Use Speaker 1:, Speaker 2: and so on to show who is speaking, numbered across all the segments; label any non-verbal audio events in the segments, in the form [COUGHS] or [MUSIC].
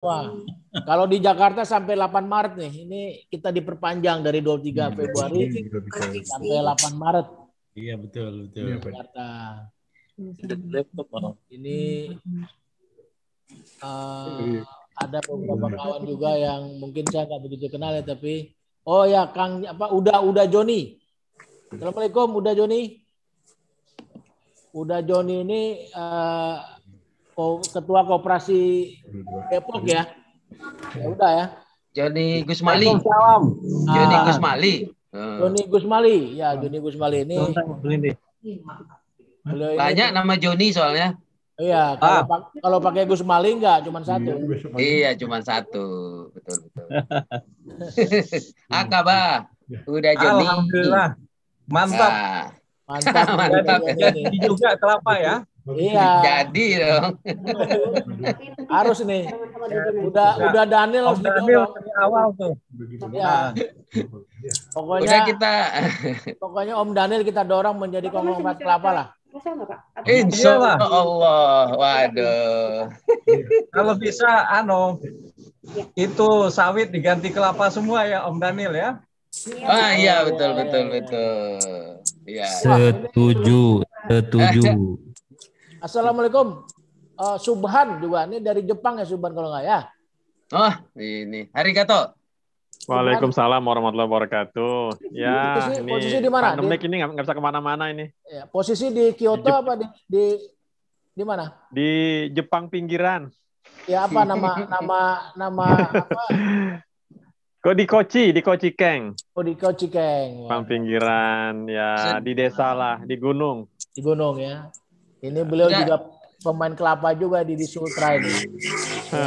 Speaker 1: Wah, hmm. kalau di Jakarta sampai 8 Maret nih, ini kita diperpanjang dari 23 hmm, Februari iya, iya, iya, sampai 8 Maret. Iya betul betul. Di Jakarta. Ini uh, ada beberapa kawan juga yang mungkin saya nggak begitu kenal ya, tapi oh ya Kang apa udah udah Joni. Assalamualaikum udah Joni. Udah Joni ini uh, ketua koperasi Depok ya. Ya udah ya. Joni Gusmali. Salam.
Speaker 2: Joni ah. Gusmali. Eh. Joni
Speaker 1: Gusmali. Ya, Joni Gusmali ini. Banyak
Speaker 3: nama Joni soalnya.
Speaker 1: Iya, ah. kalau, ah. kalau pakai Gusmali enggak, cuma satu.
Speaker 3: Iya, iya cuma satu. Betul, betul. [LAUGHS] bah, iya. udah Joni. Alhamdulillah. Mantap. Ah. Mantap. [LAUGHS] Mantap. Jadi
Speaker 1: juga kelapa ya. Iya. Jadi dong. harus nih. Udah udah Daniel harus Daniel dari awal tuh. Ya, Pokoknya udah kita Pokoknya Om Daniel kita dorong menjadi konglomerat kelapa lah.
Speaker 4: Insya Allah, Allah, waduh. Iya. Kalau bisa, ano, iya. itu sawit diganti kelapa semua ya, Om Daniel ya. Iya. Ah
Speaker 3: iya betul betul betul. Iya.
Speaker 5: Setuju, setuju. Eh,
Speaker 1: Assalamualaikum. Uh, Subhan juga. Ini dari Jepang ya Subhan kalau nggak ya. Oh,
Speaker 3: ini. Hari Kato.
Speaker 1: Waalaikumsalam
Speaker 6: warahmatullahi wabarakatuh. Ya, posisi, ini posisi di mana? Pandemik
Speaker 1: di,
Speaker 3: ini nggak bisa kemana-mana ini. Ya,
Speaker 1: posisi di Kyoto di apa di di di mana?
Speaker 4: Di Jepang pinggiran.
Speaker 1: Ya apa nama [LAUGHS] nama nama apa?
Speaker 4: Kok di Kochi, di Kochi Keng.
Speaker 1: Oh di Kochi Keng.
Speaker 4: Jepang pinggiran, ya di desa lah, di gunung.
Speaker 1: Di gunung ya. Ini beliau Udah. juga pemain kelapa juga di di Sultra iya. ini.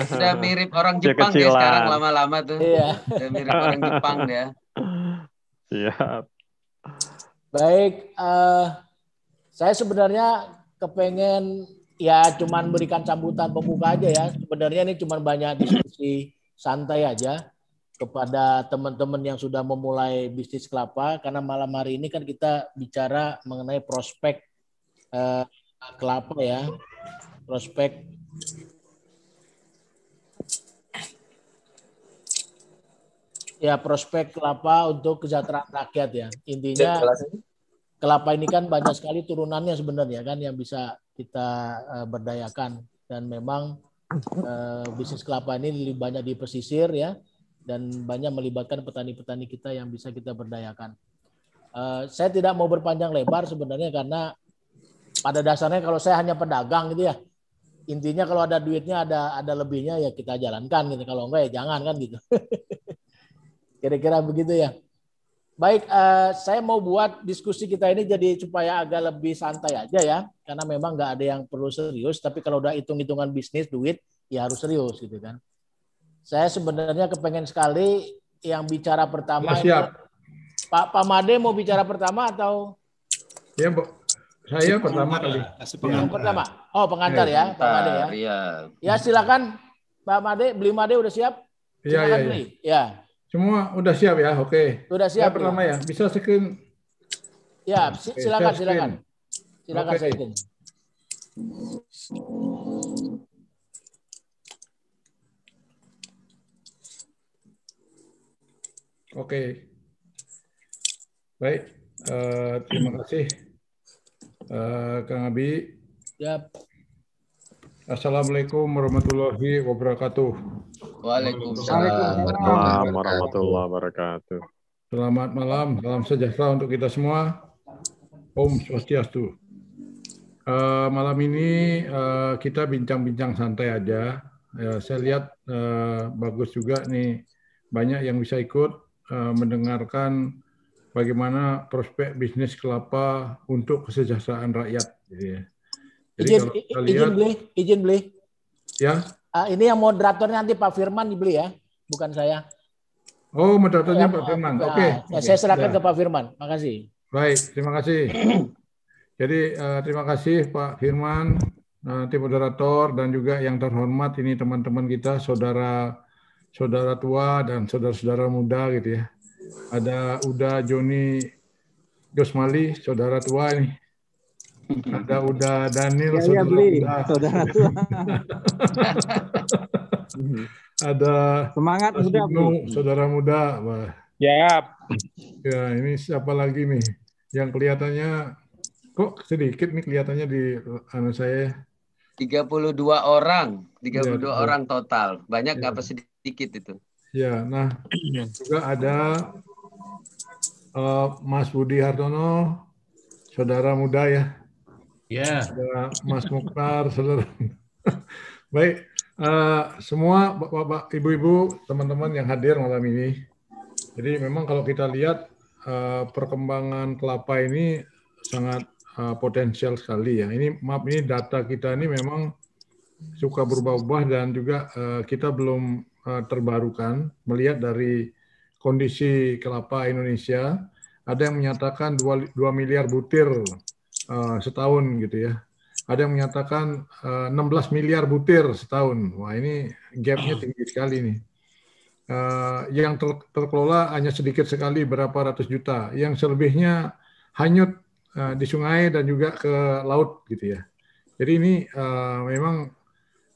Speaker 1: Sudah mirip orang Jepang ya sekarang lama-lama tuh. Iya. Sudah mirip orang Jepang ya. Iya. Baik, uh, saya sebenarnya kepengen ya cuman berikan sambutan pembuka aja ya. Sebenarnya ini cuman banyak diskusi santai aja kepada teman-teman yang sudah memulai bisnis kelapa karena malam hari ini kan kita bicara mengenai prospek uh, kelapa ya prospek ya prospek kelapa untuk kesejahteraan rakyat ya intinya iya, kelapa ini kan banyak sekali turunannya sebenarnya kan yang bisa kita uh, berdayakan dan memang uh, bisnis kelapa ini lebih banyak di pesisir ya dan banyak melibatkan petani-petani kita yang bisa kita berdayakan. Uh, saya tidak mau berpanjang lebar sebenarnya karena pada dasarnya kalau saya hanya pedagang gitu ya intinya kalau ada duitnya ada ada lebihnya ya kita jalankan gitu kalau enggak ya jangan kan gitu [LAUGHS] kira-kira begitu ya baik uh, saya mau buat diskusi kita ini jadi supaya agak lebih santai aja ya karena memang nggak ada yang perlu serius tapi kalau udah hitung-hitungan bisnis duit ya harus serius gitu kan saya sebenarnya kepengen sekali yang bicara pertama ya, siap. Ini, Pak Pak Made mau bicara pertama atau
Speaker 7: ya saya pertama kali. Yang ya? iya. pertama.
Speaker 1: Oh, pengantar iya, ya, Pak Made ya. Iya. Ya, silakan Pak Made, beli Made udah siap?
Speaker 7: Iya, iya. Ya. ya. Semua udah siap ya, oke. Okay. Udah siap. Ya, pertama iya. ya, bisa screen.
Speaker 1: Ya, okay. silakan, silakan. Silakan okay. screen.
Speaker 7: Oke. Okay. Baik, uh, terima kasih uh, Kang Abi. Yap. Assalamualaikum warahmatullahi wabarakatuh.
Speaker 8: Waalaikumsalam warahmatullahi wabarakatuh.
Speaker 7: Selamat malam, salam sejahtera untuk kita semua. Om Swastiastu. Uh, malam ini uh, kita bincang-bincang santai aja. Uh, saya lihat uh, bagus juga nih banyak yang bisa ikut uh, mendengarkan bagaimana prospek bisnis kelapa untuk kesejahteraan rakyat. Gitu ya. Jadi, izin, izin beli, izin beli. Ya.
Speaker 1: Uh, ini yang moderatornya nanti Pak Firman dibeli ya, bukan saya.
Speaker 7: Oh, moderatornya ya, Pak Firman. Ya, Oke. Okay. Ya, saya serahkan ya. ke
Speaker 1: Pak Firman. Makasih.
Speaker 7: Baik, terima kasih. [CLEARS THROAT] Jadi uh, terima kasih Pak Firman, uh, tim moderator dan juga yang terhormat ini teman-teman kita, saudara saudara tua dan saudara-saudara muda gitu ya. Ada Uda Joni Josmali, saudara tua ini. Ada Uda Daniel, ya, saudara, ya, Uda. saudara tua. [LAUGHS] Ada semangat Uda, saudara muda. Wah. Ya. Ya, ini siapa lagi nih? Yang kelihatannya kok sedikit nih kelihatannya di anu saya
Speaker 3: 32 orang, 32 ya, iya. orang total. Banyak ya. apa sedikit itu?
Speaker 7: Ya, nah juga ada uh, Mas Budi Hartono, saudara muda ya. Ya. Yeah. Mas Mukhtar, saudara. Baik, uh, semua bapak-bapak, ibu-ibu, teman-teman yang hadir malam ini. Jadi memang kalau kita lihat uh, perkembangan kelapa ini sangat uh, potensial sekali ya. Ini maaf ini data kita ini memang suka berubah-ubah dan juga uh, kita belum Eh, terbarukan melihat dari kondisi kelapa Indonesia ada yang menyatakan 2, 2 miliar butir uh, setahun gitu ya. Ada yang menyatakan uh, eh, 16 miliar butir setahun. Wah ini gapnya tinggi sekali nih. Uh, yang ter terkelola hanya sedikit sekali berapa ratus juta. Yang selebihnya hanyut uh, di sungai dan juga ke laut gitu ya. Jadi ini uh, memang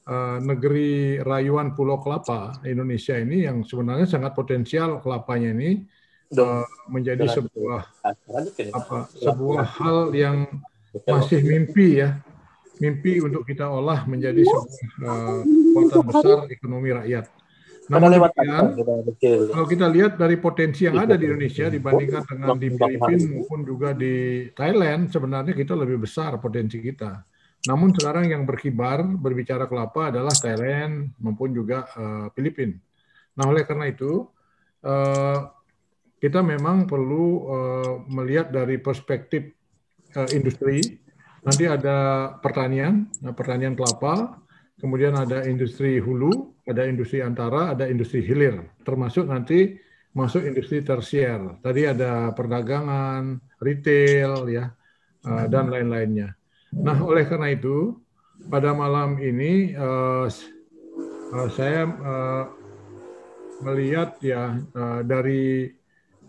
Speaker 7: Eh, negeri rayuan Pulau Kelapa Indonesia ini yang sebenarnya sangat potensial kelapanya ini eh, menjadi sebuah ah, ya. apa sebuah hal yang masih mimpi ya mimpi untuk kita olah menjadi iya. sebuah uh, besar ekonomi rakyat. Namun demikian, kalau kita lihat dari potensi yang iya, ada di Indonesia dibandingkan dengan di Filipina maupun juga di Thailand, sebenarnya kita lebih besar potensi kita. Namun sekarang yang berkibar berbicara kelapa adalah Thailand maupun juga uh, Filipina. Nah oleh karena itu uh, kita memang perlu uh, melihat dari perspektif uh, industri. Nanti ada pertanian, nah, pertanian kelapa, kemudian ada industri hulu, ada industri antara, ada industri hilir, termasuk nanti masuk industri tersier. Tadi ada perdagangan, retail, ya, uh, dan lain-lainnya. Nah, oleh karena itu, pada malam ini uh, uh, saya uh, melihat ya uh, dari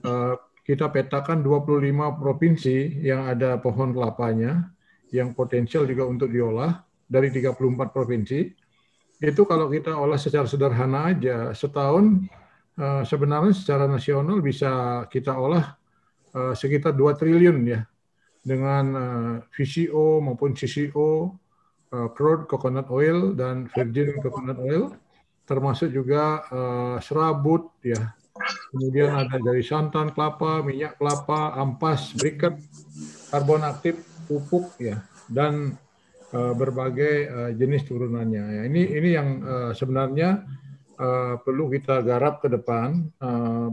Speaker 7: uh, kita petakan 25 provinsi yang ada pohon kelapanya yang potensial juga untuk diolah dari 34 provinsi. Itu kalau kita olah secara sederhana aja setahun uh, sebenarnya secara nasional bisa kita olah uh, sekitar 2 triliun ya dengan uh, eh, VCO maupun CCO, uh, eh, crude coconut oil dan virgin coconut oil, termasuk juga eh, serabut ya. Kemudian ada dari santan kelapa, minyak kelapa, ampas, briket, karbon aktif, pupuk ya dan berbagai jenis turunannya. Ya, ini ini yang sebenarnya perlu kita garap ke depan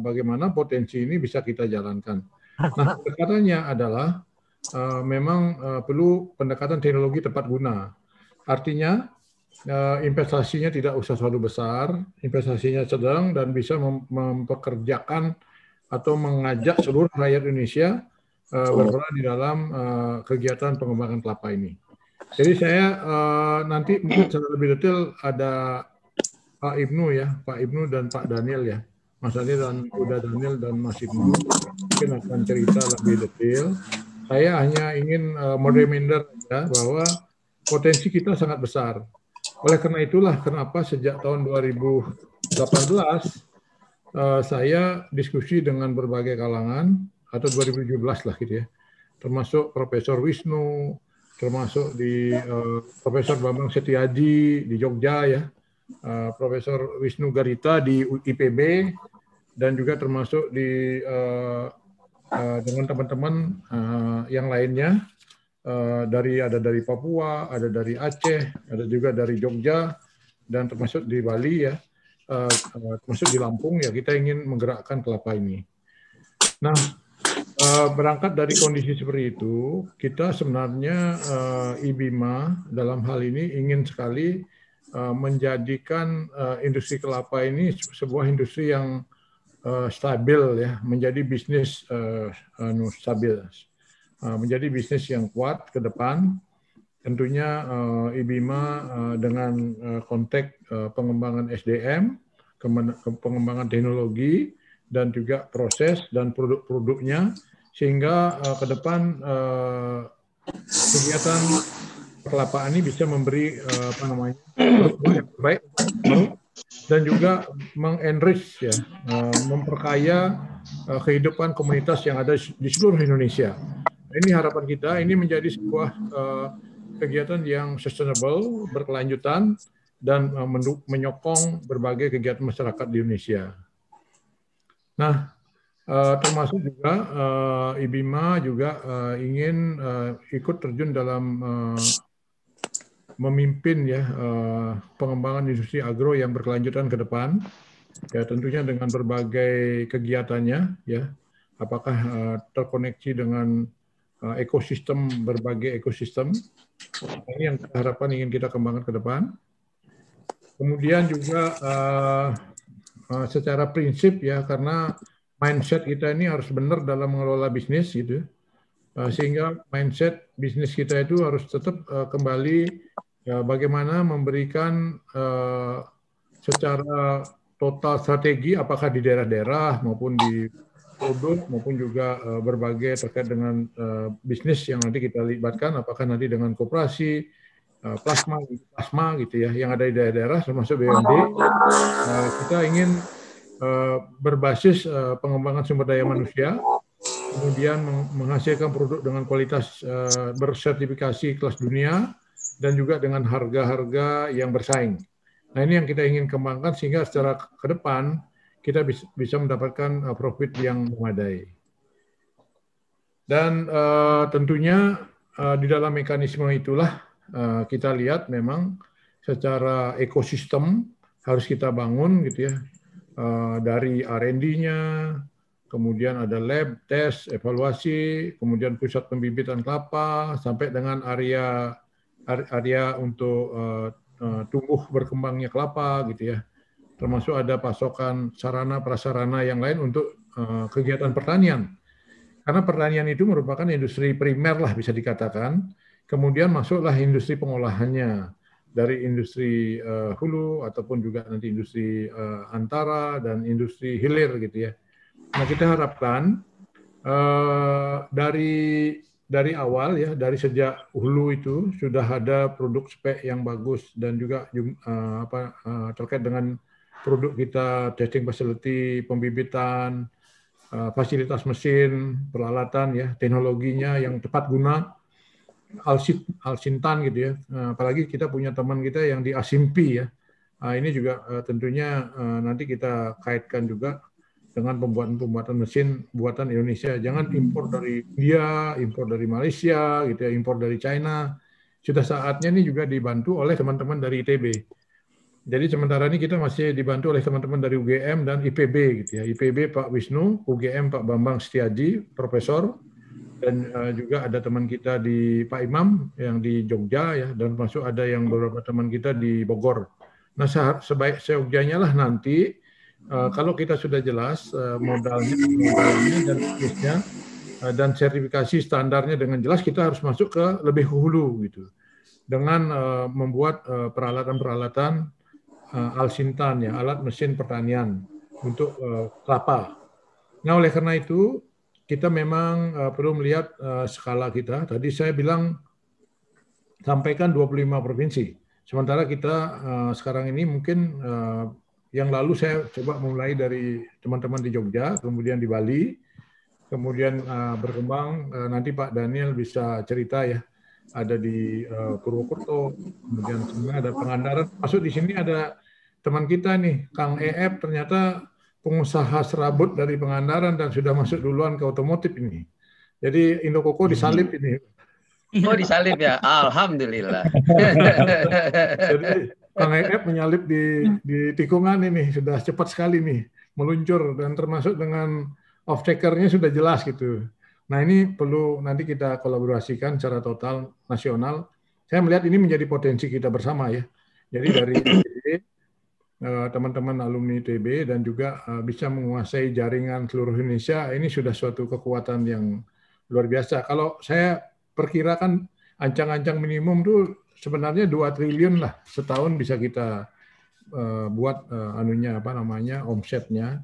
Speaker 7: bagaimana potensi ini bisa kita jalankan. Nah, nah. perkaranya adalah Eh, memang eh, perlu pendekatan teknologi tepat guna. Artinya eh, investasinya tidak usah selalu besar, investasinya sedang dan bisa mempekerjakan atau mengajak seluruh rakyat Indonesia berperan di dalam kegiatan pengembangan kelapa ini. Jadi saya nanti mungkin secara lebih detail ada Pak Ibnu ya, Pak Ibnu dan Pak Daniel ya. Mas Daniel dan Uda Daniel dan Mas Ibnu mungkin akan cerita lebih detail saya hanya ingin uh, mereminder ya, bahwa potensi kita sangat besar. Oleh karena itulah kenapa sejak tahun 2018 uh, eh, saya diskusi dengan berbagai kalangan atau 2017 lah gitu ya, termasuk Profesor Wisnu, termasuk di uh, Profesor Bambang Setiaji di Jogja ya, uh, Profesor Wisnu Garita di IPB dan juga termasuk di uh, Eh, dengan teman-teman eh, yang lainnya eh, dari ada dari Papua, ada dari Aceh, ada juga dari Jogja dan termasuk di Bali ya, termasuk di Lampung ya kita ingin menggerakkan kelapa ini. Nah berangkat dari kondisi seperti itu, kita sebenarnya IBIMA dalam hal ini ingin sekali menjadikan industri kelapa ini sebuah industri yang Eh, stabil ya, menjadi bisnis uh, stabil, uh, menjadi bisnis yang kuat ke depan. Tentunya uh, IBIMA uh, dengan uh, konteks uh, pengembangan SDM, pengembangan teknologi, dan juga proses dan produk-produknya, sehingga uh, ke depan uh, kegiatan kelapaan ini bisa memberi uh, apa namanya baik dan juga mengenrich ya, eh, memperkaya eh, kehidupan komunitas yang ada di seluruh Indonesia. Ini harapan kita, ini menjadi sebuah eh, kegiatan yang sustainable, berkelanjutan, dan menyokong berbagai kegiatan masyarakat di Indonesia. Nah, termasuk juga IBIMA juga ingin ikut terjun dalam memimpin ya eh, pengembangan industri agro yang berkelanjutan ke depan ya tentunya dengan berbagai kegiatannya ya apakah eh, terkoneksi dengan eh, ekosistem berbagai ekosistem ini yang harapan ingin kita kembangkan ke depan kemudian juga secara prinsip ya karena mindset kita ini harus benar dalam mengelola bisnis gitu sehingga mindset bisnis kita itu harus tetap kembali ya, bagaimana memberikan uh, secara total strategi apakah di daerah-daerah maupun di produk maupun juga uh, berbagai terkait dengan uh, bisnis yang nanti kita libatkan apakah nanti dengan kooperasi plasma plasma gitu ya yang ada di daerah-daerah termasuk BMD uh, kita ingin uh, berbasis uh, pengembangan sumber daya manusia kemudian menghasilkan produk dengan kualitas uh, bersertifikasi kelas dunia dan juga dengan harga-harga yang bersaing. Nah ini yang kita ingin kembangkan sehingga secara ke depan kita bisa mendapatkan uh, profit yang memadai. Dan uh, tentunya uh, di dalam mekanisme itulah uh, kita lihat memang secara ekosistem harus kita bangun gitu ya uh, dari R&D-nya, kemudian ada lab, tes, evaluasi, kemudian pusat pembibitan kelapa sampai dengan area area untuk eh, eh, tumbuh berkembangnya kelapa gitu ya. Termasuk ada pasokan sarana prasarana yang lain untuk eh, kegiatan pertanian. Karena pertanian itu merupakan industri primer lah bisa dikatakan. Kemudian masuklah industri pengolahannya dari industri uh, hulu ataupun juga nanti industri uh, antara dan industri hilir gitu ya. Nah kita harapkan uh, dari dari awal ya dari sejak hulu itu sudah ada produk spek yang bagus dan juga uh, apa uh, terkait dengan produk kita testing facility pembibitan uh, fasilitas mesin peralatan ya teknologinya yang tepat guna al alsintan gitu ya uh, apalagi kita punya teman kita yang di asimpi ya uh, ini juga uh, tentunya uh, nanti kita kaitkan juga dengan pembuatan-pembuatan mesin buatan Indonesia. Jangan impor dari India, impor dari Malaysia, gitu ya, impor dari China. Sudah saatnya ini juga dibantu oleh teman-teman dari ITB. Jadi sementara ini kita masih dibantu oleh teman-teman dari UGM dan IPB gitu ya. IPB Pak Wisnu, UGM Pak Bambang Setiaji, profesor dan eh, juga ada teman kita di Pak Imam yang di Jogja ya dan masuk ada yang beberapa teman kita di Bogor. Nah, sebaik seyogyanya lah nanti Eh, kalau kita sudah jelas uh, modalnya, modalnya dan seterusnya uh, dan sertifikasi standarnya dengan jelas kita harus masuk ke lebih hulu gitu dengan uh, membuat peralatan-peralatan uh, alsintan ya alat mesin pertanian untuk uh, kelapa. Nah oleh karena itu kita memang uh, perlu melihat uh, skala kita. Tadi saya bilang sampaikan 25 provinsi. Sementara kita uh, sekarang ini mungkin uh, yang lalu saya coba mulai dari teman-teman di Jogja, kemudian di Bali, kemudian eh, berkembang eh, nanti Pak Daniel bisa cerita ya ada di eh, Purwokerto, kemudian ada Pengandaran Masuk di sini ada teman kita nih, Kang EF ternyata pengusaha serabut dari Pengandaran dan sudah masuk duluan ke otomotif ini. Jadi Indokoko disalib ini.
Speaker 3: Oh disalib ya, alhamdulillah.
Speaker 7: [LAUGHS] Jadi Kang EF menyalip di, hmm. di tikungan ini sudah cepat sekali nih meluncur dan termasuk dengan off takernya sudah jelas gitu. Nah ini perlu nanti kita kolaborasikan secara total nasional. Saya melihat ini menjadi potensi kita bersama ya. Jadi dari [COUGHS] eh, teman-teman alumni TB dan juga eh, bisa menguasai jaringan seluruh Indonesia ini sudah suatu kekuatan yang luar biasa. Kalau saya perkirakan ancang-ancang minimum tuh sebenarnya 2 triliun lah setahun bisa kita uh, buat uh, anunya apa namanya omsetnya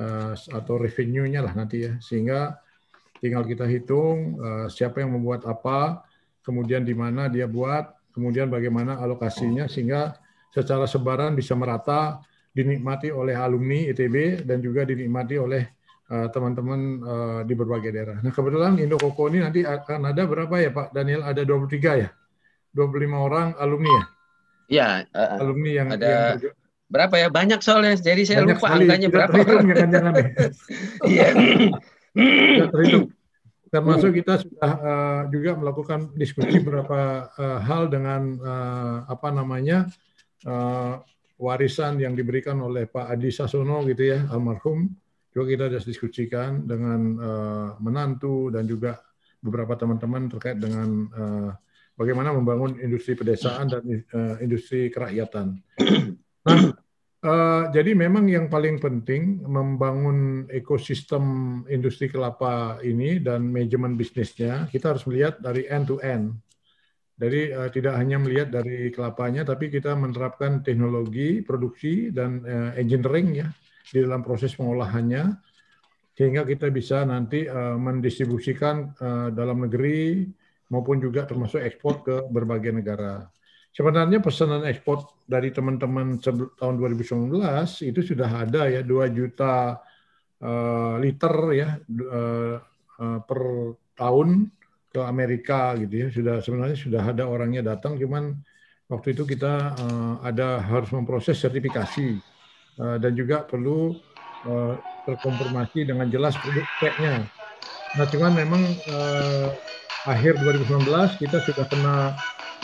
Speaker 7: uh, atau revenue-nya lah nanti ya sehingga tinggal kita hitung uh, siapa yang membuat apa kemudian di mana dia buat kemudian bagaimana alokasinya sehingga secara sebaran bisa merata dinikmati oleh alumni ITB dan juga dinikmati oleh teman-teman uh, uh, di berbagai daerah. Nah kebetulan Indo Koko ini nanti akan ada berapa ya Pak Daniel? Ada 23 ya? 25 orang alumni ya? Iya. Uh, alumni yang, ada, yang berapa ya? Banyak soalnya, jadi
Speaker 3: saya Banyak lupa sekali. angkanya Tidak berapa. kan
Speaker 9: jangan ya.
Speaker 7: [LAUGHS] Iya. Tidak terhitung. Termasuk kita sudah uh, juga melakukan diskusi beberapa uh, hal dengan uh, apa namanya uh, warisan yang diberikan oleh Pak Adi Sasono gitu ya almarhum juga kita sudah diskusikan dengan uh, menantu dan juga beberapa teman-teman terkait dengan uh, bagaimana membangun industri pedesaan dan eh, industri kerakyatan. [CLEARS THROAT] Nah, uh, jadi memang yang paling penting membangun ekosistem industri kelapa ini dan manajemen bisnisnya, kita harus melihat dari end to end. Jadi uh, tidak hanya melihat dari kelapanya, tapi kita menerapkan teknologi, produksi, dan uh, engineering ya di dalam proses pengolahannya, sehingga kita bisa nanti uh, mendistribusikan uh, dalam negeri, maupun juga termasuk ekspor ke berbagai negara. Sebenarnya pesanan ekspor dari teman-teman tahun 2019 itu sudah ada ya 2 juta uh, liter ya uh, uh, per tahun ke Amerika gitu ya. Sudah sebenarnya sudah ada orangnya datang cuman waktu itu kita uh, ada harus memproses sertifikasi uh, dan juga perlu uh, terkonfirmasi dengan jelas produk produknya. Nah cuman memang uh, akhir 2019 kita sudah kena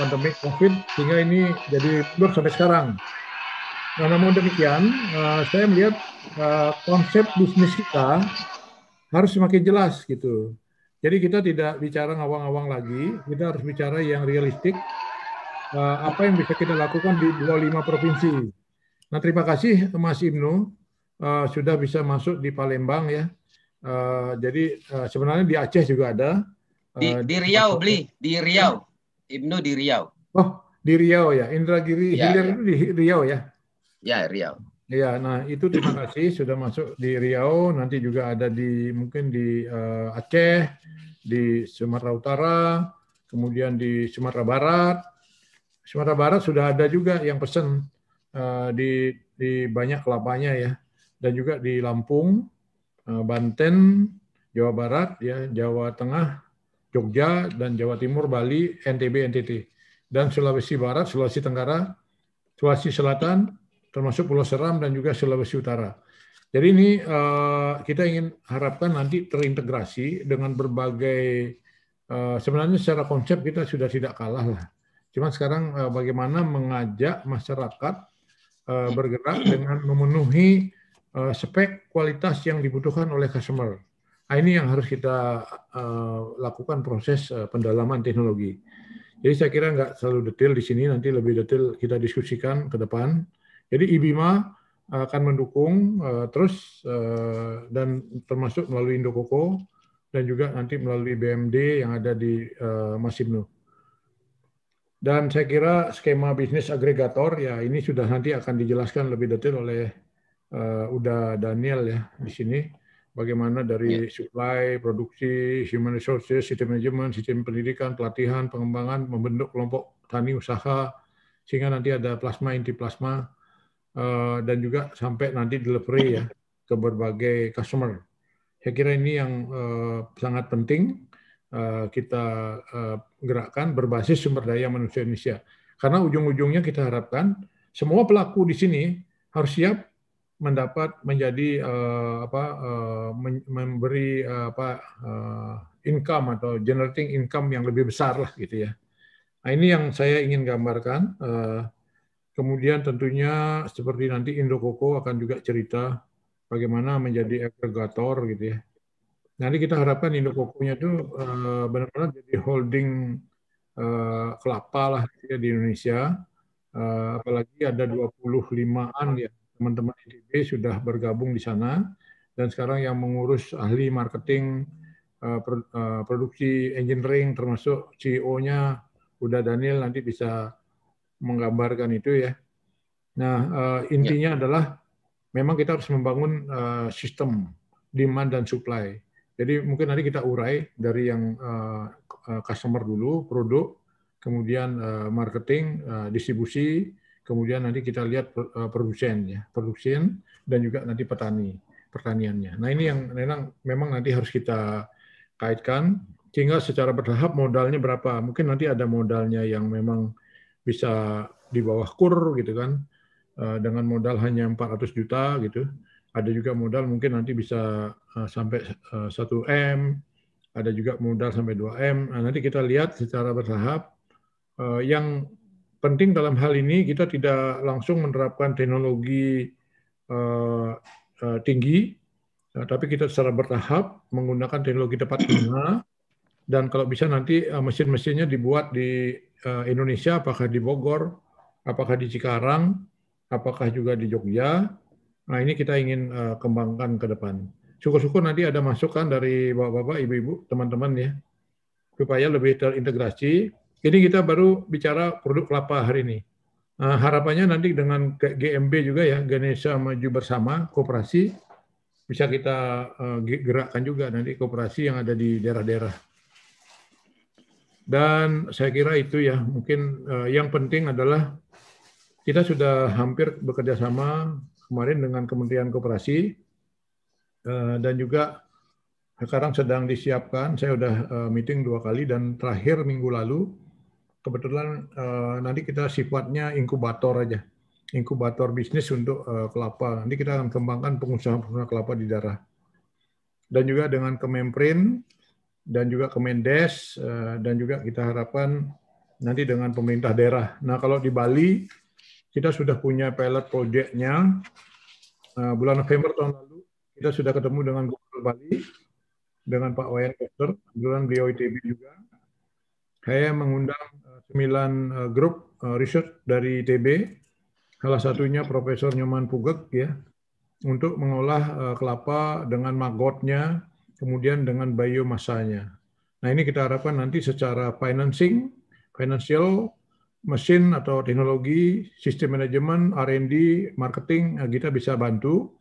Speaker 7: pandemi COVID sehingga ini jadi belum sampai sekarang. Nah, namun demikian, uh, saya melihat uh, konsep bisnis kita harus semakin jelas gitu. Jadi kita tidak bicara ngawang-ngawang lagi, kita harus bicara yang realistik. Uh, apa yang bisa kita lakukan di 25 provinsi. Nah, terima kasih Mas Ibnu uh, sudah bisa masuk di Palembang ya. Uh, jadi uh, sebenarnya di Aceh juga ada, di, eh, di Riau beli, di Riau. Ibnu di Riau. Oh, di Riau ya. Indra Giri ya, Hilir ya. itu di Riau ya. Ya, Riau. Ya, nah itu terima kasih sudah masuk di Riau, nanti juga ada di mungkin di uh, Aceh, di Sumatera Utara, kemudian di Sumatera Barat. Sumatera Barat sudah ada juga yang pesen uh, di di banyak kelapanya ya, dan juga di Lampung, uh, Banten, Jawa Barat ya, Jawa Tengah, Jogja, dan Jawa Timur, Bali, NTB, NTT. Dan Sulawesi Barat, Sulawesi Tenggara, Sulawesi Selatan, termasuk Pulau Seram, dan juga Sulawesi Utara. Jadi ini uh, kita ingin harapkan nanti terintegrasi dengan berbagai, uh, sebenarnya secara konsep kita sudah tidak kalah lah. Cuma sekarang uh, bagaimana mengajak masyarakat uh, bergerak dengan memenuhi uh, spek kualitas yang dibutuhkan oleh customer. Nah, ini yang harus kita uh, lakukan proses uh, pendalaman teknologi. Jadi saya kira nggak selalu detail di sini, nanti lebih detail kita diskusikan ke depan. Jadi IBIMA akan mendukung uh, terus uh, dan termasuk melalui Indokoko dan juga nanti melalui BMD yang ada di uh, Masibnu. Dan saya kira skema bisnis agregator ya ini sudah nanti akan dijelaskan lebih detail oleh uh, Uda Daniel ya di sini bagaimana dari yeah. supply, produksi, human resources, sistem manajemen, sistem pendidikan, pelatihan, pengembangan, membentuk kelompok tani usaha, sehingga nanti ada plasma, inti plasma, eh, dan juga sampai nanti delivery ya ke berbagai customer. Saya kira ini yang eh, sangat penting eh, kita gerakkan berbasis sumber daya manusia Indonesia. Karena ujung-ujungnya kita harapkan semua pelaku di sini harus siap mendapat menjadi uh, apa uh, memberi uh, apa uh, income atau generating income yang lebih besar lah gitu ya. Nah, ini yang saya ingin gambarkan. Uh, kemudian tentunya seperti nanti Indokoko akan juga cerita bagaimana menjadi agregator gitu ya. Nanti kita harapkan Indokokonya itu uh, benar-benar jadi holding uh, kelapa lah gitu ya, di Indonesia. Uh, apalagi ada 25-an ya teman-teman ITB sudah bergabung di sana dan sekarang yang mengurus ahli marketing eh, eh, produksi engineering termasuk CEO-nya udah Daniel nanti bisa menggambarkan itu ya. Nah, eh, intinya ya. adalah memang kita harus membangun sistem demand dan supply. Jadi mungkin nanti kita urai dari yang customer dulu, produk, kemudian marketing, distribusi, kemudian nanti kita lihat eh, produsen ya, produsen dan juga nanti petani, pertaniannya. Nah, ini yang memang memang nanti harus kita kaitkan sehingga secara bertahap modalnya berapa. Mungkin nanti ada modalnya yang memang bisa di bawah kur gitu kan eh, dengan modal hanya 400 juta gitu. Ada juga modal mungkin nanti bisa eh, sampai 1 M, ada juga modal sampai 2 M. Nah, nanti kita lihat secara bertahap yang penting dalam hal ini kita tidak langsung menerapkan teknologi uh, uh, tinggi, uh, tapi kita secara bertahap menggunakan teknologi tepat guna dan kalau bisa nanti uh, mesin-mesinnya dibuat di uh, Indonesia, apakah di Bogor, apakah di Cikarang, apakah juga di Jogja. Nah ini kita ingin uh, kembangkan ke depan. Syukur-syukur nanti ada masukan dari bapak-bapak, ibu-ibu, teman-teman ya, supaya lebih terintegrasi jadi kita baru bicara produk kelapa hari ini. Uh, harapannya nanti dengan GMB juga ya, Ganesha Maju Bersama, kooperasi, bisa kita uh, gerakkan juga nanti kooperasi yang ada di daerah-daerah. Dan saya kira itu ya, mungkin uh, yang penting adalah kita sudah hampir bekerja sama kemarin dengan Kementerian Kooperasi uh, dan juga sekarang sedang disiapkan. Saya sudah uh, meeting dua kali dan terakhir minggu lalu kebetulan uh, nanti kita sifatnya inkubator aja, inkubator bisnis untuk uh, kelapa. Nanti kita akan kembangkan pengusaha-pengusaha kelapa di daerah. Dan juga dengan Kemenprin dan juga Kemendes uh, dan juga kita harapkan nanti dengan pemerintah daerah. Nah kalau di Bali kita sudah punya pilot projectnya uh, bulan November tahun lalu kita sudah ketemu dengan Gubernur Bali dengan Pak Wayan Koster, kebetulan beliau ITB juga. Saya mengundang Sembilan eh, grup eh, research dari ITB, salah satunya Profesor Nyoman Pugek ya, untuk mengolah eh, kelapa dengan magotnya, kemudian dengan biomasanya. Nah ini kita harapkan nanti secara financing, financial, mesin atau teknologi, sistem manajemen, R&D, marketing, kita bisa bantu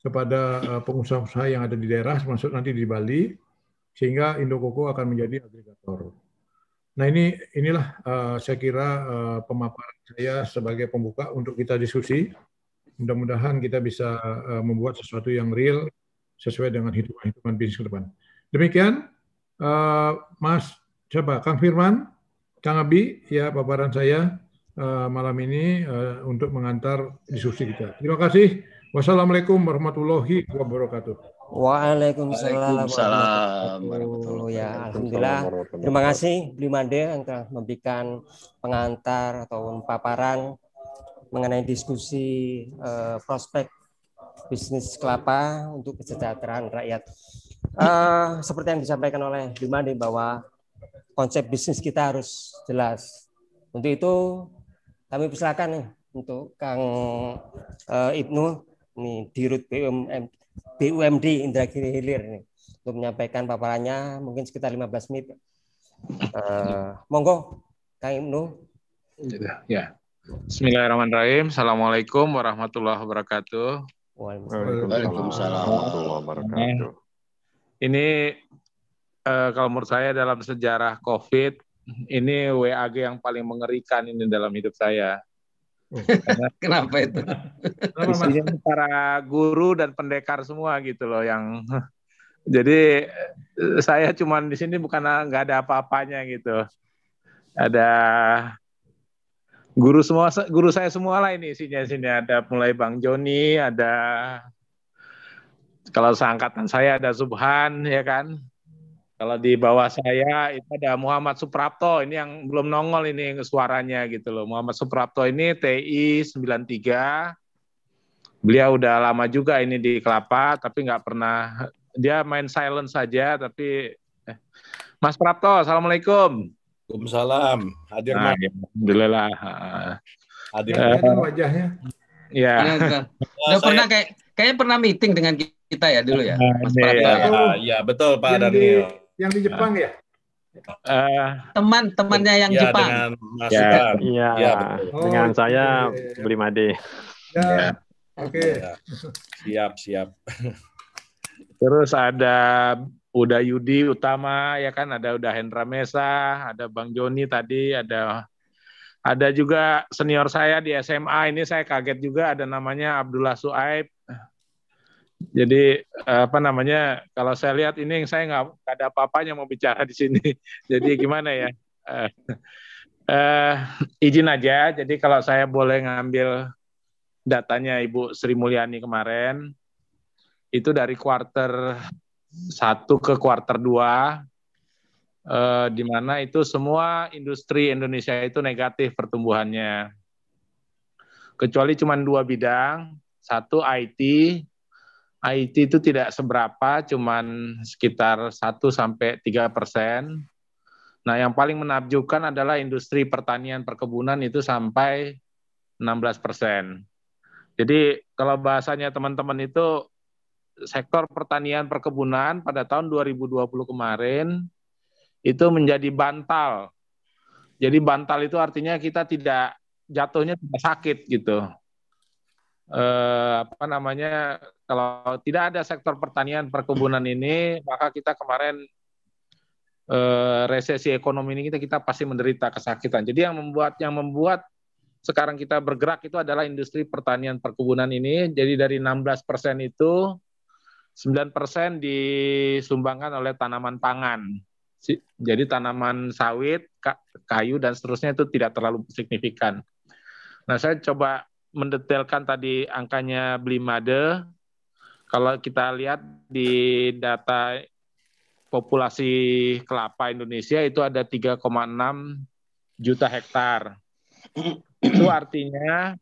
Speaker 7: kepada pengusaha-pengusaha yang ada di daerah, termasuk nanti di Bali, sehingga Indokoko akan menjadi agregator. Nah ini inilah uh, saya kira uh, pemaparan saya sebagai pembuka untuk kita diskusi. Mudah-mudahan kita bisa uh, membuat sesuatu yang real sesuai dengan hitungan-hitungan bisnis ke depan. Demikian, uh, Mas siapa Kang Firman, Kang Abi, ya paparan saya uh, malam ini uh, untuk mengantar diskusi kita. Terima kasih. Wassalamualaikum warahmatullahi wabarakatuh.
Speaker 10: Waalaikumsalam. Waalaikumsalam. Ya, alhamdulillah. Terima kasih Blimande yang telah memberikan pengantar atau paparan mengenai diskusi eh, prospek bisnis kelapa untuk kesejahteraan rakyat. Eh, seperti yang disampaikan oleh Blimande bahwa konsep bisnis kita harus jelas. Untuk itu kami persilakan nih untuk Kang eh, Ibnu nih di Dirut BUMN BUMD Indra Kiri Hilir ini untuk menyampaikan paparannya mungkin sekitar 15 menit.
Speaker 6: Uh,
Speaker 10: monggo Kang Ibnu.
Speaker 2: Ya.
Speaker 6: Bismillahirrahmanirrahim. Assalamualaikum warahmatullahi wabarakatuh.
Speaker 2: Waalaikumsalam warahmatullahi wabarakatuh.
Speaker 6: Ini uh, kalau menurut saya dalam sejarah COVID ini WAG yang paling mengerikan ini dalam hidup saya. Oh, [LAUGHS] kenapa itu? Isinya para guru dan pendekar semua gitu loh yang [LAUGHS] jadi eh, saya cuman di sini bukan eh, nggak ada apa-apanya gitu. Ada guru semua guru saya semua lah ini isinya sini ada mulai Bang Joni, ada kalau seangkatan saya ada Subhan ya kan. Kalau di bawah saya itu ada Muhammad Suprapto, ini yang belum nongol ini suaranya gitu loh. Muhammad Suprapto ini TI 93. Beliau udah lama juga ini di Kelapa, tapi nggak pernah dia main silent saja. Tapi eh, Mas Prapto, assalamualaikum. Waalaikumsalam. Hadir nah, mas. Alhamdulillah. Hadir. uh, wajahnya. Ya. [LAUGHS] Udah pernah
Speaker 7: kayak
Speaker 3: kayaknya pernah meeting dengan kita ya dulu ya, Mas Prapto.
Speaker 4: Iya, ya, iya, iya, betul Pak Daniel
Speaker 3: yang di Jepang ya? Eh, teman temannya yang ya, Jepang. Dengan ya, iya,
Speaker 4: ya,
Speaker 6: Ya, oh, saya okay. Beli Made. Ya. ya. Oke. Okay. Ya. Siap, siap. Terus ada Uda Yudi Utama ya kan ada Uda Hendra Mesa, ada Bang Joni tadi, ada ada juga senior saya di SMA ini saya kaget juga ada namanya Abdullah Suaib. Jadi eh, apa namanya kalau saya lihat ini yang saya nggak ada apa-apanya mau bicara di sini. [LAUGHS] Jadi gimana ya? Uh, uh, izin aja. Jadi kalau saya boleh ngambil datanya Ibu Sri Mulyani kemarin itu dari kuarter satu ke kuarter dua, eh, di mana itu semua industri Indonesia itu negatif pertumbuhannya, kecuali cuma dua bidang, satu IT, IT itu tidak seberapa, cuman sekitar 1 sampai 3 persen. Nah, yang paling menakjubkan adalah industri pertanian perkebunan itu sampai 16 persen. Jadi kalau bahasanya teman-teman itu sektor pertanian perkebunan pada tahun 2020 kemarin itu menjadi bantal. Jadi bantal itu artinya kita tidak jatuhnya tidak sakit gitu eh, apa namanya kalau tidak ada sektor pertanian perkebunan ini maka kita kemarin eh, resesi ekonomi ini kita kita pasti menderita kesakitan. Jadi yang membuat yang membuat sekarang kita bergerak itu adalah industri pertanian perkebunan ini. Jadi dari 16 persen itu 9 persen disumbangkan oleh tanaman pangan. Jadi tanaman sawit, kayu dan seterusnya itu tidak terlalu signifikan. Nah saya coba mendetailkan tadi angkanya Blimade. Kalau kita lihat di data populasi kelapa Indonesia itu ada 3,6 juta hektar. itu artinya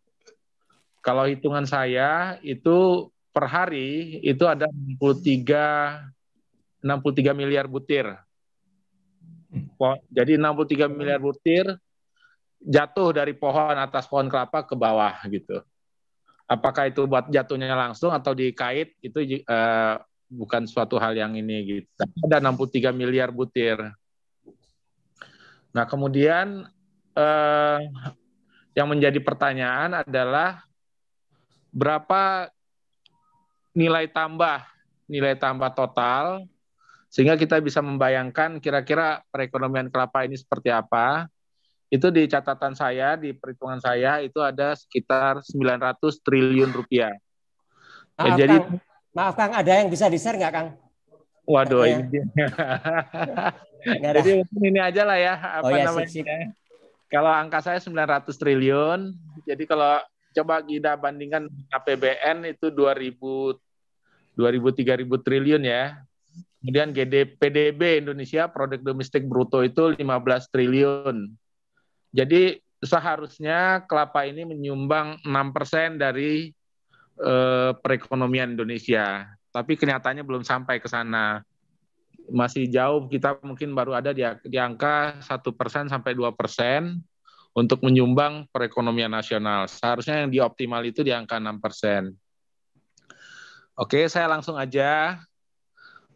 Speaker 6: kalau hitungan saya itu per hari itu ada 63 63 miliar butir. Hmm. Jadi 63 miliar butir jatuh dari pohon atas pohon kelapa ke bawah gitu. Apakah itu buat jatuhnya langsung atau dikait itu uh, bukan suatu hal yang ini gitu. Ada 63 miliar butir. Nah, kemudian eh, yang menjadi pertanyaan adalah berapa nilai tambah nilai tambah total sehingga kita bisa membayangkan kira-kira perekonomian kelapa ini seperti apa itu di catatan saya, di perhitungan saya itu ada sekitar 900 triliun rupiah.
Speaker 10: Maaf, ya, Kang. jadi maaf Kang, ada yang bisa di share nggak Kang?
Speaker 6: Waduh, ya. ini. [LAUGHS] jadi ini aja lah ya apa oh, ya, namanya. Sip, sip. Kalau angka saya 900 triliun, jadi kalau coba kita bandingkan APBN itu 2000 2000 3000 triliun ya. Kemudian GDP PDB Indonesia produk domestik bruto itu 15 triliun. Jadi seharusnya kelapa ini menyumbang 6% dari eh, perekonomian Indonesia. Tapi kenyataannya belum sampai ke sana. Masih jauh kita mungkin baru ada di, di angka 1% sampai 2% untuk menyumbang perekonomian nasional. Seharusnya yang dioptimal itu di angka 6%. Oke, saya langsung aja.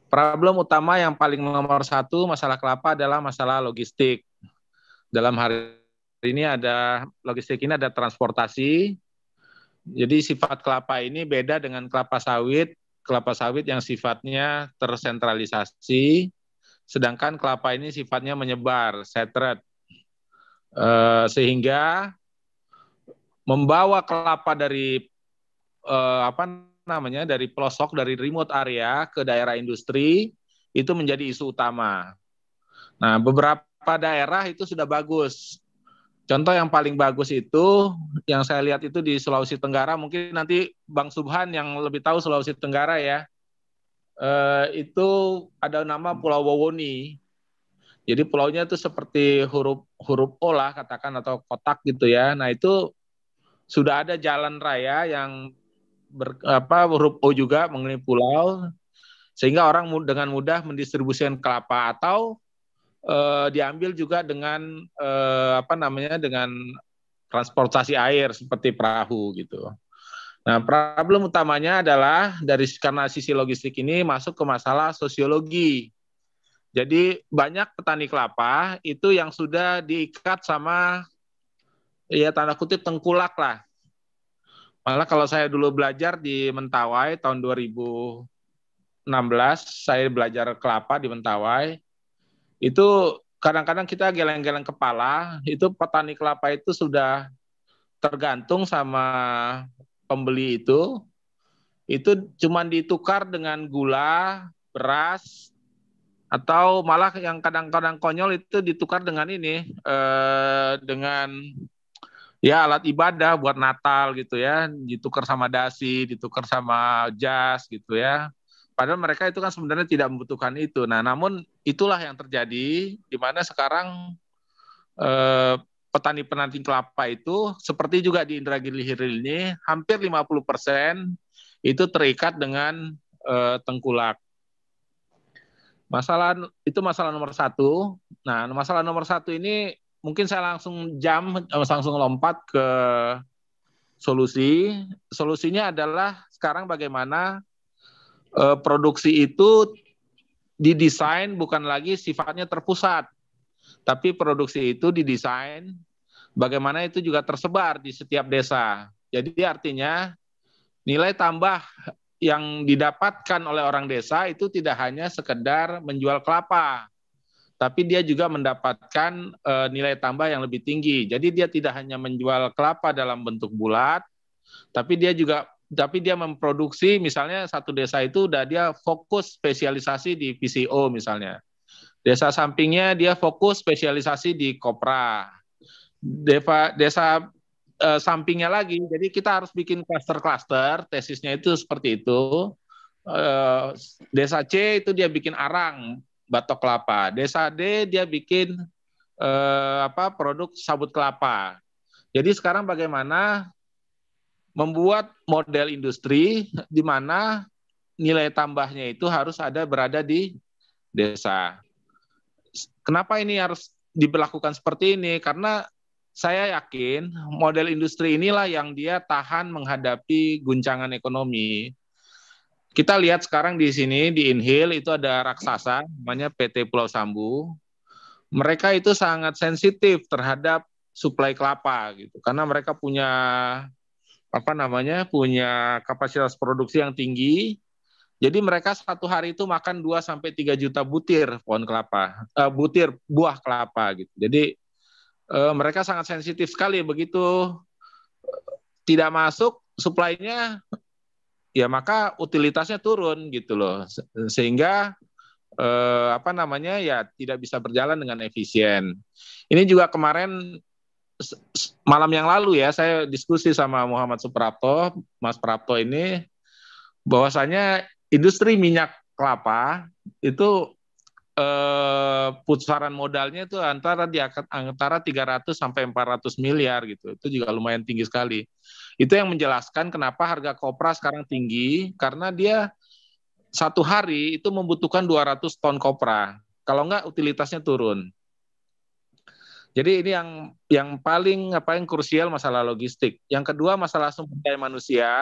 Speaker 6: Problem utama yang paling nomor satu masalah kelapa adalah masalah logistik. Dalam hari ini ada logistik ini ada transportasi. Jadi sifat kelapa ini beda dengan kelapa sawit. Kelapa sawit yang sifatnya tersentralisasi, sedangkan kelapa ini sifatnya menyebar, setret. E, eh, sehingga membawa kelapa dari e, apa namanya dari pelosok dari remote area ke daerah industri itu menjadi isu utama. Nah, beberapa daerah itu sudah bagus Contoh yang paling bagus itu yang saya lihat itu di Sulawesi Tenggara mungkin nanti Bang Subhan yang lebih tahu Sulawesi Tenggara ya. Eh, itu ada nama Pulau Wawoni. Jadi pulaunya itu seperti huruf huruf O lah katakan atau kotak gitu ya. Nah itu sudah ada jalan raya yang ber, apa huruf O juga mengenai pulau sehingga orang dengan mudah mendistribusikan kelapa atau eh, diambil juga dengan eh, apa namanya dengan transportasi air seperti perahu gitu. Nah, problem utamanya adalah dari karena sisi logistik ini masuk ke masalah sosiologi. Jadi banyak petani kelapa itu yang sudah diikat sama ya tanda kutip tengkulak lah. Malah kalau saya dulu belajar di Mentawai tahun 2016, saya belajar kelapa di Mentawai, itu kadang-kadang kita geleng-geleng kepala itu petani kelapa itu sudah tergantung sama pembeli itu itu cuman ditukar dengan gula beras atau malah yang kadang-kadang konyol itu ditukar dengan ini eh, dengan ya alat ibadah buat Natal gitu ya ditukar sama dasi ditukar sama jas gitu ya Padahal mereka itu kan sebenarnya tidak membutuhkan itu. Nah, namun itulah yang terjadi di mana sekarang eh, petani penanting kelapa itu seperti juga di Indragiri Hilir ini hampir 50 persen itu terikat dengan eh, tengkulak. Masalah itu masalah nomor satu. Nah, masalah nomor satu ini mungkin saya langsung jam eh, langsung lompat ke solusi. Solusinya adalah sekarang bagaimana eh, produksi itu didesain bukan lagi sifatnya terpusat, tapi produksi itu didesain bagaimana itu juga tersebar di setiap desa. Jadi artinya nilai tambah yang didapatkan oleh orang desa itu tidak hanya sekedar menjual kelapa, tapi dia juga mendapatkan e, nilai tambah yang lebih tinggi. Jadi dia tidak hanya menjual kelapa dalam bentuk bulat, tapi dia juga tapi dia memproduksi misalnya satu desa itu udah dia fokus spesialisasi di PCO misalnya. Desa sampingnya dia fokus spesialisasi di kopra. Desa, desa eh, e, sampingnya lagi, jadi kita harus bikin cluster-cluster. tesisnya itu seperti itu. E, desa C itu dia bikin arang, batok kelapa. Desa D dia bikin e, apa produk sabut kelapa. Jadi sekarang bagaimana membuat model industri di mana nilai tambahnya itu harus ada berada di desa. Kenapa ini harus diberlakukan seperti ini? Karena saya yakin model industri inilah yang dia tahan menghadapi guncangan ekonomi. Kita lihat sekarang di sini di Inhil itu ada raksasa namanya PT Pulau Sambu. Mereka itu sangat sensitif terhadap suplai kelapa gitu karena mereka punya apa namanya punya kapasitas produksi yang tinggi. Jadi mereka satu hari itu makan 2 sampai 3 juta butir pohon kelapa, uh, butir buah kelapa gitu. Jadi uh, mereka sangat sensitif sekali begitu tidak masuk suplainya ya maka utilitasnya turun gitu loh. Sehingga eh, apa namanya ya tidak bisa berjalan dengan efisien. Ini juga kemarin malam yang lalu ya saya diskusi sama Muhammad Suprapto, Mas Prapto ini bahwasanya industri minyak kelapa itu eh, putaran modalnya itu antara di antara 300 sampai 400 miliar gitu. Itu juga lumayan tinggi sekali. Itu yang menjelaskan kenapa harga kopra sekarang tinggi karena dia satu hari itu membutuhkan 200 ton kopra. Kalau enggak utilitasnya turun. Jadi ini yang yang paling apa yang krusial masalah logistik. Yang kedua masalah sumber daya manusia.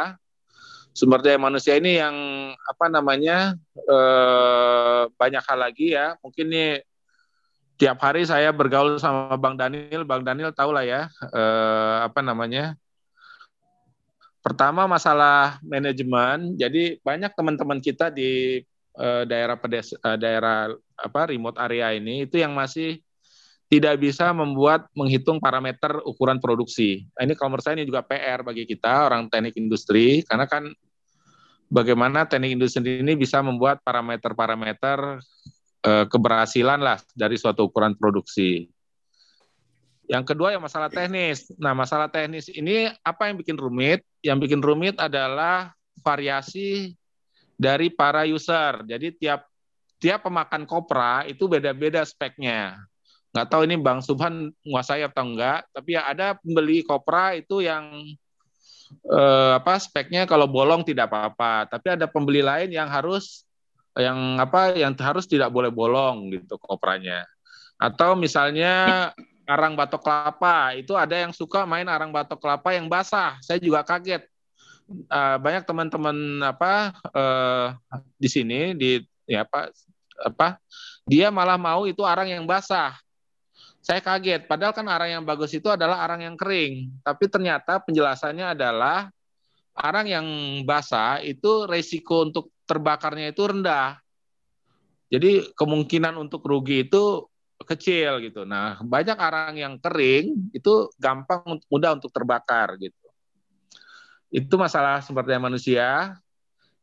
Speaker 6: Sumber daya manusia ini yang apa namanya eh, banyak hal lagi ya. Mungkin nih tiap hari saya bergaul sama Bang Daniel. Bang Daniel tahu lah ya eh, apa namanya. Pertama masalah manajemen. Jadi banyak teman-teman kita di eh, daerah pedes eh, daerah apa remote area ini itu yang masih tidak bisa membuat menghitung parameter ukuran produksi. Nah, ini kalau menurut saya ini juga PR bagi kita orang teknik industri karena kan bagaimana teknik industri ini bisa membuat parameter-parameter eh, keberhasilan lah dari suatu ukuran produksi. Yang kedua ya masalah teknis. Nah, masalah teknis ini apa yang bikin rumit? Yang bikin rumit adalah variasi dari para user. Jadi tiap tiap pemakan kopra itu beda-beda speknya nggak tahu ini Bang Subhan menguasai atau enggak, tapi ya ada pembeli kopra itu yang eh, apa speknya kalau bolong tidak apa-apa, tapi ada pembeli lain yang harus yang apa yang harus tidak boleh bolong gitu kopranya. Atau misalnya arang batok kelapa, itu ada yang suka main arang batok kelapa yang basah. Saya juga kaget. Uh, banyak teman-teman apa uh, di sini di ya apa apa dia malah mau itu arang yang basah saya kaget. Padahal kan arang yang bagus itu adalah arang yang kering. Tapi ternyata penjelasannya adalah arang yang basah itu resiko untuk terbakarnya itu rendah. Jadi kemungkinan untuk rugi itu kecil gitu. Nah, banyak arang yang kering itu gampang mudah untuk terbakar gitu. Itu masalah seperti manusia.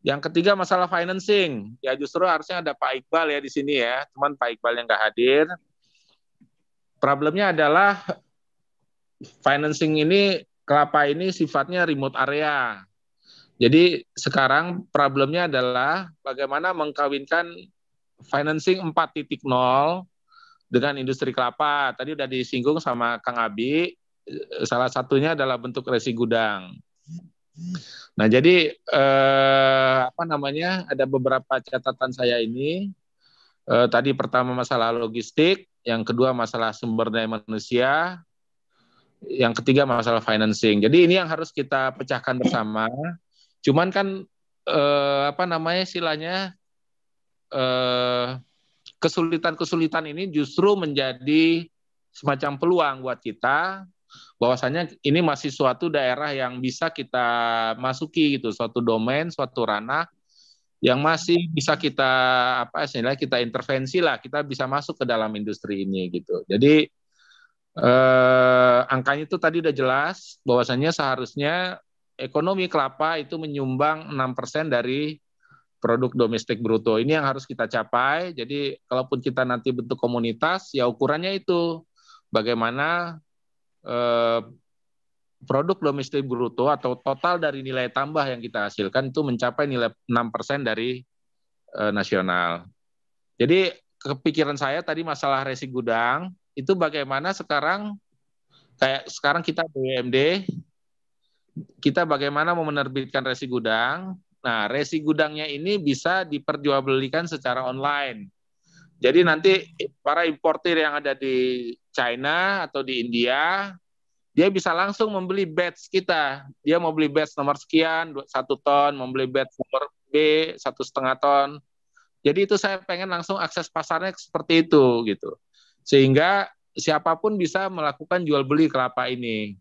Speaker 6: Yang ketiga masalah financing. Ya justru harusnya ada Pak Iqbal ya di sini ya. Cuman Pak Iqbal yang nggak hadir problemnya adalah financing ini kelapa ini sifatnya remote area. Jadi sekarang problemnya adalah bagaimana mengkawinkan financing 4.0 dengan industri kelapa. Tadi udah disinggung sama Kang Abi, salah satunya adalah bentuk resi gudang. Nah, jadi eh, apa namanya? Ada beberapa catatan saya ini. Eh, tadi pertama masalah logistik, yang kedua masalah sumber daya manusia, yang ketiga masalah financing. Jadi ini yang harus kita pecahkan bersama. Cuman kan eh, apa namanya silanya kesulitan eh, kesulitan-kesulitan ini justru menjadi semacam peluang buat kita bahwasanya ini masih suatu daerah yang bisa kita masuki gitu, suatu domain, suatu ranah yang masih bisa kita apa istilahnya kita intervensi lah kita bisa masuk ke dalam industri ini gitu jadi eh, angkanya itu tadi udah jelas bahwasannya seharusnya ekonomi kelapa itu menyumbang 6% dari produk domestik bruto ini yang harus kita capai jadi kalaupun kita nanti bentuk komunitas ya ukurannya itu bagaimana eh, produk domestik bruto atau total dari nilai tambah yang kita hasilkan itu mencapai nilai 6% dari e, nasional. Jadi kepikiran saya tadi masalah resi gudang itu bagaimana sekarang kayak sekarang kita BUMD kita bagaimana mau menerbitkan resi gudang. Nah, resi gudangnya ini bisa diperjualbelikan secara online. Jadi nanti para importer yang ada di China atau di India dia bisa langsung membeli batch kita. Dia mau beli batch nomor sekian, satu ton, membeli batch nomor B, satu setengah ton. Jadi itu saya pengen langsung akses pasarnya seperti itu gitu. Sehingga siapapun bisa melakukan jual beli kelapa ini.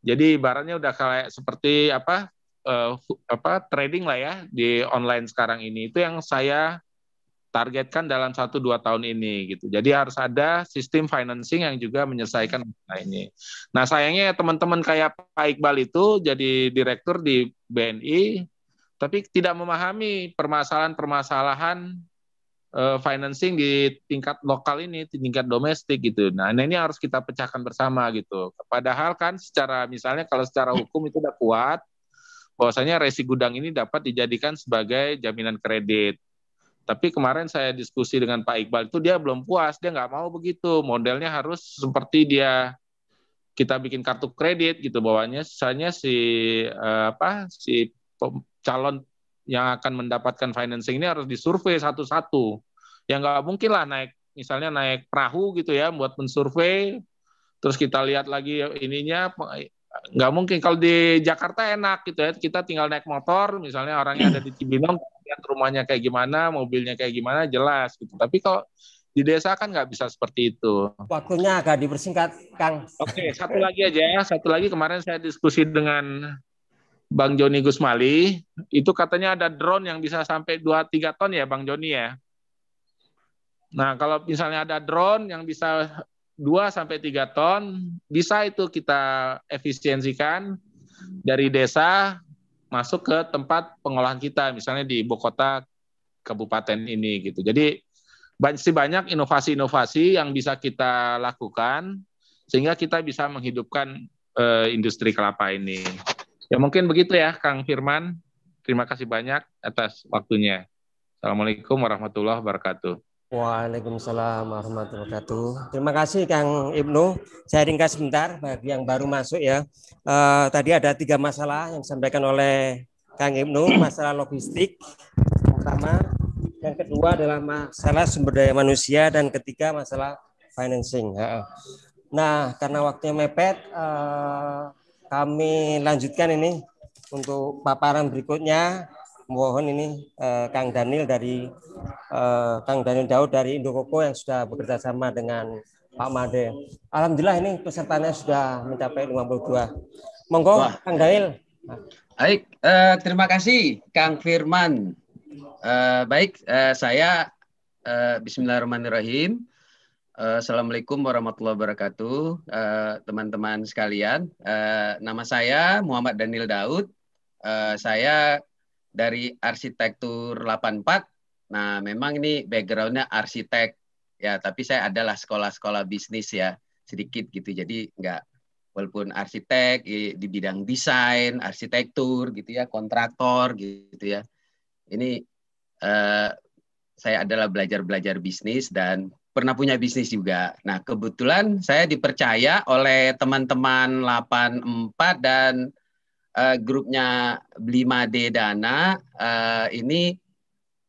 Speaker 6: Jadi barangnya udah kayak seperti apa uh, apa trading lah ya di online sekarang ini. Itu yang saya targetkan dalam satu dua tahun ini gitu. Jadi harus ada sistem financing yang juga menyelesaikan masalah ini. Nah sayangnya ya teman-teman kayak Pak Iqbal itu jadi direktur di BNI, tapi tidak memahami permasalahan-permasalahan uh, financing di tingkat lokal ini, di tingkat domestik gitu. Nah, nah ini harus kita pecahkan bersama gitu. Padahal kan secara misalnya kalau secara hukum itu udah kuat, bahwasanya resi gudang ini dapat dijadikan sebagai jaminan kredit tapi kemarin saya diskusi dengan Pak Iqbal itu dia belum puas, dia nggak mau begitu. Modelnya harus seperti dia kita bikin kartu kredit gitu bawahnya misalnya si eh, apa si calon yang akan mendapatkan financing ini harus disurvei satu-satu. Ya nggak mungkin lah naik misalnya naik perahu gitu ya buat mensurvei terus kita lihat lagi ininya nggak mungkin kalau di Jakarta enak gitu ya kita tinggal naik motor misalnya orangnya ada di Cibinong lihat rumahnya kayak gimana, mobilnya kayak gimana, jelas gitu. Tapi kalau di desa kan nggak bisa seperti itu.
Speaker 10: Waktunya agak dipersingkat, Kang. Oke, satu
Speaker 6: lagi aja ya. Satu lagi kemarin saya diskusi dengan Bang Joni Gusmali, itu katanya ada drone yang bisa sampai 2-3 ton ya Bang Joni ya. Nah, kalau misalnya ada drone yang bisa 2 sampai 3 ton, bisa itu kita efisiensikan dari desa masuk ke tempat pengolahan kita, misalnya di ibu kota kabupaten ini gitu. Jadi masih banyak inovasi-inovasi yang bisa kita lakukan sehingga kita bisa menghidupkan uh, industri kelapa ini. Ya mungkin begitu ya Kang Firman. Terima kasih banyak atas waktunya. Assalamualaikum warahmatullahi wabarakatuh. Waalaikumsalam warahmatullahi
Speaker 10: wabarakatuh. Terima kasih Kang Ibnu. Saya ringkas sebentar bagi yang baru masuk ya. Uh, tadi ada tiga masalah yang disampaikan oleh Kang Ibnu, masalah logistik pertama, yang kedua adalah masalah sumber daya manusia dan ketiga masalah financing. Nah, karena waktunya mepet, uh, kami lanjutkan ini untuk paparan berikutnya mohon ini eh, Kang Daniel dari eh, Kang Daniel Daud dari Indokoko yang sudah bekerja sama dengan Pak Made. Alhamdulillah ini pesertanya sudah mencapai 52.
Speaker 3: Monggo Wah. Kang Daniel. Baik, eh, terima kasih Kang Firman. Eh, baik, eh, saya eh, Bismillahirrahmanirrahim. Eh, Assalamualaikum warahmatullahi wabarakatuh, eh, teman-teman sekalian. Eh, nama saya Muhammad Daniel Daud. Saya dari arsitektur 84. Nah, memang ini backgroundnya arsitek ya, tapi saya adalah sekolah-sekolah bisnis ya sedikit gitu. Jadi nggak walaupun arsitek di bidang desain, arsitektur gitu ya, kontraktor gitu ya. Ini eh, saya adalah belajar-belajar bisnis dan pernah punya bisnis juga. Nah, kebetulan saya dipercaya oleh teman-teman 84 dan uh, grupnya Blima D Dana uh, eh, ini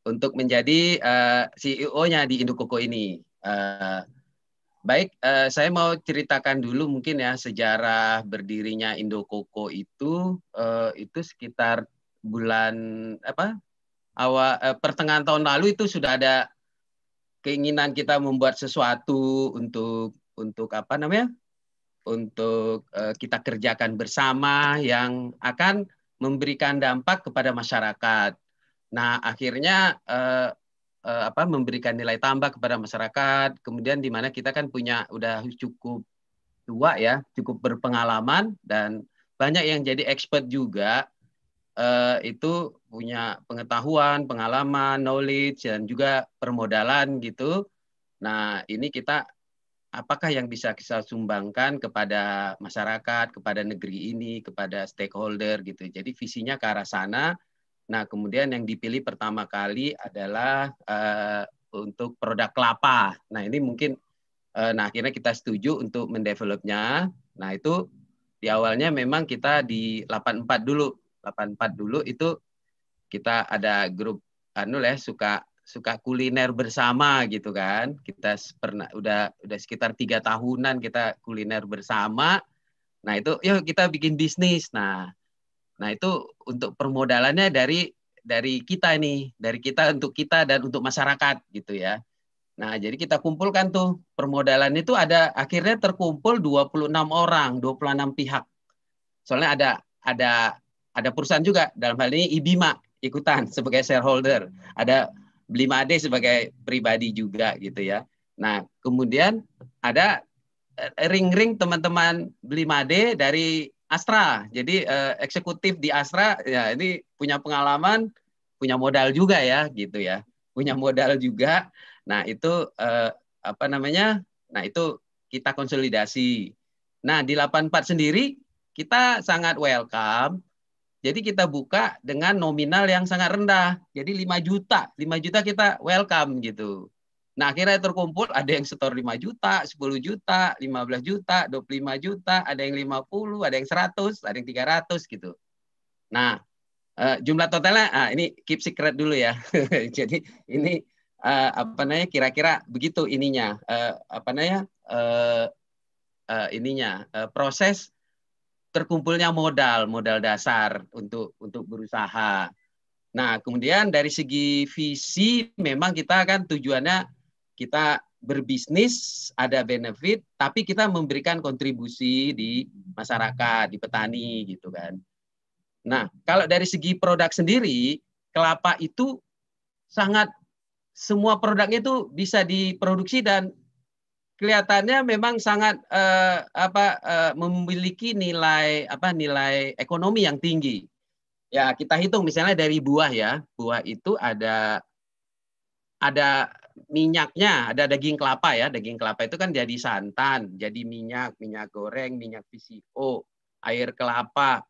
Speaker 3: untuk menjadi uh, eh, CEO-nya di Indokoko ini. Uh, baik, uh, saya mau ceritakan dulu mungkin ya sejarah berdirinya Indokoko itu uh, itu sekitar bulan apa? awal uh, pertengahan tahun lalu itu sudah ada keinginan kita membuat sesuatu untuk untuk apa namanya? untuk uh, kita kerjakan bersama yang akan memberikan dampak kepada masyarakat. Nah, akhirnya uh, uh, apa memberikan nilai tambah kepada masyarakat. Kemudian di mana kita kan punya udah cukup tua ya, cukup berpengalaman dan banyak yang jadi expert juga uh, itu punya pengetahuan, pengalaman, knowledge dan juga permodalan gitu. Nah, ini kita apakah yang bisa kita sumbangkan kepada masyarakat, kepada negeri ini, kepada stakeholder gitu. Jadi visinya ke arah sana. Nah, kemudian yang dipilih pertama kali adalah uh, untuk produk kelapa. Nah, ini mungkin uh, nah akhirnya kita setuju untuk mendevelopnya. Nah, itu di awalnya memang kita di 84 dulu. 84 dulu itu kita ada grup anu ya suka suka kuliner bersama gitu kan. Kita pernah udah udah sekitar tiga tahunan kita kuliner bersama. Nah itu yuk kita bikin bisnis. Nah nah itu untuk permodalannya dari dari kita nih, dari kita untuk kita dan untuk masyarakat gitu ya. Nah, jadi kita kumpulkan tuh permodalan itu ada akhirnya terkumpul 26 orang, 26 pihak. Soalnya ada ada ada perusahaan juga dalam hal ini Ibima ikutan sebagai shareholder. Ada beli Blimade sebagai pribadi juga gitu ya. Nah, kemudian ada eh, ring-ring teman-teman beli Blimade dari Astra. Jadi eh, eksekutif di Astra ya ini punya pengalaman, punya modal juga ya gitu ya. Punya modal juga. Nah, itu eh, apa namanya? Nah, itu kita konsolidasi. Nah, di 84 sendiri kita sangat welcome jadi kita buka dengan nominal yang sangat rendah. Jadi 5 juta, 5 juta kita welcome gitu. Nah, akhirnya terkumpul ada yang setor 5 juta, 10 juta, 15 juta, 25 juta, ada yang 50, ada yang 100, ada yang 300 gitu. Nah, uh, jumlah totalnya ah ini keep secret dulu ya. [LAUGHS] Jadi ini uh, apa namanya kira-kira begitu ininya uh, apa namanya uh, uh, ininya uh, proses terkumpulnya modal, modal dasar untuk untuk berusaha. Nah, kemudian dari segi visi memang kita kan tujuannya kita berbisnis, ada benefit, tapi kita memberikan kontribusi di masyarakat, di petani gitu kan. Nah, kalau dari segi produk sendiri, kelapa itu sangat semua produknya itu bisa diproduksi dan kelihatannya memang sangat uh, apa uh, memiliki nilai apa nilai ekonomi yang tinggi. Ya, kita hitung misalnya dari buah ya. Buah itu ada ada minyaknya, ada daging kelapa ya. Daging kelapa itu kan jadi santan, jadi minyak, minyak goreng, minyak PCO, air kelapa.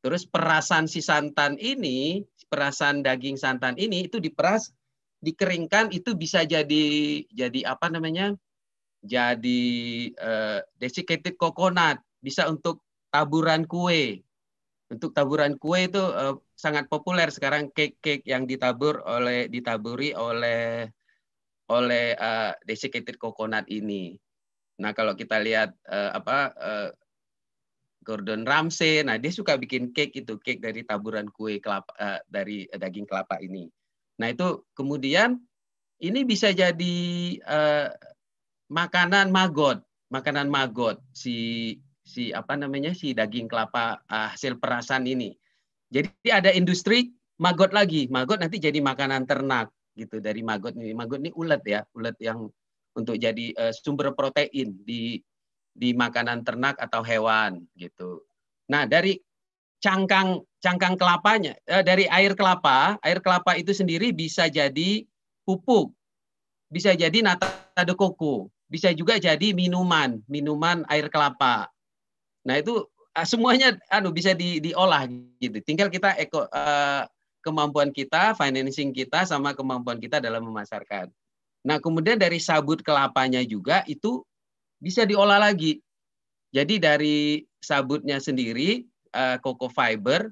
Speaker 3: Terus perasan si santan ini, perasan daging santan ini itu diperas, dikeringkan itu bisa jadi jadi apa namanya? jadi uh, desiccated coconut, bisa untuk taburan kue. Untuk taburan kue itu uh, sangat populer sekarang cake-cake yang ditabur oleh ditaburi oleh oleh uh, desiccated coconut ini. Nah, kalau kita lihat uh, apa uh, Gordon Ramsay, nah dia suka bikin cake itu, cake dari taburan kue kelapa uh, dari daging kelapa ini. Nah, itu kemudian ini bisa jadi uh, makanan magot, makanan magot si si apa namanya si daging kelapa uh, hasil perasan ini. Jadi ada industri magot lagi, magot nanti jadi makanan ternak gitu dari magot ini. Magot ini ulat ya, ulat yang untuk jadi uh, sumber protein di di makanan ternak atau hewan gitu. Nah, dari cangkang cangkang kelapanya eh, dari air kelapa, air kelapa itu sendiri bisa jadi pupuk. Bisa jadi nata de coco bisa juga jadi minuman, minuman air kelapa. Nah, itu ah, semuanya anu bisa di, diolah gitu. Tinggal kita eko, uh, kemampuan kita, financing kita sama kemampuan kita dalam memasarkan. Nah, kemudian dari sabut kelapanya juga itu bisa diolah lagi. Jadi dari sabutnya sendiri uh, eh, coco fiber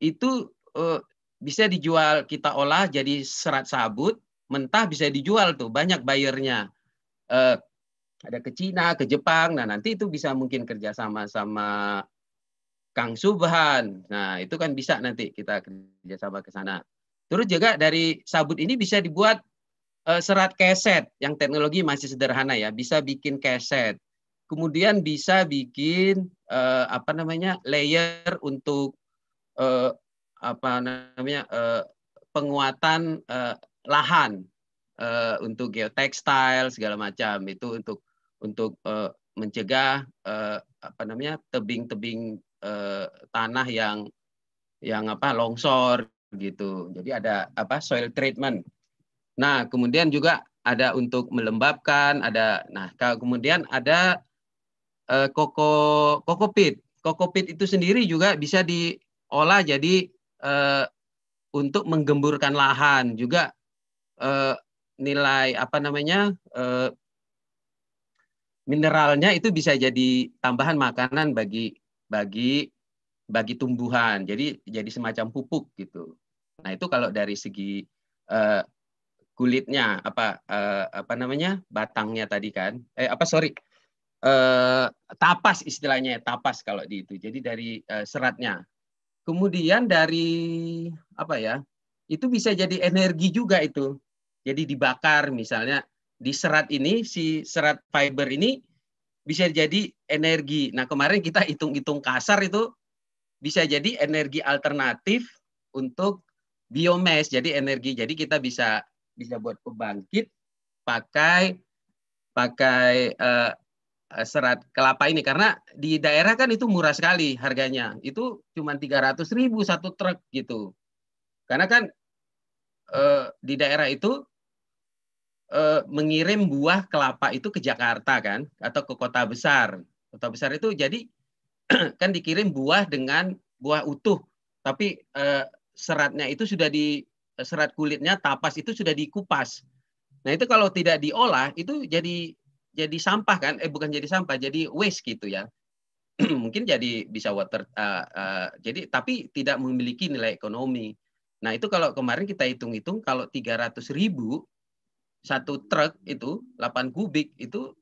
Speaker 3: itu uh, bisa dijual kita olah jadi serat sabut mentah bisa dijual tuh banyak bayarnya. Uh, ada ke Cina, ke Jepang. Nah, nanti itu bisa mungkin kerjasama sama Kang Subhan. Nah, itu kan bisa nanti kita kerjasama ke sana. Terus juga dari sabut ini bisa dibuat uh, serat keset yang teknologi masih sederhana ya. Bisa bikin keset. Kemudian bisa bikin uh, apa namanya layer untuk uh, apa namanya penguatan lahan untuk geotextile segala macam itu untuk untuk uh, mencegah uh, apa namanya tebing-tebing uh, tanah yang yang apa longsor gitu. Jadi ada apa soil treatment. Nah, kemudian juga ada untuk melembabkan, ada nah kemudian ada uh, koko kokopit. Kokopit itu sendiri juga bisa diolah jadi uh, untuk menggemburkan lahan juga uh, nilai apa namanya uh, mineralnya itu bisa jadi tambahan makanan bagi bagi bagi tumbuhan. Jadi jadi semacam pupuk gitu. Nah, itu kalau dari segi uh, kulitnya apa uh, apa namanya? batangnya tadi kan. Eh apa sorry uh, tapas istilahnya tapas kalau di itu. Jadi dari uh, seratnya. Kemudian dari apa ya? Itu bisa jadi energi juga itu. Jadi dibakar misalnya di serat ini si serat fiber ini bisa jadi energi. Nah, kemarin kita hitung-hitung kasar itu bisa jadi energi alternatif untuk biomass, jadi energi. Jadi kita bisa bisa buat pembangkit pakai pakai uh, serat kelapa ini karena di daerah kan itu murah sekali harganya. Itu cuma 300.000 satu truk gitu. Karena kan uh, di daerah itu eh, mengirim buah kelapa itu ke Jakarta kan atau ke kota besar. Kota besar itu jadi [CLEARS THROAT] kan dikirim buah dengan buah utuh, tapi eh, seratnya itu sudah di serat kulitnya tapas itu sudah dikupas. Nah itu kalau tidak diolah itu jadi jadi sampah kan? Eh bukan jadi sampah, jadi waste gitu ya. [CLEARS THROAT] Mungkin jadi bisa water. Uh, uh, jadi tapi tidak memiliki nilai ekonomi. Nah itu kalau kemarin kita hitung-hitung kalau 300 ribu satu truk itu 8 kubik itu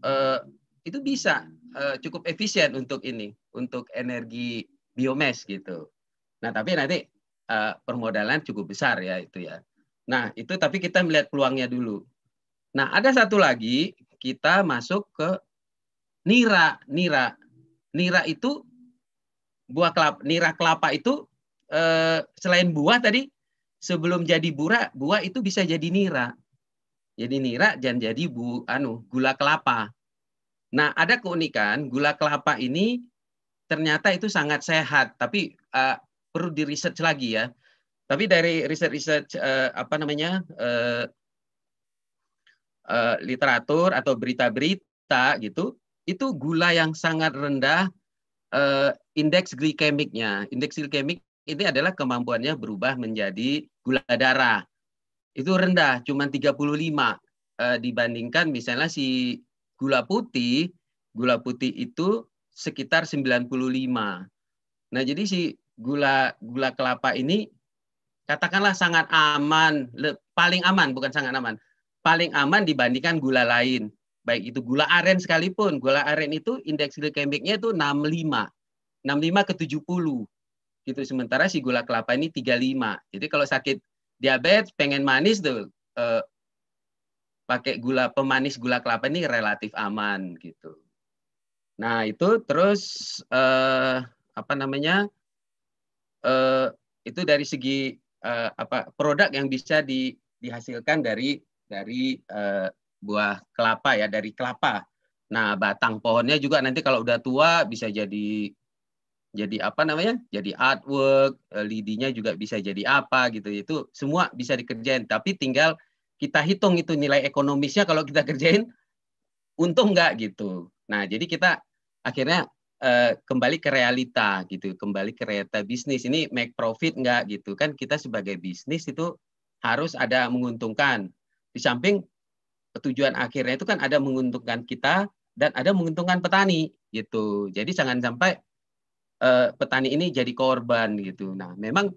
Speaker 3: eh, itu bisa eh, cukup efisien untuk ini untuk energi biomass gitu. Nah tapi nanti eh, permodalan cukup besar ya itu ya. Nah itu tapi kita melihat peluangnya dulu. Nah ada satu lagi kita masuk ke nira nira nira itu buah kelapa nira kelapa itu eh, selain buah tadi sebelum jadi bura, buah itu bisa jadi nira. Jadi nira dan jadi bu anu gula kelapa. Nah, ada keunikan gula kelapa ini ternyata itu sangat sehat, tapi uh, perlu di research lagi ya. Tapi dari riset-riset uh, apa namanya? Uh, uh, literatur atau berita-berita gitu, itu gula yang sangat rendah uh, indeks glikemiknya. Indeks glikemik ini adalah kemampuannya berubah menjadi gula darah. Itu rendah, cuma 35 e, eh, dibandingkan misalnya si gula putih, gula putih itu sekitar 95. Nah, jadi si gula gula kelapa ini katakanlah sangat aman, paling aman bukan sangat aman, paling aman dibandingkan gula lain. Baik itu gula aren sekalipun, gula aren itu indeks glikemiknya itu 65. 65 ke 70 gitu sementara si gula kelapa ini 35 jadi kalau sakit diabetes pengen manis tuh eh, pakai gula pemanis gula kelapa ini relatif aman gitu nah itu terus eh, apa namanya eh, itu dari segi eh, apa produk yang bisa di, dihasilkan dari dari eh, buah kelapa ya dari kelapa Nah, batang pohonnya juga nanti kalau udah tua bisa jadi jadi apa namanya jadi artwork eh, lidinya juga bisa jadi apa gitu itu semua bisa dikerjain tapi tinggal kita hitung itu nilai ekonomisnya kalau kita kerjain untung nggak gitu nah jadi kita akhirnya eh, kembali ke realita gitu kembali ke realita bisnis ini make profit nggak gitu kan kita sebagai bisnis itu harus ada menguntungkan di samping tujuan akhirnya itu kan ada menguntungkan kita dan ada menguntungkan petani gitu jadi jangan sampai Eh, petani ini jadi korban gitu. Nah, memang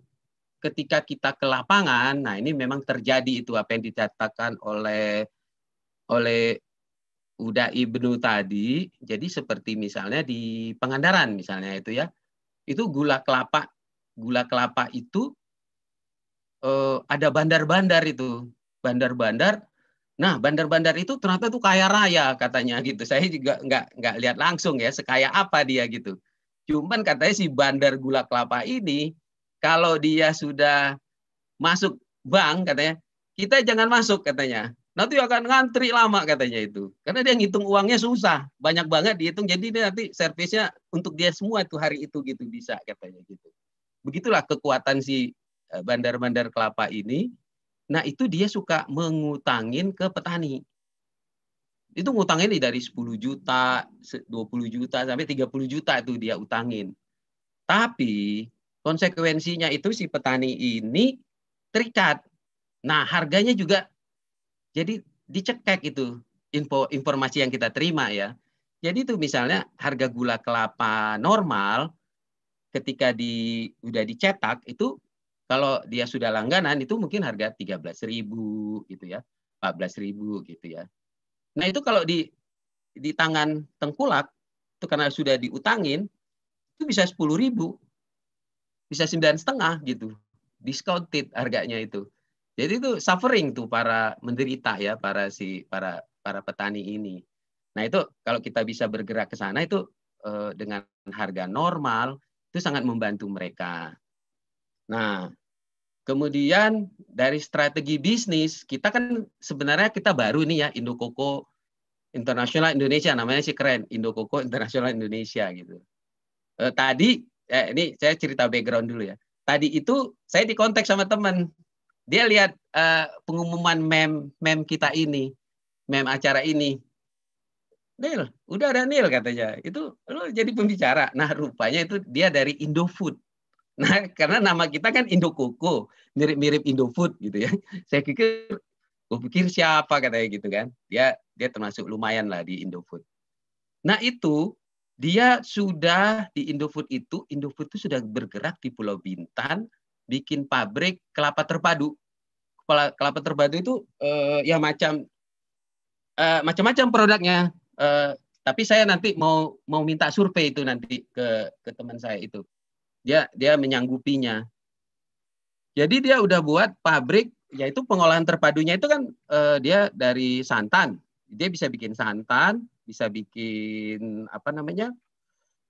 Speaker 3: ketika kita ke lapangan, nah ini memang terjadi itu apa yang dicatatkan oleh oleh Uda Ibnu tadi. Jadi seperti misalnya di Pangandaran misalnya itu ya. Itu gula kelapa, gula kelapa itu eh, ada bandar-bandar itu, bandar-bandar. Nah, bandar-bandar itu ternyata tuh kaya raya katanya gitu. Saya juga nggak nggak lihat langsung ya sekaya apa dia gitu. Cuman katanya si bandar gula kelapa ini kalau dia sudah masuk bank katanya, kita jangan masuk katanya. Nanti akan ngantri lama katanya itu. Karena dia ngitung uangnya susah, banyak banget dihitung. Jadi dia nanti servisnya untuk dia semua tuh hari itu gitu bisa katanya gitu. Begitulah kekuatan si eh, bandar-bandar kelapa ini. Nah itu dia suka mengutangin ke petani itu ngutangin nih dari 10 juta, 20 juta sampai 30 juta itu dia utangin. Tapi konsekuensinya itu si petani ini terikat. Nah, harganya juga jadi dicekek itu info informasi yang kita terima ya. Jadi itu misalnya harga gula kelapa normal ketika di udah dicetak itu kalau dia sudah langganan itu mungkin harga 13.000 gitu ya. 14.000 gitu ya. Nah itu kalau di di tangan tengkulak itu karena sudah diutangin itu bisa sepuluh ribu, bisa sembilan setengah gitu, discounted harganya itu. Jadi itu suffering tuh para menderita ya para si para para petani ini. Nah itu kalau kita bisa bergerak ke sana itu eh, dengan harga normal itu sangat membantu mereka. Nah Kemudian dari strategi bisnis, kita kan sebenarnya kita baru nih ya Indokoko Internasional Indonesia namanya sih keren, Indokoko Internasional Indonesia gitu. E, tadi eh, ini saya cerita background dulu ya. Tadi itu saya di kontak sama teman. Dia lihat eh, pengumuman mem mem kita ini, mem acara ini. Nil, udah ada Nil katanya. Itu lo jadi pembicara. Nah, rupanya itu dia dari Indofood. Nah, karena nama kita kan Indo Indokoko, mirip-mirip Indofood gitu ya. Saya pikir, gue pikir siapa katanya gitu kan. Dia dia termasuk lumayan lah di Indofood. Nah itu dia sudah di Indofood itu, Indofood itu sudah bergerak di Pulau Bintan, bikin pabrik kelapa terpadu. Kepala, kelapa terpadu itu uh, ya macam uh, macam-macam produknya. Uh, tapi saya nanti mau mau minta survei itu nanti ke ke teman saya itu dia dia menyanggupinya. Jadi dia udah buat pabrik yaitu pengolahan terpadunya itu kan eh, dia dari santan. Dia bisa bikin santan, bisa bikin apa namanya?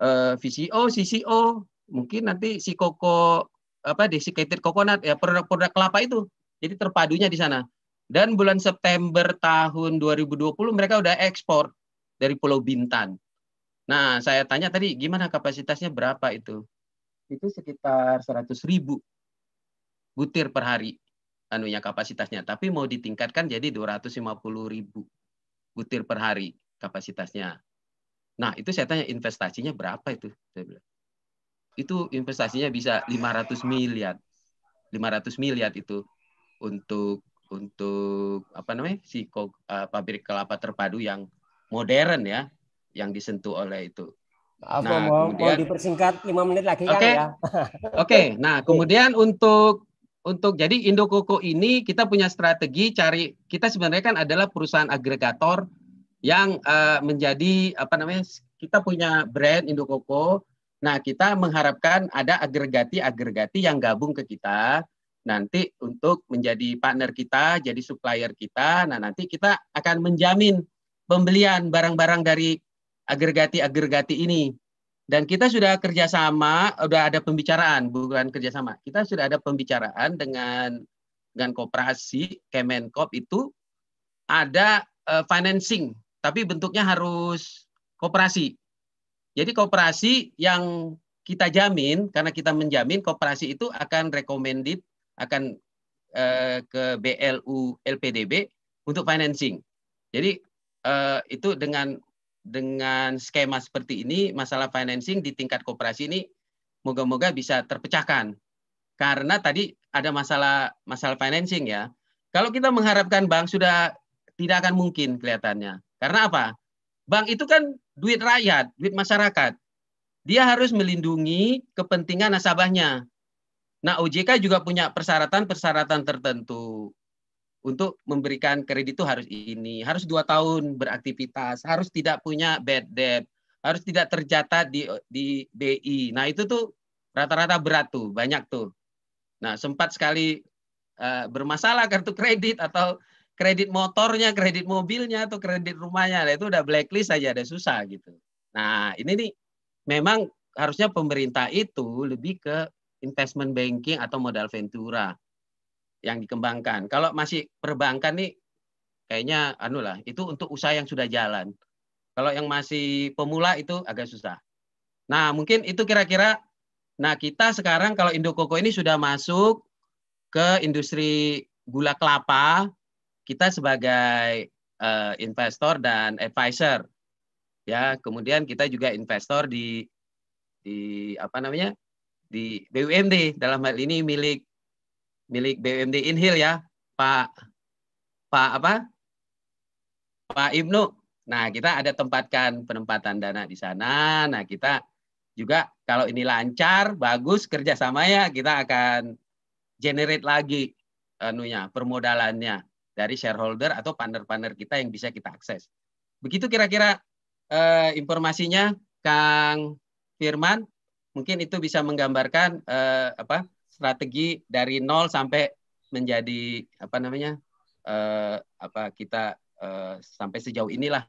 Speaker 3: Eh, VCO, CCO, mungkin nanti si koko apa desiccated coconut ya produk-produk kelapa itu. Jadi terpadunya di sana. Dan bulan September tahun 2020 mereka udah ekspor dari Pulau Bintan. Nah, saya tanya tadi gimana kapasitasnya berapa itu? itu sekitar 100 ribu butir per hari anunya kapasitasnya. Tapi mau ditingkatkan jadi 250 ribu butir per hari kapasitasnya. Nah itu saya tanya investasinya berapa itu? Saya bilang. Itu investasinya bisa 500 miliar. 500 miliar itu untuk untuk apa namanya si uh, pabrik kelapa terpadu yang modern ya yang disentuh oleh itu Maaf, nah, mau, kemudian, mau
Speaker 10: dipersingkat lima
Speaker 3: menit lagi okay. kan ya. [LAUGHS]
Speaker 9: Oke,
Speaker 3: okay. nah kemudian untuk untuk jadi Indokoko ini kita punya strategi cari kita sebenarnya kan adalah perusahaan agregator yang uh, menjadi apa namanya kita punya brand Indokoko. Nah, kita mengharapkan ada agregati-agregati yang gabung ke kita nanti untuk menjadi partner kita, jadi supplier kita. Nah, nanti kita akan menjamin pembelian barang-barang dari agregati-agregati ini. Dan kita sudah kerjasama, sudah ada pembicaraan, bukan kerjasama. Kita sudah ada pembicaraan dengan dengan kooperasi Kemenkop itu ada uh, financing, tapi bentuknya harus kooperasi. Jadi kooperasi yang kita jamin karena kita menjamin kooperasi itu akan recommended akan uh, ke BLU LPDB untuk financing. Jadi uh, itu dengan dengan skema seperti ini masalah financing di tingkat koperasi ini moga-moga bisa terpecahkan. Karena tadi ada masalah masalah financing ya. Kalau kita mengharapkan bank sudah tidak akan mungkin kelihatannya. Karena apa? Bank itu kan duit rakyat, duit masyarakat. Dia harus melindungi kepentingan nasabahnya. Nah, OJK juga punya persyaratan-persyaratan tertentu untuk memberikan kredit itu harus ini, harus dua tahun beraktivitas, harus tidak punya bad debt, harus tidak tercatat di di BI. Nah itu tuh rata-rata berat tuh, banyak tuh. Nah sempat sekali uh, bermasalah kartu kredit atau kredit motornya, kredit mobilnya atau kredit rumahnya, nah, itu udah blacklist aja, ada susah gitu. Nah ini nih memang harusnya pemerintah itu lebih ke investment banking atau modal ventura yang dikembangkan. Kalau masih perbankan nih kayaknya anu lah, itu untuk usaha yang sudah jalan. Kalau yang masih pemula itu agak susah. Nah, mungkin itu kira-kira nah kita sekarang kalau Indo Koko ini sudah masuk ke industri gula kelapa, kita sebagai uh, investor dan advisor. Ya, kemudian kita juga investor di di apa namanya? di BUMD dalam hal ini milik milik BUMD Inhil ya, Pak Pak apa? Pak Ibnu. Nah, kita ada tempatkan penempatan dana di sana. Nah, kita juga kalau ini lancar, bagus kerjasamanya, kita akan generate lagi anunya, permodalannya dari shareholder atau partner-partner kita yang bisa kita akses. Begitu kira-kira eh, informasinya, Kang Firman. Mungkin itu bisa menggambarkan eh, apa strategi dari nol sampai menjadi apa namanya eh, apa kita eh, sampai sejauh inilah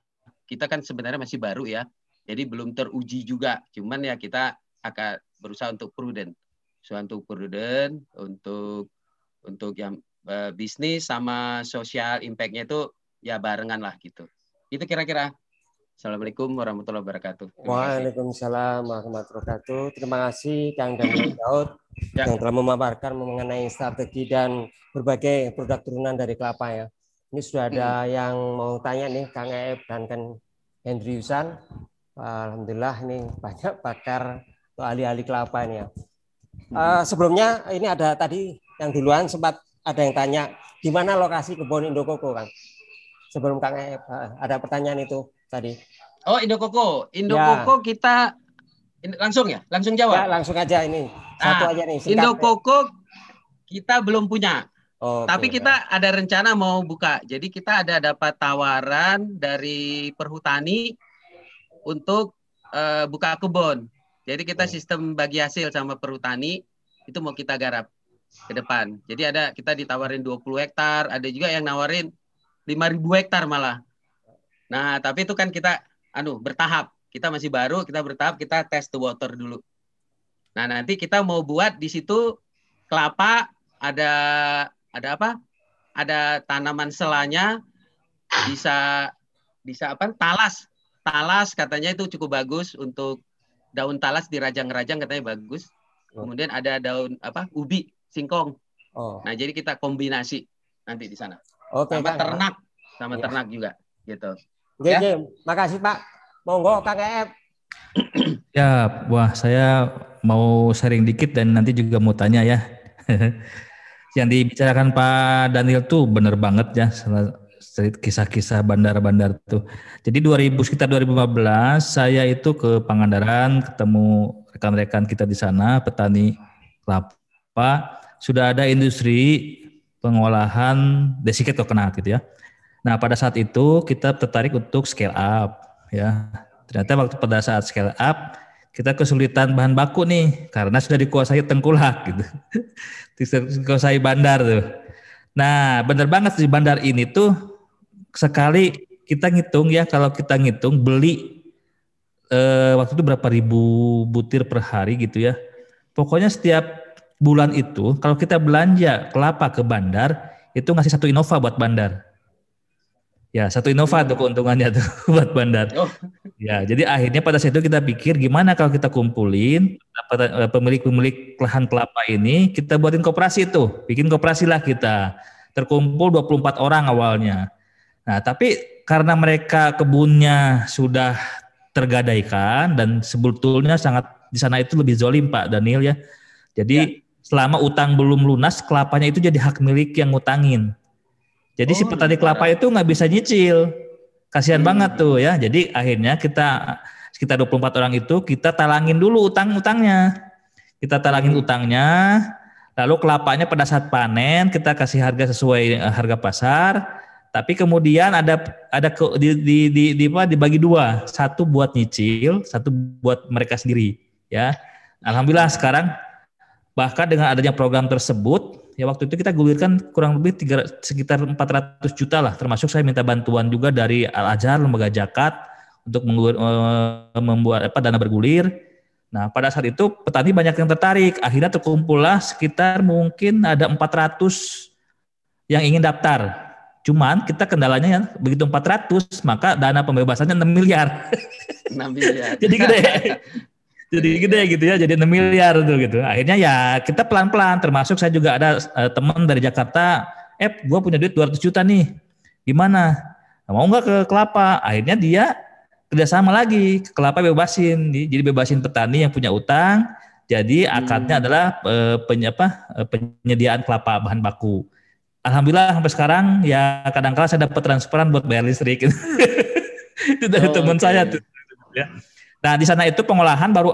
Speaker 3: kita kan sebenarnya masih baru ya jadi belum teruji juga cuman ya kita akan berusaha untuk prudent suatu untuk prudent untuk untuk yang uh, bisnis sama sosial impactnya itu ya barengan lah gitu itu kira-kira Assalamualaikum warahmatullahi wabarakatuh.
Speaker 10: Waalaikumsalam warahmatullahi wabarakatuh. Terima kasih Kang Daniel Daud ya. yang telah memaparkan mengenai strategi dan berbagai produk turunan dari kelapa ya. Ini sudah ada hmm. yang mau tanya nih Kang Eep dan Kang Hendriusan. Alhamdulillah ini banyak pakar atau ahli-ahli kelapa ini ya. Uh, sebelumnya ini ada tadi yang duluan sempat ada yang tanya di mana lokasi kebun Indokoko Kang? Sebelum Kang Eep eh, ada pertanyaan itu
Speaker 3: tadi. Oh Indokoko, ya. Indokoko ya. kita langsung ya, langsung jawab. Ya, langsung aja ini satu nah, aja nih. kita belum punya. Oh, Tapi kita ada rencana mau buka. Jadi kita ada dapat tawaran dari perhutani untuk uh, buka kebun. Jadi kita oh. sistem bagi hasil sama perhutani itu mau kita garap ke depan. Jadi ada kita ditawarin 20 hektar, ada juga yang nawarin 5000 hektar malah. Nah, tapi itu kan kita anu bertahap. Kita masih baru, kita bertahap, kita tes the water dulu. Nah, nanti kita mau buat di situ kelapa ada ada apa? Ada tanaman selanya bisa bisa apa? Talas. Talas katanya itu cukup bagus untuk daun talas dirajang-rajang katanya bagus. Oh. Kemudian ada daun apa? ubi, singkong. Oh. Nah, jadi kita kombinasi nanti di sana. Oke, sama ternak, sama iya. ternak juga gitu. Oke, ya? makasih Pak. Monggo Kang
Speaker 5: ya, wah saya mau sharing dikit dan nanti juga mau tanya ya. [LAUGHS] yang dibicarakan Pak Daniel tuh benar banget ya kisah-kisah bandar-bandar tuh. Jadi 2000 sekitar 2015 saya itu ke Pangandaran ketemu rekan-rekan kita di sana petani kelapa sudah ada industri pengolahan desiket coconut gitu ya. Nah, pada saat itu kita tertarik untuk scale up ya. Ternyata waktu pada saat scale up kita kesulitan bahan baku nih karena sudah dikuasai tengkulak gitu. [LAUGHS] dikuasai bandar tuh. Nah, benar banget di bandar ini tuh sekali kita ngitung ya kalau kita ngitung beli eh, waktu itu berapa ribu butir per hari gitu ya. Pokoknya setiap bulan itu kalau kita belanja kelapa ke bandar itu ngasih satu Innova buat bandar. Ya, satu Innova tuh keuntungannya tuh [LAUGHS] buat bandar. Oh. Ya, jadi akhirnya pada saat itu kita pikir gimana kalau kita kumpulin eh, eh, pemilik-pemilik lahan kelapa ini, kita buatin koperasi tuh, bikin koperasi lah kita. Terkumpul 24 orang awalnya. Nah, tapi karena mereka kebunnya sudah tergadaikan dan sebetulnya sangat di sana itu lebih zolim Pak Daniel ya. Jadi ya. selama utang belum lunas, kelapanya itu jadi hak milik yang ngutangin. Jadi oh, si petani gitu. kelapa itu nggak bisa nyicil. Kasihan hmm. banget tuh ya. Jadi akhirnya kita sekitar 24 orang itu kita talangin dulu utang-utangnya. Kita talangin hmm. utangnya, lalu kelapanya pada saat panen kita kasih harga sesuai eh, harga pasar, tapi kemudian ada ada ke, di, di, di, di apa dibagi dua, satu buat nyicil, satu buat mereka sendiri, ya. Alhamdulillah sekarang bahkan dengan adanya program tersebut Ya waktu itu kita gulirkan kurang lebih 3, sekitar 400 juta lah, termasuk saya minta bantuan juga dari Al Azhar, lembaga zakat untuk menggulir, eh, membuat apa dana bergulir. Nah pada saat itu petani banyak yang tertarik, akhirnya terkumpullah sekitar mungkin ada 400 yang ingin daftar. Cuman kita kendalanya ya, begitu 400 maka dana pembebasannya 6 miliar.
Speaker 3: 6 miliar. [LAUGHS] Jadi gede. [LAUGHS]
Speaker 5: jadi gede gitu ya, jadi 6 miliar tuh gitu. Akhirnya ya kita pelan-pelan, termasuk saya juga ada uh, teman dari Jakarta, eh gue punya duit 200 juta nih, gimana? Nah, mau nggak ke kelapa? Akhirnya dia kerjasama lagi, ke kelapa bebasin, jadi bebasin petani yang punya utang, jadi akadnya hmm. adalah uh, eh, peny apa, uh, penyediaan kelapa bahan baku. Alhamdulillah sampai sekarang ya kadang-kala saya dapat transferan buat bayar listrik. [LAUGHS] Itu dari oh, teman okay. saya tuh. Ya Nah, di sana itu pengolahan baru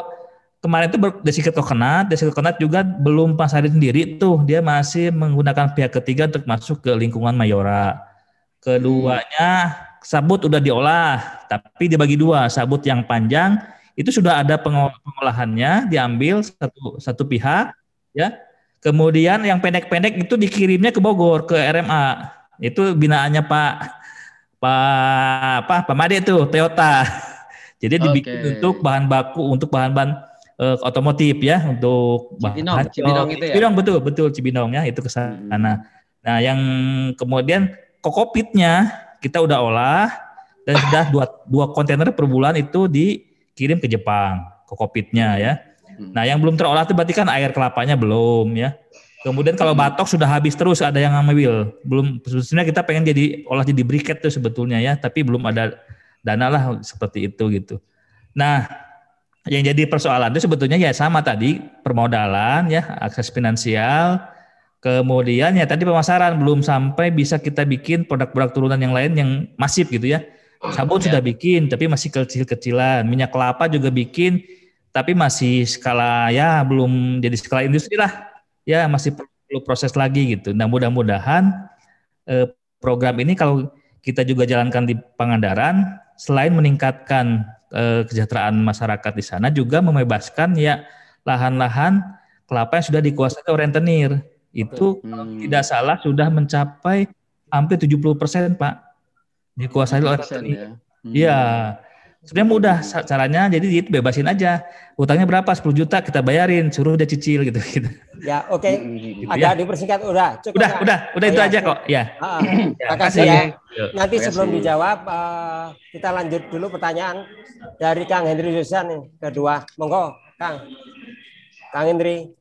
Speaker 5: kemarin itu desi kenat desi kenat juga belum pasarin sendiri tuh, dia masih menggunakan pihak ketiga untuk masuk ke lingkungan Mayora. Keduanya sabut udah diolah, tapi dibagi dua, sabut yang panjang itu sudah ada pengolahannya diambil satu satu pihak ya. Kemudian yang pendek-pendek itu dikirimnya ke Bogor ke RMA. Itu binaannya Pak Pak apa Pak Made tuh Toyota. Jadi okay. dibikin untuk bahan baku untuk bahan-bahan uh, eh, otomotif ya untuk Cibinong, bahan Cibinong itu ya. Cibinong betul betul Cibinong ya itu ke sana. Hmm. Nah, nah yang kemudian kokopitnya kita udah olah dan [LAUGHS] sudah dua dua kontainer per bulan itu dikirim ke Jepang kokopitnya hmm. ya. Hmm. Nah, yang belum terolah itu berarti kan air kelapanya belum ya. Kemudian kalau hmm. batok sudah habis terus ada yang ngambil. Belum sebenarnya kita pengen jadi olah jadi briket tuh sebetulnya ya, tapi belum ada dana lah seperti itu gitu. Nah, yang jadi persoalan itu sebetulnya ya sama tadi permodalan ya, akses finansial, kemudian ya tadi pemasaran belum sampai bisa kita bikin produk-produk turunan yang lain yang masif gitu ya. Ah, Sabun ya. sudah bikin tapi masih kecil-kecilan, minyak kelapa juga bikin tapi masih skala ya belum jadi skala industri lah. Ya masih perlu proses lagi gitu. Nah, mudah-mudahan eh, program ini kalau kita juga jalankan di Pangandaran selain meningkatkan eh, kesejahteraan masyarakat di sana juga membebaskan ya lahan-lahan kelapa yang sudah dikuasai oleh rentenir. Itu hmm. kalau tidak salah sudah mencapai hampir 70% Pak dikuasai oleh rentenir. Ya? Iya. Hmm. Ya. Sebenarnya mudah caranya, jadi itu bebasin aja. Utangnya berapa? 10 juta kita bayarin, suruh dia cicil gitu gitu.
Speaker 10: Ya, oke. Okay. Gitu, gitu. Agak ya. dipersingkat udah. Cukup udah, ya. udah, udah itu ya.
Speaker 5: aja kok. Iya. Ah, ah. Iya, ya. ya. Terima ya makasih ya. Nanti makasih. sebelum dijawab
Speaker 10: uh, kita lanjut dulu pertanyaan dari Kang Hendri Yusan kedua. Monggo, Kang. Kang Hendri.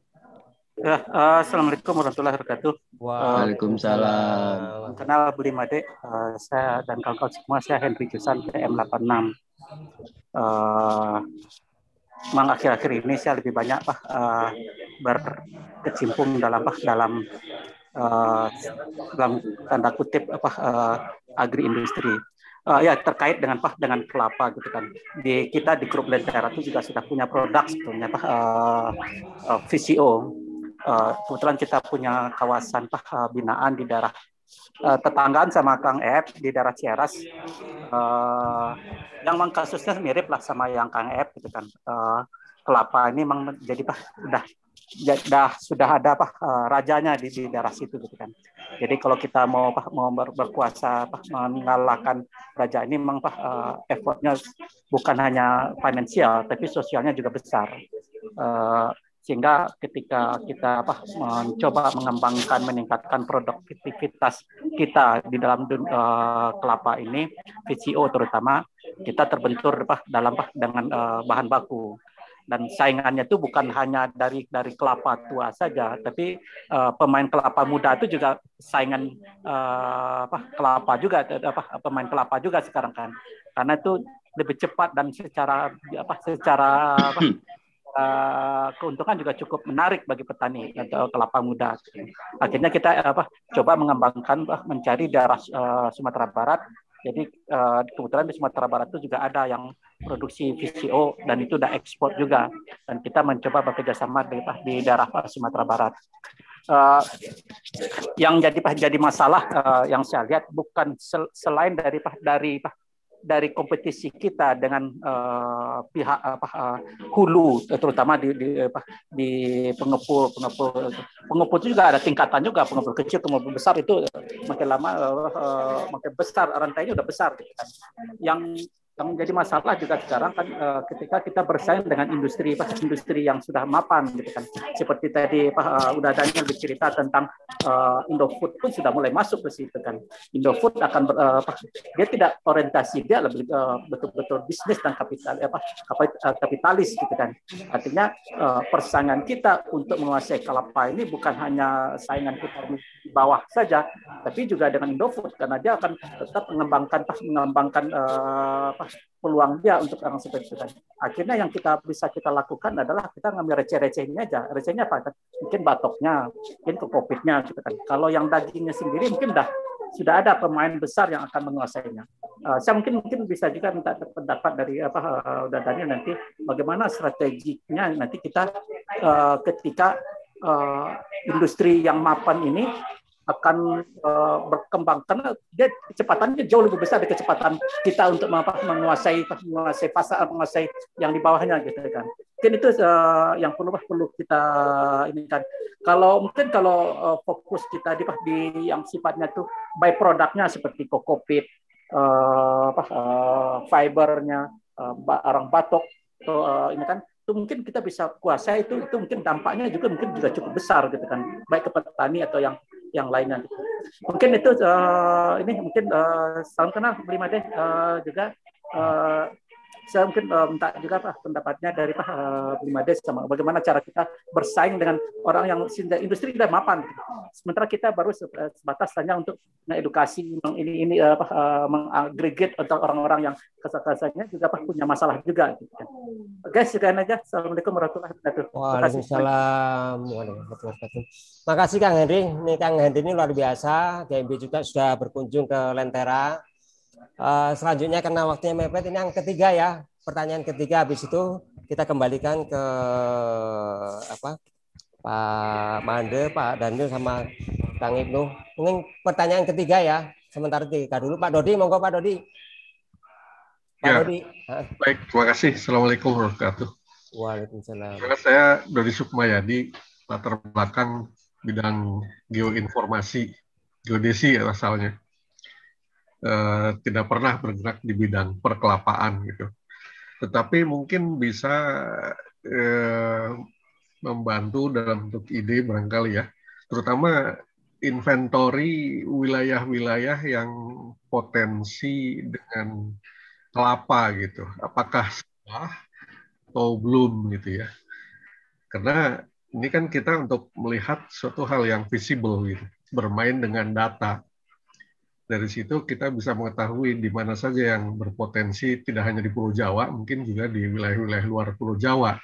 Speaker 11: Ya, uh, assalamualaikum warahmatullahi wabarakatuh. Waalaikumsalam. Eh, kenal Budi Made uh, saya dan kawan-kawan semua saya Henry Jusan PM 86 uh, memang akhir-akhir ini saya lebih banyak pak uh, berkecimpung dalam pak dalam eh, dalam tanda kutip apa uh, agri industri uh, ya terkait dengan pak dengan kelapa gitu kan di kita di grup Lentera itu juga sudah punya produk sebetulnya pak uh, uh, VCO uh, kebetulan kita punya kawasan pak uh, binaan di daerah uh, tetanggaan sama Kang Ep di daerah Ciaras uh, yang memang kasusnya mirip lah sama yang Kang Ep gitu kan uh, kelapa ini memang jadi pak udah sudah sudah ada apa rajanya di, di daerah situ gitu kan jadi kalau kita mau pak mau ber, berkuasa pak, mengalahkan raja ini memang pak effortnya bukan hanya finansial tapi sosialnya juga besar sehingga ketika kita apa mencoba mengembangkan meningkatkan produktivitas kita di dalam dun, uh, kelapa ini VCO terutama kita terbentur apa dalam apa dengan uh, bahan baku dan saingannya itu bukan hanya dari dari kelapa tua saja tapi uh, pemain kelapa muda itu juga saingan uh, apa kelapa juga apa pemain kelapa juga sekarang kan karena itu lebih cepat dan secara apa secara apa, Eh, keuntungan juga cukup menarik bagi petani atau kelapa muda. Akhirnya kita eh, apa coba mengembangkan eh, mencari daerah uh, Sumatera Barat. Jadi uh, kebetulan di Sumatera Barat itu juga ada yang produksi VCO dan itu udah ekspor juga. Dan kita mencoba bekerja sama di, di daerah Sumatera Barat. Uh, yang jadi jadi masalah uh, yang saya lihat bukan sel, selain dari dari dari kompetisi kita dengan uh, pihak apa uh, hulu terutama di di, apa, di pengepul pengepul pengepul itu juga ada tingkatan juga pengepul kecil pengepul besar itu makin lama uh, makin besar rantainya udah besar gitu kan yang yang menjadi masalah juga sekarang kan e, ketika kita bersaing dengan industri industri yang sudah mapan gitu kan seperti tadi pak e, eh, udah Daniel bercerita tentang e, Indofood pun sudah mulai masuk ke situ kan Indofood akan e, dia tidak orientasi dia lebih betul-betul bisnis dan kapital apa kapitalis gitu kan artinya e, persaingan kita untuk menguasai kelapa ini bukan hanya saingan kita di bawah saja tapi juga dengan Indofood karena dia akan tetap mengembangkan pas mengembangkan apa peluang dia untuk orang seperti kita. Kan. Akhirnya yang kita bisa kita lakukan adalah kita ngambil receh-recehnya aja. Recehnya apa? Mungkin batoknya, mungkin ke nya, gitu kan. Kalau yang dagingnya sendiri mungkin dah sudah ada pemain besar yang akan menguasainya. Uh, saya mungkin mungkin bisa juga minta pendapat dari apa uh, Daniel nanti bagaimana strateginya nanti kita uh, ketika uh, industri yang mapan ini akan uh, berkembang karena dia kecepatannya jauh lebih besar dari kecepatan kita untuk menguasai menguasai pasar menguasai yang di bawahnya gitu kan mungkin itu uh, yang perlu perlu kita ini kan kalau mungkin kalau uh, fokus kita di, di yang sifatnya tuh by produknya seperti kokopit uh, apa uh, fibernya uh, orang batok atau uh, ini kan itu mungkin kita bisa kuasai itu itu mungkin dampaknya juga mungkin juga cukup besar gitu kan baik ke petani atau yang yang lainnya. Mungkin itu uh, ini mungkin uh, eh, salam kenal beri deh uh, juga uh, saya mungkin minta eh, minta juga Pak pendapatnya dari Pak eh, Blimades sama bagaimana cara kita bersaing dengan orang yang industri sudah mapan. Sementara kita baru eh, sebatas hanya untuk mengedukasi ini ini apa uh, mengagregate untuk orang-orang yang kesakasannya juga Pak punya masalah juga gitu kan. Oke, sekian aja. Assalamualaikum warahmatullahi wabarakatuh. Waalaikumsalam
Speaker 10: warahmatullahi wabarakatuh. Makasih Kang Henry. Ini Kang Henry ini luar biasa. GMB juga sudah berkunjung ke Lentera. Uh, selanjutnya karena waktunya mepet ini yang ketiga ya pertanyaan ketiga habis itu kita kembalikan ke apa Pak Mande Pak Daniel sama Kang Ibnu Ini pertanyaan ketiga ya sementara tiga dulu Pak Dodi monggo Pak Dodi
Speaker 8: Pak ya. Dodi baik terima kasih Assalamualaikum warahmatullahi wabarakatuh Waalaikumsalam Karena saya Dodi Sukmayadi latar belakang bidang geoinformasi geodesi ya, asalnya Eh, tidak pernah bergerak di bidang perkelapaan gitu. Tetapi mungkin bisa eh, membantu dalam bentuk ide barangkali ya, terutama inventory wilayah-wilayah yang potensi dengan kelapa gitu. Apakah sudah atau belum gitu ya? Karena ini kan kita untuk melihat suatu hal yang visible gitu, bermain dengan data dari situ kita bisa mengetahui di mana saja yang berpotensi tidak hanya di Pulau Jawa, mungkin juga di wilayah-wilayah luar Pulau Jawa.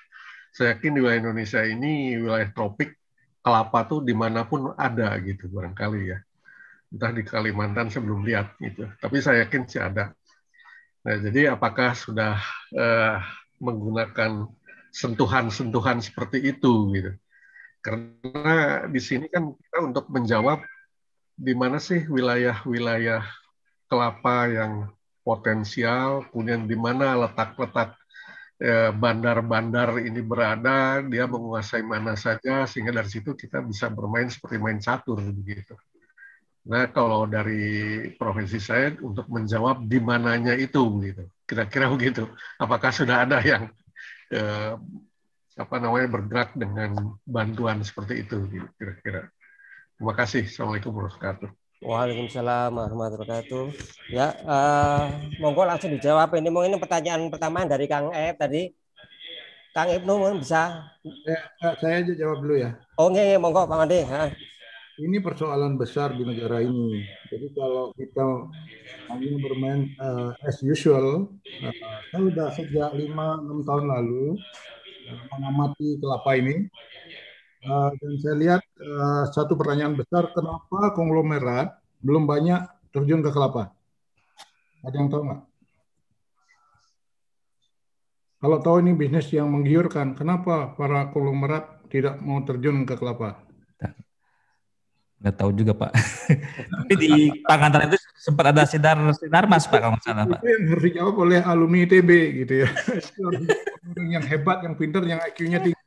Speaker 8: Saya yakin di wilayah Indonesia ini wilayah tropik kelapa tuh dimanapun ada gitu barangkali ya. Entah di Kalimantan saya belum lihat gitu, tapi saya yakin sih ada. Nah jadi apakah sudah eh, menggunakan sentuhan-sentuhan seperti itu gitu? Karena di sini kan kita untuk menjawab di mana sih wilayah-wilayah kelapa yang potensial, kemudian di mana letak-letak eh, bandar-bandar ini berada, dia menguasai mana saja, sehingga dari situ kita bisa bermain seperti main catur begitu. Nah, kalau dari profesi saya untuk menjawab di mananya itu gitu. Kira-kira begitu. Apakah sudah ada yang eh, apa namanya bergerak dengan bantuan seperti itu gitu, kira-kira? Terima kasih. Assalamualaikum warahmatullahi wabarakatuh.
Speaker 10: Waalaikumsalam warahmatullahi wabarakatuh. Ya, uh, monggo langsung dijawab ini. Mungkin pertanyaan pertama dari Kang E. tadi. Kang Ibnu mungkin bisa. Ya,
Speaker 7: saya aja jawab dulu ya. Oh, -nge, iya, iya, monggo Pak Andi. Ha. Ini persoalan besar di negara ini. Jadi kalau kita hanya bermain uh, as usual, uh, saya sudah sejak 5-6 tahun lalu uh, mengamati kelapa ini Eh, dan saya lihat uh, satu pertanyaan besar, kenapa konglomerat belum banyak terjun ke kelapa? Ada yang tahu nggak? Kalau tahu ini bisnis yang menggiurkan, kenapa para konglomerat tidak mau terjun ke kelapa? Nggak tahu juga Pak.
Speaker 5: Tapi di Pangandaran itu sempat ada sinar sinar mas Pak kalau salah Pak.
Speaker 7: Itu yang harus dijawab oleh alumni ITB gitu ya. [LAUGHS] yang hebat, yang pinter, yang IQ-nya tinggi.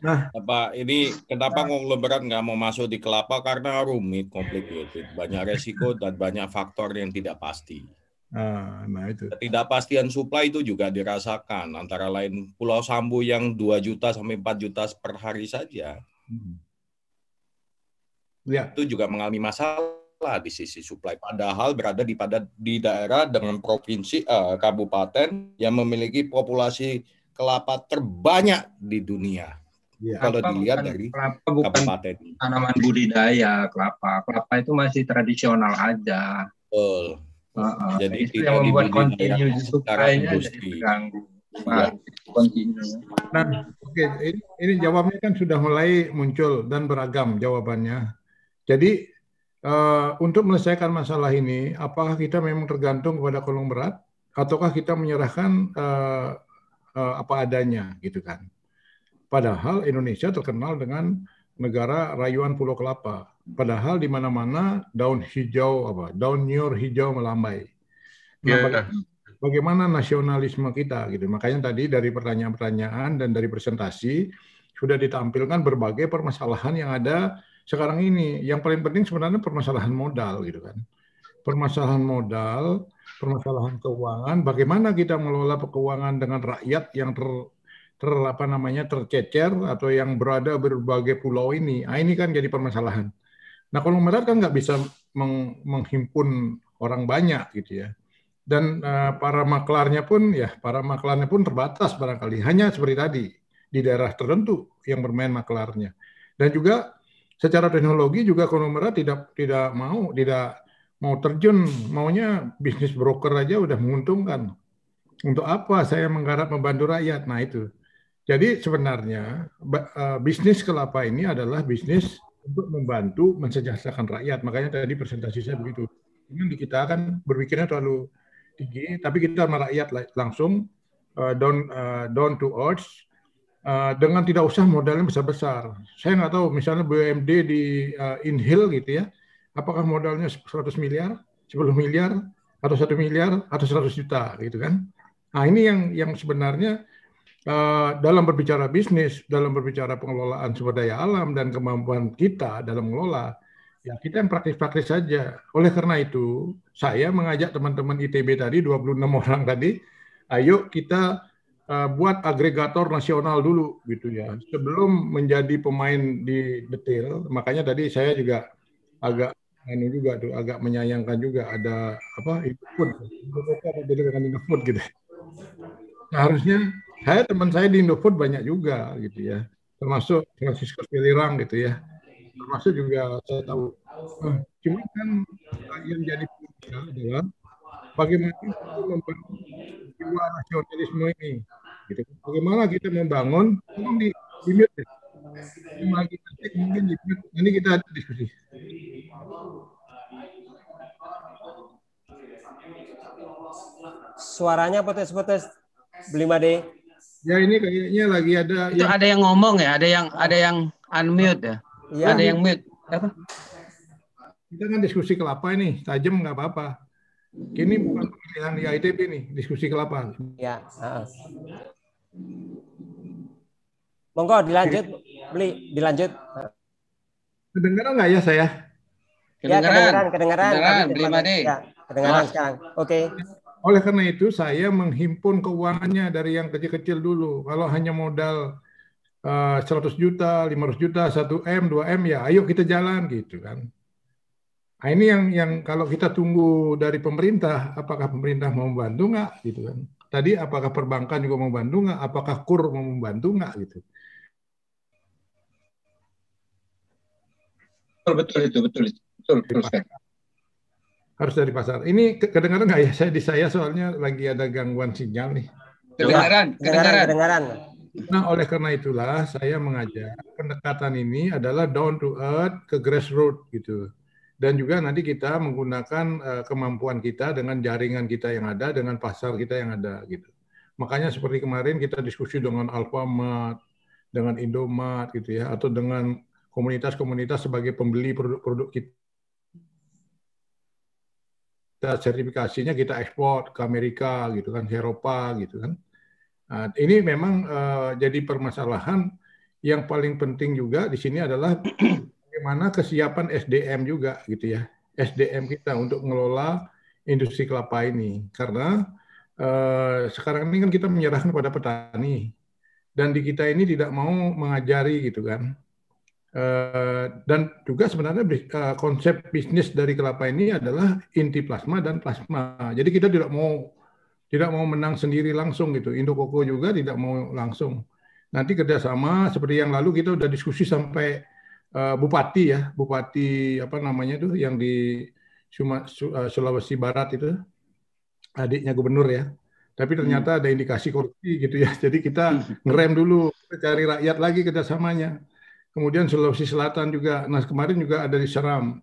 Speaker 7: Nah,
Speaker 12: apa ini kenapa nah. konglomerat nggak mau masuk di kelapa karena rumit, complicated, banyak resiko dan banyak faktor yang tidak pasti.
Speaker 7: Ah, nah itu.
Speaker 6: Tidak
Speaker 12: Ketidakpastian supply itu juga dirasakan antara lain Pulau Sambu yang 2 juta sampai 4 juta per hari saja. Hmm. Ya. Itu juga mengalami masalah di sisi supply. Padahal berada di pada di daerah dengan provinsi eh, kabupaten yang memiliki populasi kelapa terbanyak di dunia.
Speaker 8: Ya. Kalau dilihat
Speaker 12: dari kelapa bukan kabupaten. tanaman budidaya
Speaker 8: kelapa. Kelapa itu
Speaker 4: masih tradisional
Speaker 8: aja. Betul. Uh, jadi itu yang membuat kontinu
Speaker 7: suplainya jadi iya. terganggu. Nah, iya. nah oke, okay. ini, ini jawabnya kan sudah mulai muncul dan beragam jawabannya. Jadi uh, untuk menyelesaikan masalah ini, apakah kita memang tergantung kepada kolong berat, ataukah kita menyerahkan uh, uh, apa adanya, gitu kan? Padahal Indonesia terkenal dengan negara rayuan pulau kelapa. Padahal di mana-mana daun hijau apa, daun nyur hijau melambai.
Speaker 8: Nah, yeah. Iya.
Speaker 7: Bagaimana nasionalisme kita gitu. Makanya tadi dari pertanyaan-pertanyaan dan dari presentasi sudah ditampilkan berbagai permasalahan yang ada sekarang ini. Yang paling penting sebenarnya permasalahan modal gitu kan. Permasalahan modal, permasalahan keuangan, bagaimana kita mengelola keuangan dengan rakyat yang ter ter apa namanya tercecer atau yang berada berbagai pulau ini, nah, ini kan jadi permasalahan. Nah kalau merah kan nggak bisa meng, menghimpun orang banyak gitu ya, dan uh, para maklarnya pun ya para maklarnya pun terbatas barangkali hanya seperti tadi di daerah tertentu yang bermain maklarnya dan juga secara teknologi juga konglomerat tidak tidak mau tidak mau terjun maunya bisnis broker aja udah menguntungkan untuk apa saya menggarap membantu rakyat nah itu jadi sebenarnya e, bisnis kelapa ini adalah bisnis untuk membantu mensejahterakan rakyat. Makanya tadi presentasi saya begitu. Ini kita kan berpikirnya terlalu tinggi, tapi kita merakyat langsung e, down e, down to earth dengan tidak usah modalnya besar-besar. Saya nggak tahu misalnya BUMD di Inhil gitu ya, apakah modalnya 100 miliar, 10 miliar, atau satu miliar, atau 100 juta gitu kan. Nah ini yang yang sebenarnya Eh, dalam berbicara bisnis, dalam berbicara pengelolaan sumber daya alam dan kemampuan kita dalam mengelola, ya kita yang praktis-praktis saja. Oleh karena itu, saya mengajak teman-teman ITB tadi 26 orang tadi, ayo kita eh, buat agregator nasional dulu gitu ya. Sebelum menjadi pemain di detail, makanya tadi saya juga agak anu juga tuh agak menyayangkan juga ada apa input. gitu. Nah, harusnya saya teman saya di Indofood banyak juga gitu ya termasuk Francisco Pilirang gitu ya termasuk juga saya tahu nah, eh, cuma kan yang jadi pilihan adalah bagaimana kita membangun jiwa nasionalisme ini gitu bagaimana kita membangun di di mute mungkin di kita diskusi
Speaker 10: suaranya potes-potes belima deh Ya ini kayaknya lagi ada. Itu yang... ada yang ngomong ya,
Speaker 3: ada
Speaker 7: yang ada yang unmute ya, ya. ada yang mute apa? Kita kan diskusi kelapa ini, tajam nggak apa-apa. Ini bukan pilihan di ITB nih, diskusi kelapa.
Speaker 10: Ya. Monggo dilanjut, beli dilanjut.
Speaker 7: Kedengaran nggak ya saya? Kedengaran, ya, kedengaran, kedengaran. kedengaran, kedengaran. Ya, kedengaran
Speaker 10: sekarang. Oke. Okay.
Speaker 7: Oleh karena itu saya menghimpun keuangannya dari yang kecil-kecil dulu. Kalau hanya modal uh, eh, 100 juta, 500 juta, 1 M, 2 M ya ayo kita jalan gitu kan. Nah, ini yang yang kalau kita tunggu dari pemerintah, apakah pemerintah mau membantu nggak gitu kan? Tadi apakah perbankan juga mau membantu nggak? Apakah kur mau membantu nggak gitu?
Speaker 9: Betul betul itu betul betul betul. betul, betul
Speaker 7: harus dari pasar. Ini kedengaran nggak ya saya di saya soalnya lagi ada gangguan sinyal nih. Kedengaran, kedengaran, kedengaran. Nah, oleh karena itulah saya mengajak pendekatan ini adalah down to earth ke grassroots gitu. Dan juga nanti kita menggunakan uh, kemampuan kita dengan jaringan kita yang ada, dengan pasar kita yang ada gitu. Makanya seperti kemarin kita diskusi dengan Alfamart, dengan Indomart gitu ya, atau dengan komunitas-komunitas sebagai pembeli produk-produk kita kita sertifikasinya kita ekspor ke Amerika gitu kan, ke Eropa gitu kan. Nah, ini memang uh, jadi permasalahan yang paling penting juga di sini adalah bagaimana kesiapan SDM juga gitu ya. SDM kita untuk mengelola industri kelapa ini karena uh, sekarang ini kan kita menyerahkan kepada petani dan di kita ini tidak mau mengajari gitu kan Eh, dan juga sebenarnya eh, konsep bisnis dari kelapa ini adalah inti plasma dan plasma. Jadi kita tidak mau tidak mau menang sendiri langsung gitu. Koko juga tidak mau langsung. Nanti kerjasama seperti yang lalu kita udah diskusi sampai uh, bupati ya, bupati apa namanya tuh yang di Suma, uh, Sulawesi Barat itu adiknya gubernur ya. Tapi ternyata hmm. ada indikasi korupsi gitu ya. [LAUGHS] Jadi kita hmm. ngerem dulu cari rakyat lagi kerjasamanya kemudian Sulawesi Selatan juga. Nah kemarin juga ada di Seram,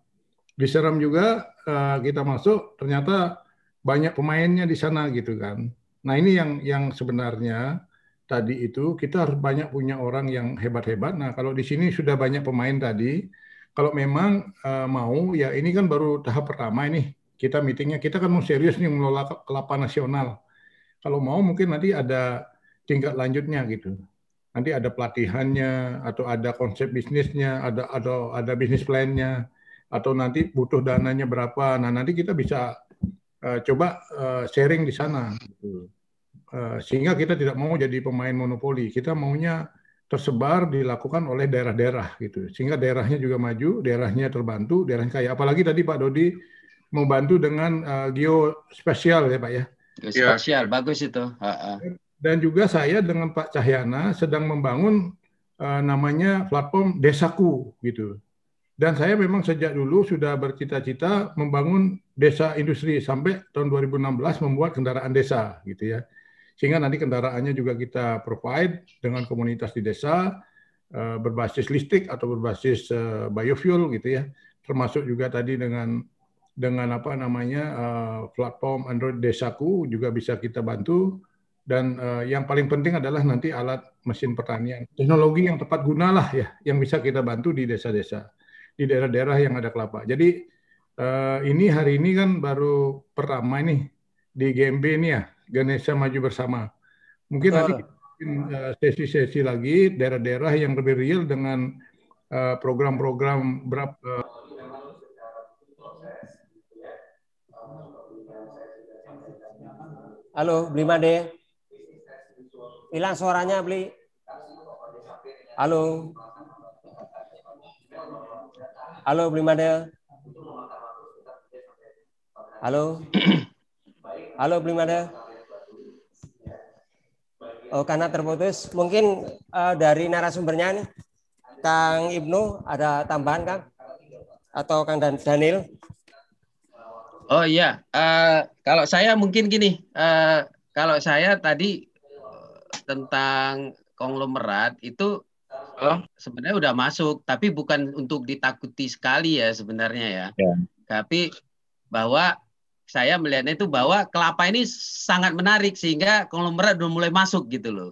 Speaker 7: di Seram juga uh, kita masuk ternyata banyak pemainnya di sana gitu kan. Nah ini yang yang sebenarnya tadi itu kita harus banyak punya orang yang hebat-hebat. Nah kalau di sini sudah banyak pemain tadi, kalau memang uh, mau ya ini kan baru tahap pertama ini kita meetingnya kita kan mau serius nih mengelola kelapa nasional. Kalau mau mungkin nanti ada tingkat lanjutnya gitu nanti ada pelatihannya atau ada konsep bisnisnya, ada ada ada bisnis plannya atau nanti butuh dananya berapa. Nah, nanti kita bisa uh, coba uh, sharing di sana. Uh, sehingga kita tidak mau jadi pemain monopoli. Kita maunya tersebar dilakukan oleh daerah-daerah gitu. Sehingga daerahnya juga maju, daerahnya terbantu, daerahnya kaya. Apalagi tadi Pak Dodi membantu dengan uh, spesial ya Pak ya.
Speaker 3: spesial ya. bagus
Speaker 7: itu. Iya. Dan juga saya dengan Pak Cahyana sedang membangun uh, namanya platform Desaku gitu. Dan saya memang sejak dulu sudah bercita-cita membangun desa industri sampai tahun 2016 membuat kendaraan desa gitu ya. Sehingga nanti kendaraannya juga kita provide dengan komunitas di desa uh, berbasis listrik atau berbasis uh, biofuel gitu ya. Termasuk juga tadi dengan dengan apa namanya uh, platform Android Desaku juga bisa kita bantu dan uh, yang paling penting adalah nanti alat mesin pertanian. Teknologi yang tepat gunalah ya, yang bisa kita bantu di desa-desa, di daerah-daerah yang ada kelapa. Jadi uh, ini hari ini kan baru pertama ini di GMB ini ya, Ganesha Maju Bersama. Mungkin oh. nanti eh, sesi-sesi uh, lagi daerah-daerah yang lebih real dengan program program-program berapa uh,
Speaker 10: Halo, Blimade. Hilang suaranya, Beli.
Speaker 9: Halo. Halo, Beli Made. Halo. [CLEARS THROAT] Halo, Beli Made. Oh, karena
Speaker 10: terputus. Mungkin uh, dari narasumbernya nih, Kang Ibnu ada tambahan, Kang? Atau Kang Dan Daniel?
Speaker 3: Oh iya, uh, kalau saya mungkin gini, uh, kalau saya tadi tentang konglomerat itu oh. sebenarnya udah masuk, tapi bukan untuk ditakuti sekali ya sebenarnya ya. Yeah. Tapi bahwa saya melihatnya itu bahwa kelapa ini sangat menarik sehingga konglomerat udah mulai masuk gitu loh.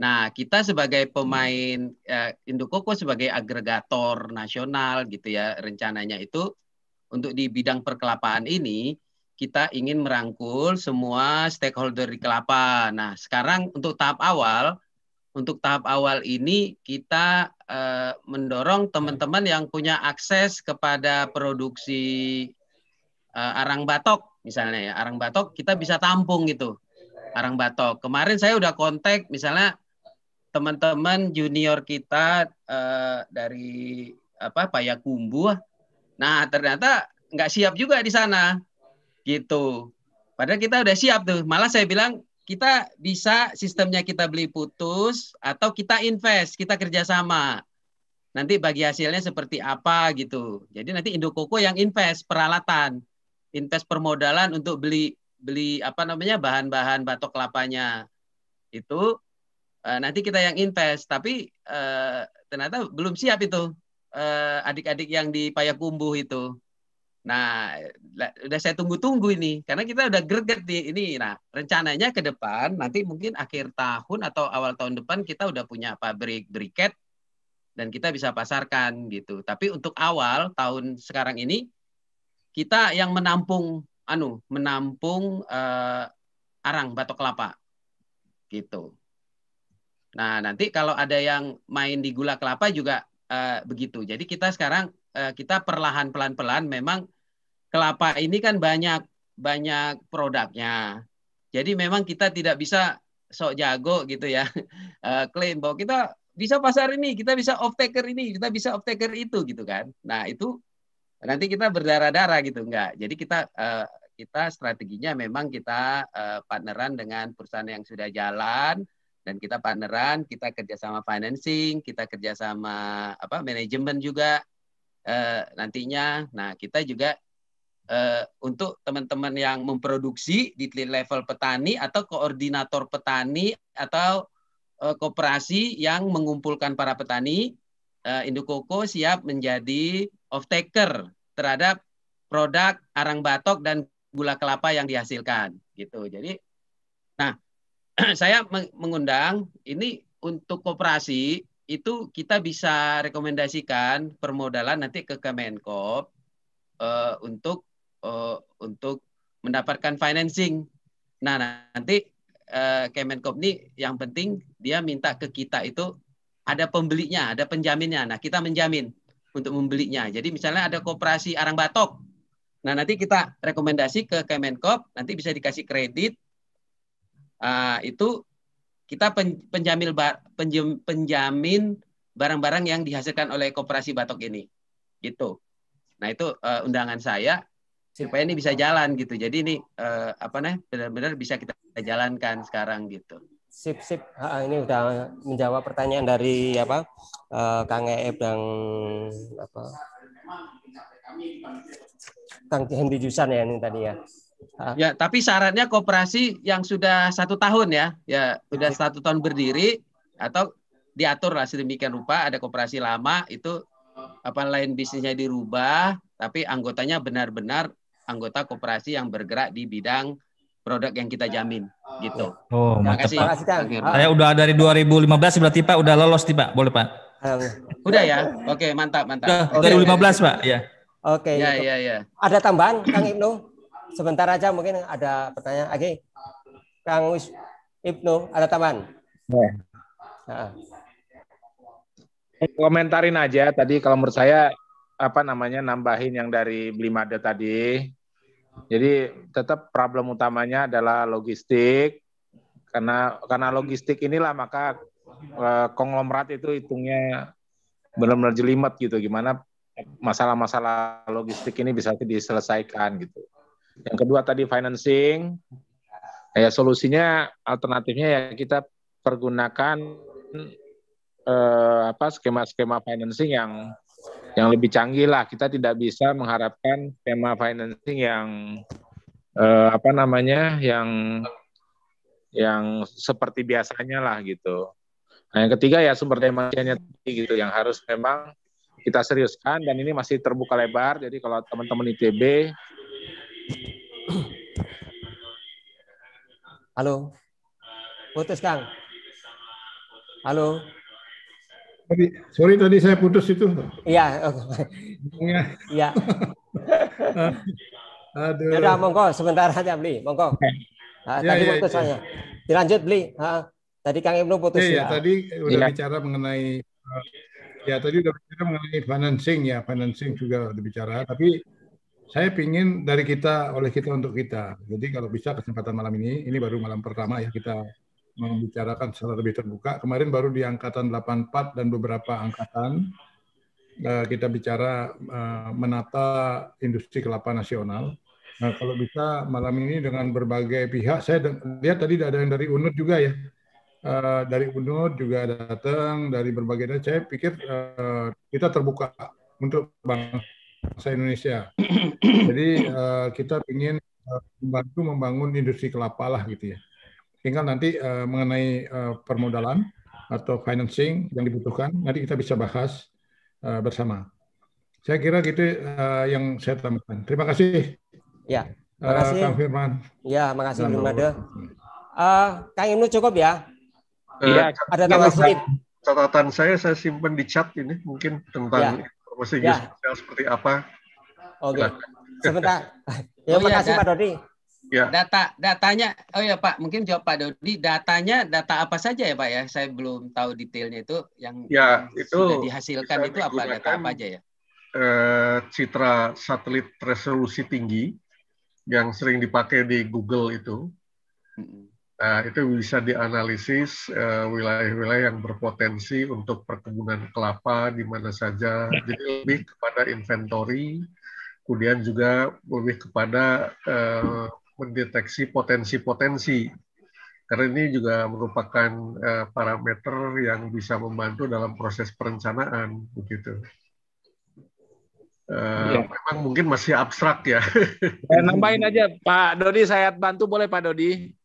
Speaker 3: Nah, kita sebagai pemain eh, ya, Indokoko sebagai agregator nasional gitu ya rencananya itu untuk di bidang perkelapaan ini kita ingin merangkul semua stakeholder di Kelapa. Nah, sekarang untuk tahap awal, untuk tahap awal ini kita eh, mendorong teman-teman yang punya akses kepada produksi eh, arang batok misalnya ya, arang batok kita bisa tampung gitu. Arang batok. Kemarin saya udah kontak misalnya teman-teman junior kita eh, dari apa Payakumbuh. Nah, ternyata nggak siap juga di sana Gitu. Padahal kita udah siap tuh. Malah saya bilang kita bisa sistemnya kita beli putus atau kita invest, kita kerjasama. Nanti bagi hasilnya seperti apa gitu. Jadi nanti Indokoko yang invest peralatan, invest permodalan untuk beli beli apa namanya bahan-bahan batok kelapanya itu eh, nanti kita yang invest. Tapi eh, ternyata belum siap itu eh, adik -adik yang di Payakumbuh itu. Nah, udah saya tunggu-tunggu ini karena kita udah greget nih ini. Nah, rencananya ke depan nanti mungkin akhir tahun atau awal tahun depan kita udah punya pabrik briket dan kita bisa pasarkan gitu. Tapi untuk awal tahun sekarang ini kita yang menampung anu, menampung uh, arang batok kelapa. Gitu. Nah, nanti kalau ada yang main di gula kelapa juga uh, begitu. Jadi kita sekarang eh, kita perlahan pelan-pelan memang kelapa ini kan banyak banyak produknya. Jadi memang kita tidak bisa sok jago gitu ya uh, [LAUGHS] klaim bahwa kita bisa pasar ini, kita bisa off taker ini, kita bisa off taker itu gitu kan. Nah itu nanti kita berdarah-darah gitu enggak. Jadi kita uh, kita strateginya memang kita uh, partneran dengan perusahaan yang sudah jalan dan kita partneran, kita kerjasama financing, kita kerjasama apa manajemen juga uh, nantinya. Nah kita juga Eh, untuk teman-teman yang memproduksi di level petani atau koordinator petani atau eh, kooperasi yang mengumpulkan para petani eh, Indukoko siap menjadi off taker terhadap produk arang batok dan gula kelapa yang dihasilkan gitu. Jadi nah [CLEARS THROAT] saya mengundang ini untuk kooperasi itu kita bisa rekomendasikan permodalan nanti ke Kemenkop uh, untuk uh, untuk mendapatkan financing. Nah, nanti uh, eh, Kemenkop ini yang penting dia minta ke kita itu ada pembelinya, ada penjaminnya. Nah, kita menjamin untuk membelinya. Jadi misalnya ada kooperasi Arang Batok. Nah, nanti kita rekomendasi ke Kemenkop, nanti bisa dikasih kredit. Uh, itu kita pen, bar, penjamin barang-barang yang dihasilkan oleh kooperasi Batok ini. Gitu. Nah, itu uh, undangan saya supaya ini bisa jalan gitu. Jadi ini uh, apa nah benar-benar bisa kita jalankan sekarang gitu.
Speaker 10: Sip sip. ini udah menjawab pertanyaan dari apa uh, Kang Eep dan apa Kang Hendi Jusan ya ini tadi ya.
Speaker 3: Ha. Ya, tapi syaratnya kooperasi yang sudah satu tahun ya, ya sudah satu tahun berdiri atau diatur lah sedemikian rupa ada kooperasi lama itu apa lain bisnisnya dirubah tapi anggotanya benar-benar anggota koperasi yang bergerak di bidang produk yang kita jamin gitu.
Speaker 5: Oh, oh terima kasih. Terima kasih
Speaker 3: Kang. Saya
Speaker 5: udah dari 2015 berarti Pak udah lolos nih Pak. Boleh Pak?
Speaker 3: Udah ya. Oke, mantap, mantap.
Speaker 10: Udah, okay. 2015
Speaker 5: Pak, ya.
Speaker 3: Oke. Okay. Ya, ya, ya. Ada
Speaker 10: tambahan Kang Ibnu? Sebentar aja mungkin ada pertanyaan lagi. Kang
Speaker 6: Ibnu, ada tambahan? Ya. nah. Komentarin aja tadi kalau menurut saya apa namanya nambahin yang dari Blimade tadi jadi tetap problem utamanya adalah logistik karena karena logistik inilah maka eh, konglomerat itu hitungnya benar-benar jelimet gitu gimana masalah-masalah logistik ini bisa diselesaikan gitu. Yang kedua tadi financing ya solusinya alternatifnya ya kita pergunakan eh, apa skema-skema financing yang yang lebih canggih lah. Kita tidak bisa mengharapkan tema financing yang eh, apa namanya yang yang seperti biasanya lah gitu. Nah, yang ketiga ya sumber daya manusianya gitu yang harus memang kita seriuskan dan ini masih terbuka lebar. Jadi kalau teman-teman ITB Halo.
Speaker 10: Putus, Kang. Halo.
Speaker 7: Sorry, sorry tadi saya putus itu.
Speaker 10: Iya. Iya. iya. Ah, aduh. Yaudah, monggo sebentar aja beli, monggo. Nah, ya, tadi ya, putus saya. Dilanjut beli. ha ah, tadi Kang Ibnu putus ya. ya. Tadi udah ya.
Speaker 7: bicara mengenai ah, ya tadi udah bicara mengenai financing ya, financing juga udah bicara. Tapi saya ingin dari kita oleh kita untuk kita. Jadi kalau bisa kesempatan malam ini, ini baru malam pertama ya kita membicarakan secara lebih terbuka. Kemarin baru di angkatan 84 dan beberapa angkatan eh, kita bicara eh, menata industri kelapa nasional. Nah, kalau bisa malam ini dengan berbagai pihak, saya lihat tadi ada yang dari UNUD juga ya. Eh, dari UNUD juga datang, dari berbagai daerah. Saya pikir kita terbuka untuk bangsa Indonesia. Jadi kita ingin membantu membangun industri kelapa lah gitu ya tinggal nanti uh, mengenai uh, permodalan atau financing yang dibutuhkan nanti kita bisa bahas uh, bersama. Saya kira gitu uh, yang saya tambahkan. Terima kasih.
Speaker 8: Ya, Terima Uh, Kang Firman. Ya, makasih Bung Nada.
Speaker 10: Uh, Kang Imnu cukup ya?
Speaker 8: Iya. Uh, Ada tambahan sedikit. Catatan saya saya simpan di chat ini mungkin tentang ya. informasi ya. seperti apa. Oke. Okay. Sebentar.
Speaker 3: [LAUGHS] ya, oh, iya, kasih ya, Pak Dodi. Ya. Data datanya, oh ya Pak, mungkin jawab Pak Dodi. Datanya data apa saja ya Pak ya? Saya belum tahu detailnya itu yang ya, itu sudah dihasilkan itu apa data apa aja ya?
Speaker 8: Eh, citra satelit resolusi tinggi yang sering dipakai di Google itu. Nah, itu bisa dianalisis eh, wilayah-wilayah yang berpotensi untuk perkebunan kelapa di mana saja. Jadi lebih kepada inventory, kemudian juga lebih kepada eh, mendeteksi potensi-potensi. Karena ini juga merupakan uh, parameter yang bisa membantu dalam proses perencanaan, begitu. Uh, ya. Memang mungkin masih abstrak ya.
Speaker 6: ya. nambahin aja, Pak Dodi, saya bantu boleh Pak Dodi? Ya,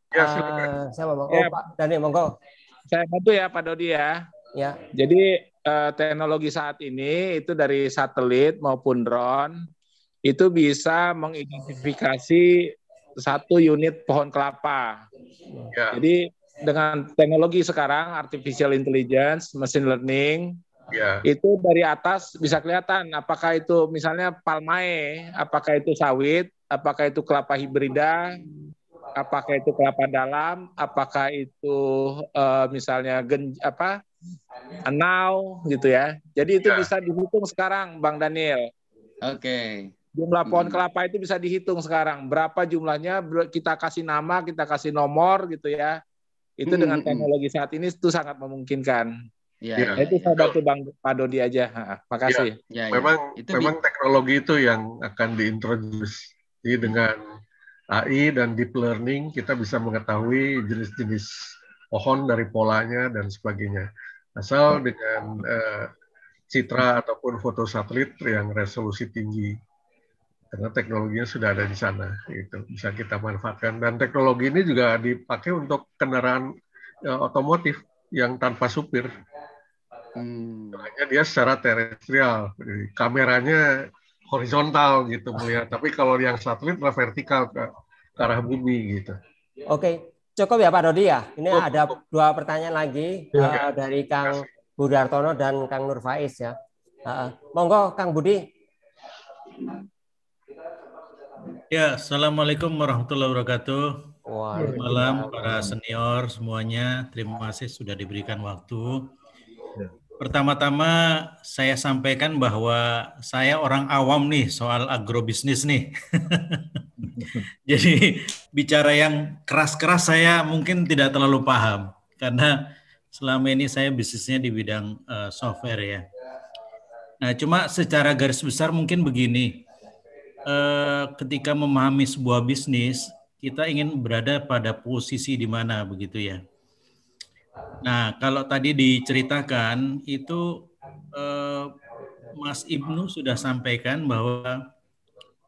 Speaker 6: Uh, saya mau, ya. oh, ya. Pak Dani, monggo. Saya bantu ya Pak Dodi ya. Ya. Jadi uh, teknologi saat ini itu dari satelit maupun drone itu bisa mengidentifikasi satu unit pohon kelapa. Ya. Jadi dengan teknologi sekarang artificial intelligence, machine learning, yeah. itu dari atas bisa kelihatan apakah itu misalnya palmae, apakah itu sawit, apakah itu kelapa hibrida, apakah itu kelapa dalam, apakah itu uh, misalnya gen apa now gitu ya. Jadi itu yeah. bisa dihitung sekarang, Bang Daniel. Oke. Okay. Jumlah pohon kelapa itu bisa dihitung sekarang. Berapa jumlahnya? Kita kasih nama, kita kasih nomor gitu ya. Itu dengan teknologi saat ini itu sangat memungkinkan. Ya, ya. ya. Itu saya bantu Bang Pak Dodi aja. Ha,
Speaker 8: makasih. Ya, ya, ya, memang Itu memang teknologi itu yang akan diintroduce. Jadi dengan AI dan deep learning kita bisa mengetahui jenis-jenis pohon dari polanya dan sebagainya. Asal ya. dengan uh, citra ataupun foto satelit yang resolusi tinggi karena teknologinya sudah ada di sana itu bisa kita manfaatkan dan teknologi ini juga dipakai untuk kendaraan uh, otomotif yang tanpa supir hmm. dia secara terestrial kameranya horizontal gitu melihat tapi kalau yang satelit lah vertikal ke, ke arah bumi gitu
Speaker 10: oke okay. cukup ya Pak Dodi ya ini cukup, ada dua pertanyaan lagi ya, uh, dari Kang Budartono dan Kang Nur Faiz ya uh, monggo Kang Budi
Speaker 13: Ya, assalamualaikum warahmatullahi wabarakatuh. Selamat malam para senior semuanya. Terima kasih sudah diberikan waktu. Ya. Pertama-tama saya sampaikan bahwa saya orang awam nih soal agrobisnis nih. [LAUGHS] Jadi bicara yang keras-keras saya mungkin tidak terlalu paham karena selama ini saya bisnisnya di bidang uh, software ya. Nah, cuma secara garis besar mungkin begini. Eh, ketika memahami sebuah bisnis, kita ingin berada pada posisi di mana begitu ya. Nah, kalau tadi diceritakan itu eh, Mas Ibnu sudah sampaikan bahwa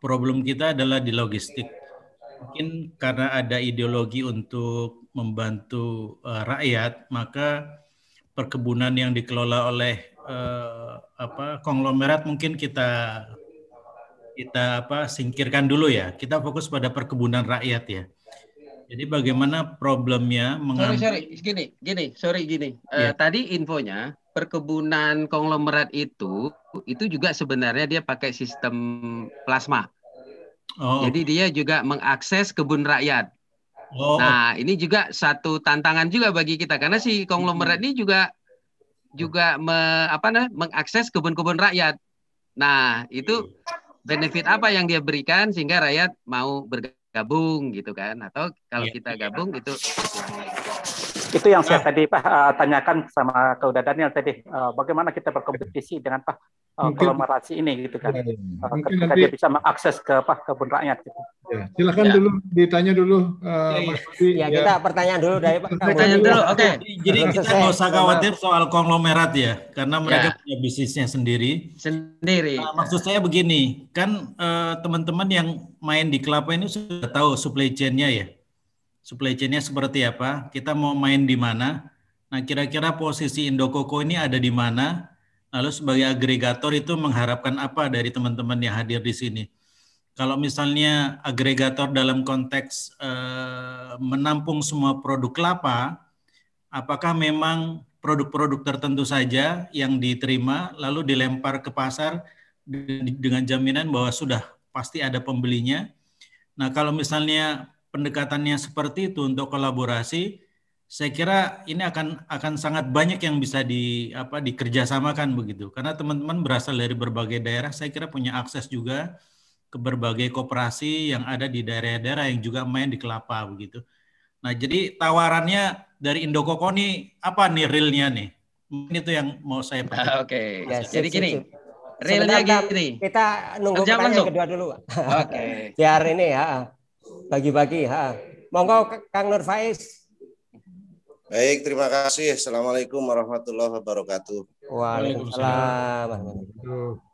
Speaker 13: problem kita adalah di logistik. Mungkin karena ada ideologi untuk membantu eh, rakyat, maka perkebunan yang dikelola oleh apa konglomerat mungkin kita kita apa singkirkan dulu ya. Kita fokus pada perkebunan rakyat ya. Jadi bagaimana problemnya mengambil...
Speaker 3: Sorry, sorry, gini, gini, sorry, gini. Yeah. Uh, iya. tadi infonya perkebunan konglomerat itu, itu juga sebenarnya dia pakai sistem plasma. Oh. Jadi dia juga mengakses kebun rakyat.
Speaker 9: Oh. Nah,
Speaker 3: ini juga satu tantangan juga bagi kita karena si konglomerat ini juga juga me, apa nah, mengakses kebun-kebun rakyat. Nah, itu benefit iya. apa yang dia berikan sehingga rakyat mau bergabung gitu kan atau kalau iya, kita iya. gabung ya. itu
Speaker 11: itu yang saya nah. tadi eh, tanyakan sama Kau Daniel tadi eh, bagaimana kita berkompetisi dengan Pak eh, kolaborasi ini gitu kan. Ya, ya, ya. ketika nanti, dia bisa mengakses ke Pak kebun
Speaker 13: rakyat gitu. Ya,
Speaker 7: silakan ya. dulu ditanya dulu uh, ya, kita
Speaker 13: pertanyaan dulu dari Pak. Pertanyaan dulu. Oke. Okay. Jadi kita nggak usah khawatir soal konglomerat ya karena mereka ya. punya bisnisnya sendiri. Sendiri. Nah, maksud saya begini, kan teman-teman uh, yang main di kelapa ini sudah tahu supply chain-nya ya supply chain-nya seperti apa, kita mau main di mana. Nah, kira-kira posisi Indokoko ini ada di mana? Lalu sebagai agregator itu mengharapkan apa dari teman-teman yang hadir di sini? Kalau misalnya agregator dalam konteks eh, menampung semua produk kelapa, apakah memang produk-produk tertentu saja yang diterima lalu dilempar ke pasar dengan jaminan bahwa sudah pasti ada pembelinya? Nah, kalau misalnya pendekatannya seperti itu untuk kolaborasi, saya kira ini akan akan sangat banyak yang bisa di apa dikerjasamakan begitu. Karena teman-teman berasal dari berbagai daerah, saya kira punya akses juga ke berbagai koperasi yang ada di daerah-daerah yang juga main di kelapa begitu. Nah, jadi tawarannya dari Indokoko nih apa nih realnya nih? Ini tuh yang mau saya nah, Oke. Okay. Ya, jadi gini. Realnya
Speaker 10: gini. Kita nunggu pertanyaan kedua dulu. Oke. Okay. [LAUGHS] Biar ini ya. Bagi-bagi, ha. Monggo Kang Nur Faiz.
Speaker 2: Baik, terima kasih. Assalamualaikum warahmatullahi wabarakatuh. Waalaikumsalam.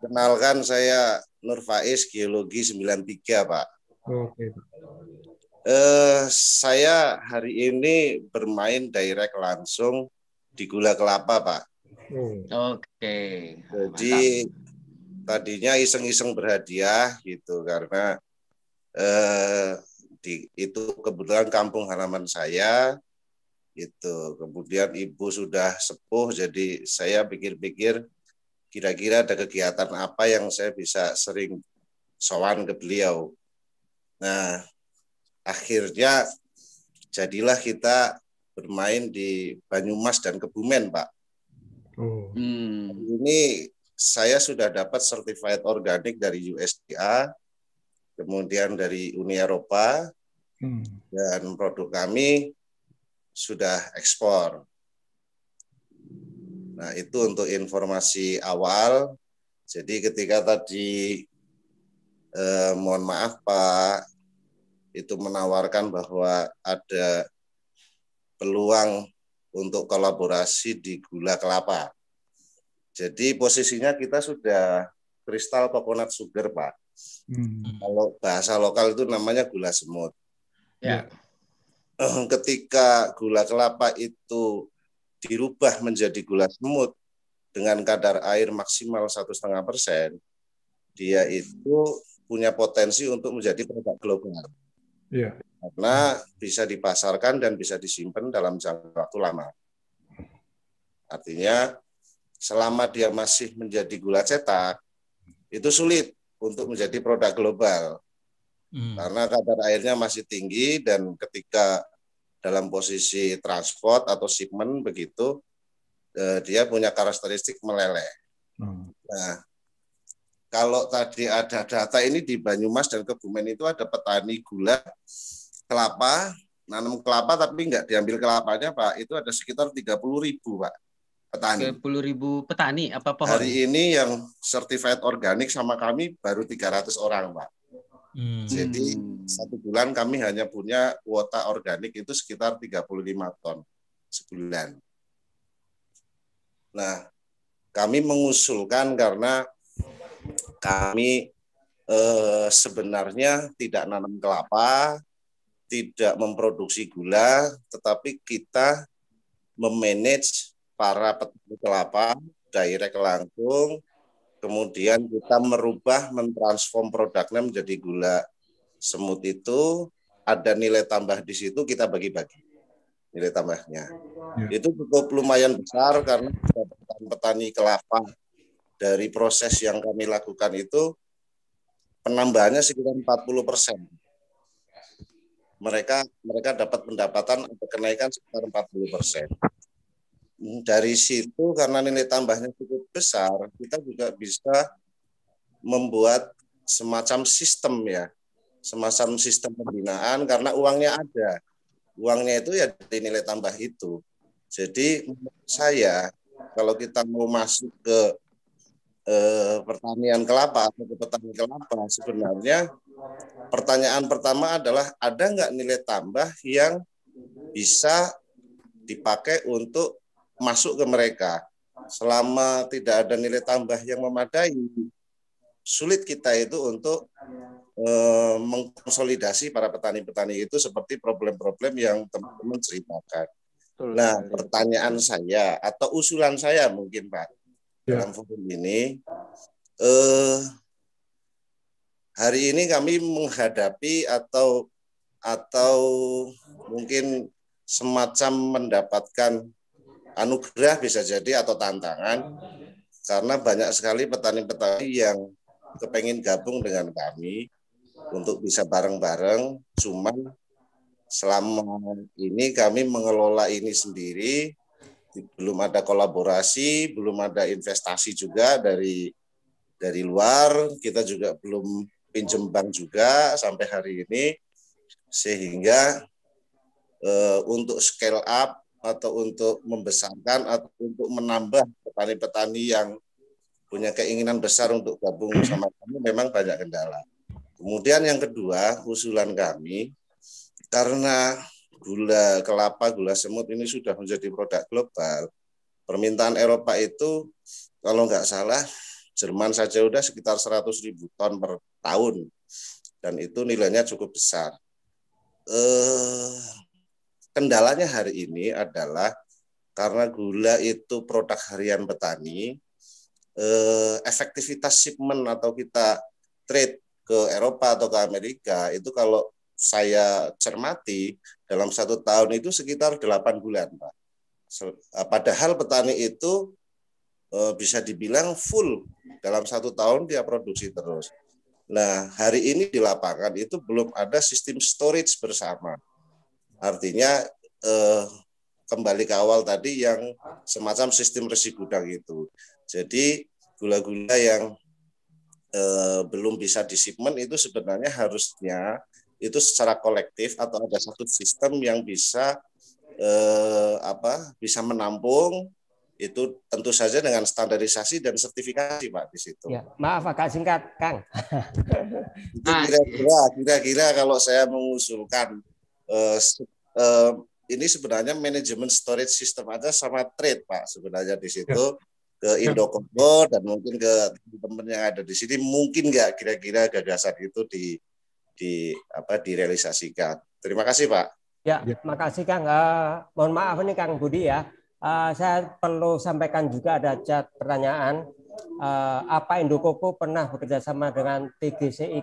Speaker 2: Kenalkan saya Nur Faiz, Geologi 93, Pak. Oke. Eh, saya hari ini bermain direct langsung di Gula Kelapa, Pak. Hmm. Oke. Jadi tadinya iseng-iseng berhadiah gitu karena eh, di itu kebetulan kampung halaman saya itu kemudian ibu sudah sepuh jadi saya pikir-pikir kira-kira ada kegiatan apa yang saya bisa sering sowan ke beliau nah akhirnya jadilah kita bermain di Banyumas dan Kebumen pak oh. hmm. ini saya sudah dapat certified organik dari USDA kemudian dari Uni Eropa hmm. dan produk kami sudah ekspor. Nah, itu untuk informasi awal. Jadi ketika tadi eh, mohon maaf Pak itu menawarkan bahwa ada peluang untuk kolaborasi di gula kelapa. Jadi posisinya kita sudah kristal coconut sugar, Pak. Hmm. Kalau bahasa lokal itu namanya gula semut. Ya. ya. Eh, ketika gula kelapa itu dirubah menjadi gula semut dengan kadar air maksimal satu setengah persen, dia itu punya potensi untuk menjadi produk global. Ya. Karena bisa dipasarkan dan bisa disimpan dalam jangka waktu lama. Artinya selama dia masih menjadi gula cetak, itu sulit untuk menjadi produk global. Hmm. Karena kadar airnya masih tinggi dan ketika dalam posisi transport atau shipment begitu eh, dia punya karakteristik meleleh. Hmm. Nah, kalau tadi ada data ini di Banyumas dan Kebumen itu ada petani gula, kelapa, nanam kelapa tapi nggak diambil kelapanya Pak, itu ada sekitar 30 ribu Pak petani. ribu petani apa pohon? Hari ini yang certified organik sama kami baru 300 orang, Pak. Hmm. Jadi hmm. satu bulan kami hanya punya kuota organik itu sekitar 35 ton sebulan. Nah, kami mengusulkan karena kami eh, sebenarnya tidak nanam kelapa, tidak memproduksi gula, tetapi kita memanage para petani kelapa direct langsung kemudian kita merubah mentransform produknya menjadi gula semut itu ada nilai tambah di situ kita bagi-bagi nilai tambahnya ya. itu cukup lumayan besar karena petani petani kelapa dari proses yang kami lakukan itu penambahannya sekitar 40 persen mereka mereka dapat pendapatan atau kenaikan sekitar 40 persen Hmm, dari situ karena nilai tambahnya cukup besar, kita juga bisa membuat semacam sistem ya, semacam sistem pembinaan karena uangnya ada. Uangnya itu ya dari nilai tambah itu. Jadi saya kalau kita mau masuk ke eh, pertanian kelapa atau ke petani kelapa sebenarnya pertanyaan pertama adalah ada nggak nilai tambah yang bisa dipakai untuk masuk ke mereka. Selama tidak ada nilai tambah yang memadai, sulit kita itu untuk e, mengkonsolidasi para petani-petani itu seperti problem-problem yang teman-teman ceritakan. Nah, pertanyaan saya atau usulan saya mungkin Pak ya. dalam forum ini, e, hari ini kami menghadapi atau atau mungkin semacam mendapatkan anugerah bisa jadi atau tantangan karena banyak sekali petani-petani yang kepengen gabung dengan kami untuk bisa bareng-bareng cuman selama ini kami mengelola ini sendiri belum ada kolaborasi belum ada investasi juga dari dari luar kita juga belum pinjem bank juga sampai hari ini sehingga e, untuk scale up atau untuk membesarkan atau untuk menambah petani-petani yang punya keinginan besar untuk gabung [CLEARS THROAT] sama kami memang banyak kendala. Kemudian yang kedua, usulan kami karena gula kelapa, gula semut ini sudah menjadi produk global. Permintaan Eropa itu kalau nggak salah Jerman saja sudah sekitar 100 ribu ton per tahun dan itu nilainya cukup besar. Eh, kendalanya hari ini adalah karena gula itu produk harian petani, eh, efektivitas shipment atau kita trade ke Eropa atau ke Amerika itu kalau saya cermati dalam satu tahun itu sekitar delapan bulan Pak. Eh, padahal petani itu eh, bisa dibilang full dalam satu tahun dia produksi terus. Nah hari ini di lapangan itu belum ada sistem storage bersama Artinya eh, kembali ke awal tadi yang semacam sistem resi gudang itu. Jadi gula-gula yang eh, belum bisa disipmen itu sebenarnya harusnya itu secara kolektif atau ada satu sistem yang bisa eh, apa bisa menampung itu tentu saja dengan standarisasi dan sertifikasi pak di situ.
Speaker 10: Ya, maaf agak singkat Kang.
Speaker 2: Kira-kira kalau saya mengusulkan eh, eh, ini sebenarnya manajemen storage system aja sama trade Pak sebenarnya di situ ya. ke ya. dan mungkin ke teman-teman yang ada di sini mungkin nggak kira-kira gagasan itu di di apa direalisasikan. Terima kasih Pak.
Speaker 10: Ya, terima ya. kasih Kang. Uh, mohon maaf nih Kang Budi ya. Uh, saya perlu sampaikan juga ada chat pertanyaan. Uh, apa Indokoko pernah bekerja sama dengan TGCI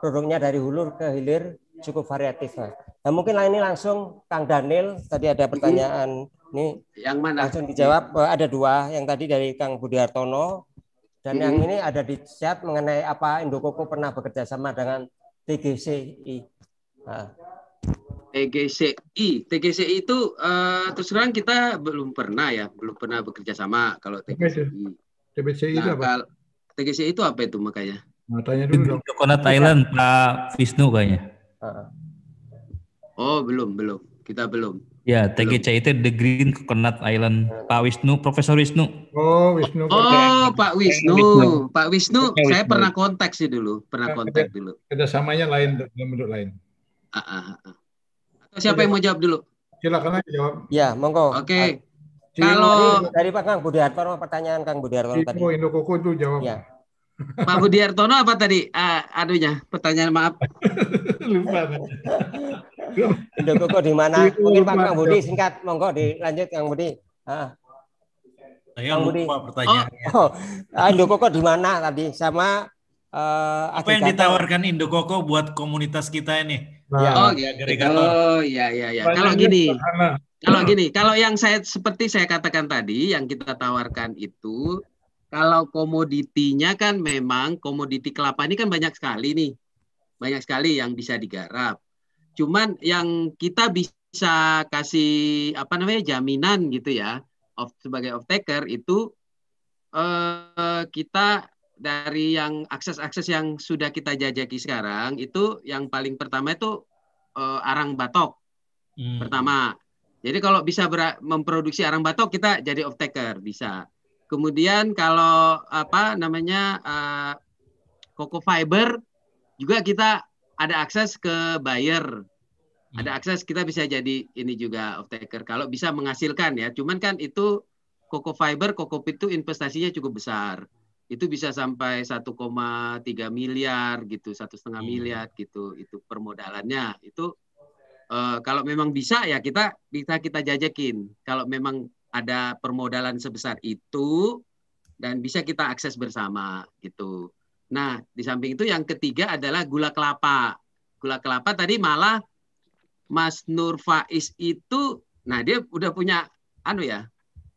Speaker 10: Produknya dari hulur ke hilir cukup variatif. Pak. Nah, mungkin ini langsung Kang Daniel tadi ada mm-hmm. pertanyaan ini
Speaker 3: yang mana langsung dijawab
Speaker 10: iya. eh, ada dua yang tadi dari Kang Budi Hartono dan hmm. yang mm-hmm. ini ada di chat mengenai apa Indokoko pernah bekerja sama dengan
Speaker 3: TGCI. Nah. TGCI, TGCI itu uh, terus terang kita belum pernah ya, belum pernah bekerja sama
Speaker 7: kalau TGCI. TGCI nah, itu apa?
Speaker 3: TGCI itu apa itu makanya?
Speaker 7: Nah, tanya dulu dong. Thailand Pak
Speaker 5: Wisnu kayaknya.
Speaker 3: Uh. Oh, belum, belum. Kita belum.
Speaker 5: Ya, TGC itu The Green Coconut Island. Pak Wisnu, Profesor Wisnu.
Speaker 7: Oh, Wisnu. Oh, Pak Wisnu. Wisnu. Pak Wisnu, saya pernah kontak sih dulu, pernah kontak dulu. samanya lain dalam bentuk lain. Ah, ah, ah, ah.
Speaker 10: Atau siapa yang mau jawab
Speaker 7: dulu? Silakan aja jawab.
Speaker 3: Ya, monggo. Oke. Okay.
Speaker 10: Kalau dari Pak Kang Budi pertanyaan Kang Budi Hartono tadi. Indokoko
Speaker 7: itu jawab. Ya.
Speaker 3: Pak Budi Hartono apa tadi? Uh, ah, adunya, pertanyaan maaf.
Speaker 8: [LAUGHS] Lupa. Udah di mana? Mungkin Pak Kang Budi singkat,
Speaker 10: monggo dilanjut Kang Budi. Ah. Saya Kang Budi. lupa pertanyaannya. Oh, oh. di mana tadi? Sama
Speaker 13: uh, apa yang ditawarkan Indokoko buat komunitas kita ini? Nah, ya. Oh, ya, oh, ya, ya, ya. Kalau gini,
Speaker 3: kalau gini, kalau yang saya seperti saya katakan tadi, yang kita tawarkan itu kalau komoditinya kan memang komoditi kelapa ini kan banyak sekali nih. Banyak sekali yang bisa digarap. Cuman yang kita bisa kasih apa namanya jaminan gitu ya of, sebagai off taker itu eh, kita dari yang akses-akses yang sudah kita jajaki sekarang itu yang paling pertama itu eh, arang batok hmm. pertama. Jadi kalau bisa memproduksi arang batok kita jadi off taker bisa. Kemudian kalau apa namanya uh, Coco Fiber juga kita ada akses ke buyer. Hmm. Ada akses kita bisa jadi ini juga off taker kalau bisa menghasilkan ya. Cuman kan itu koko Fiber, koko itu investasinya cukup besar. Itu bisa sampai 1,3 miliar gitu, satu setengah hmm. miliar gitu itu permodalannya. Itu uh, kalau memang bisa ya kita bisa kita jajakin. Kalau memang ada permodalan sebesar itu dan bisa kita akses bersama gitu. Nah, di samping itu yang ketiga adalah gula kelapa. Gula kelapa tadi malah Mas Nur Faiz itu nah dia udah punya anu ya,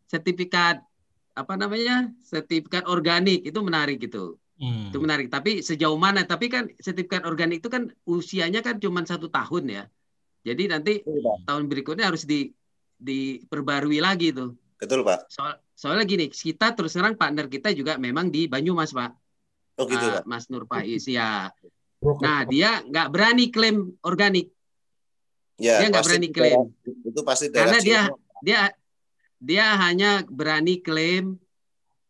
Speaker 3: sertifikat apa namanya? sertifikat organik itu menarik gitu. Hmm. Itu menarik. Tapi sejauh mana? Tapi kan sertifikat organik itu kan usianya kan cuma satu tahun ya. Jadi nanti iya. tahun berikutnya harus di diperbarui lagi tuh. Betul Pak. Soal, soalnya gini, kita terus terang partner kita juga memang di Banyumas Pak. Oh gitu ah, Pak. Mas Nur Faiz ya. Nah dia nggak berani klaim organik.
Speaker 2: Ya, dia nggak berani klaim. Daerah, itu pasti daerah karena dia
Speaker 3: dia dia hanya berani klaim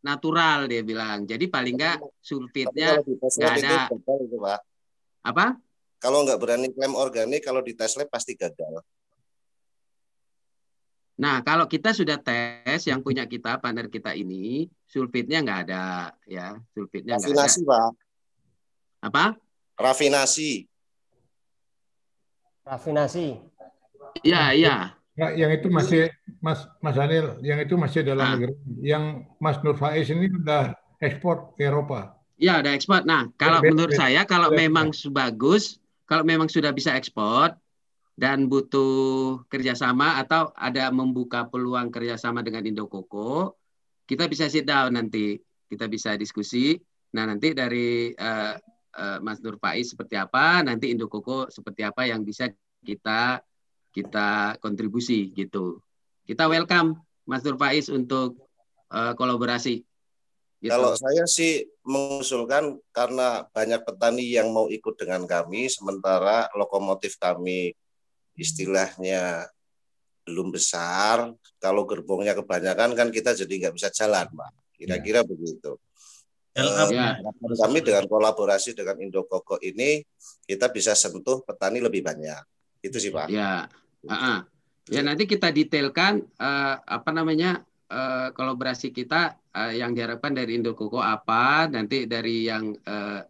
Speaker 3: natural dia bilang. Jadi paling nggak sulfitnya nggak ada.
Speaker 2: Itu, Apa? Kalau nggak berani klaim organik, kalau di tes lab pasti gagal.
Speaker 3: Nah, kalau kita sudah tes yang punya kita, partner kita ini, sulfitnya nggak ada,
Speaker 2: ya, sulfitnya nggak ada. Rafinasi, Pak. Apa? Rafinasi.
Speaker 10: Rafinasi.
Speaker 7: Iya, iya. Nah, yang itu masih Mas Mas Daniel, yang itu masih dalam nah. negeri. Yang Mas Nur Faiz ini sudah ekspor ke Eropa.
Speaker 3: Ya, udah ekspor. Nah, kalau ya, menurut ya, saya kalau ya, memang sebagus kalau memang sudah bisa ekspor, dan butuh kerjasama atau ada membuka peluang kerjasama dengan Indokoko, kita bisa sit down nanti, kita bisa diskusi. Nah nanti dari uh, uh, Mas Nur Faiz seperti apa, nanti Indokoko seperti apa yang bisa kita kita kontribusi gitu. Kita welcome Mas Nur Faiz untuk uh, kolaborasi.
Speaker 2: Gitu. Kalau saya sih mengusulkan karena banyak petani yang mau ikut dengan kami, sementara lokomotif kami istilahnya belum besar, kalau gerbongnya kebanyakan kan kita jadi nggak bisa jalan, Pak. Kira-kira ya. begitu. ya. Kami dengan kolaborasi dengan Indokoko ini kita bisa sentuh petani lebih banyak. Itu sih, Pak. Ya.
Speaker 3: Uh -huh. Ya nanti kita detailkan uh, apa namanya uh, kolaborasi kita uh, yang diharapkan dari Indokoko apa, nanti dari yang uh,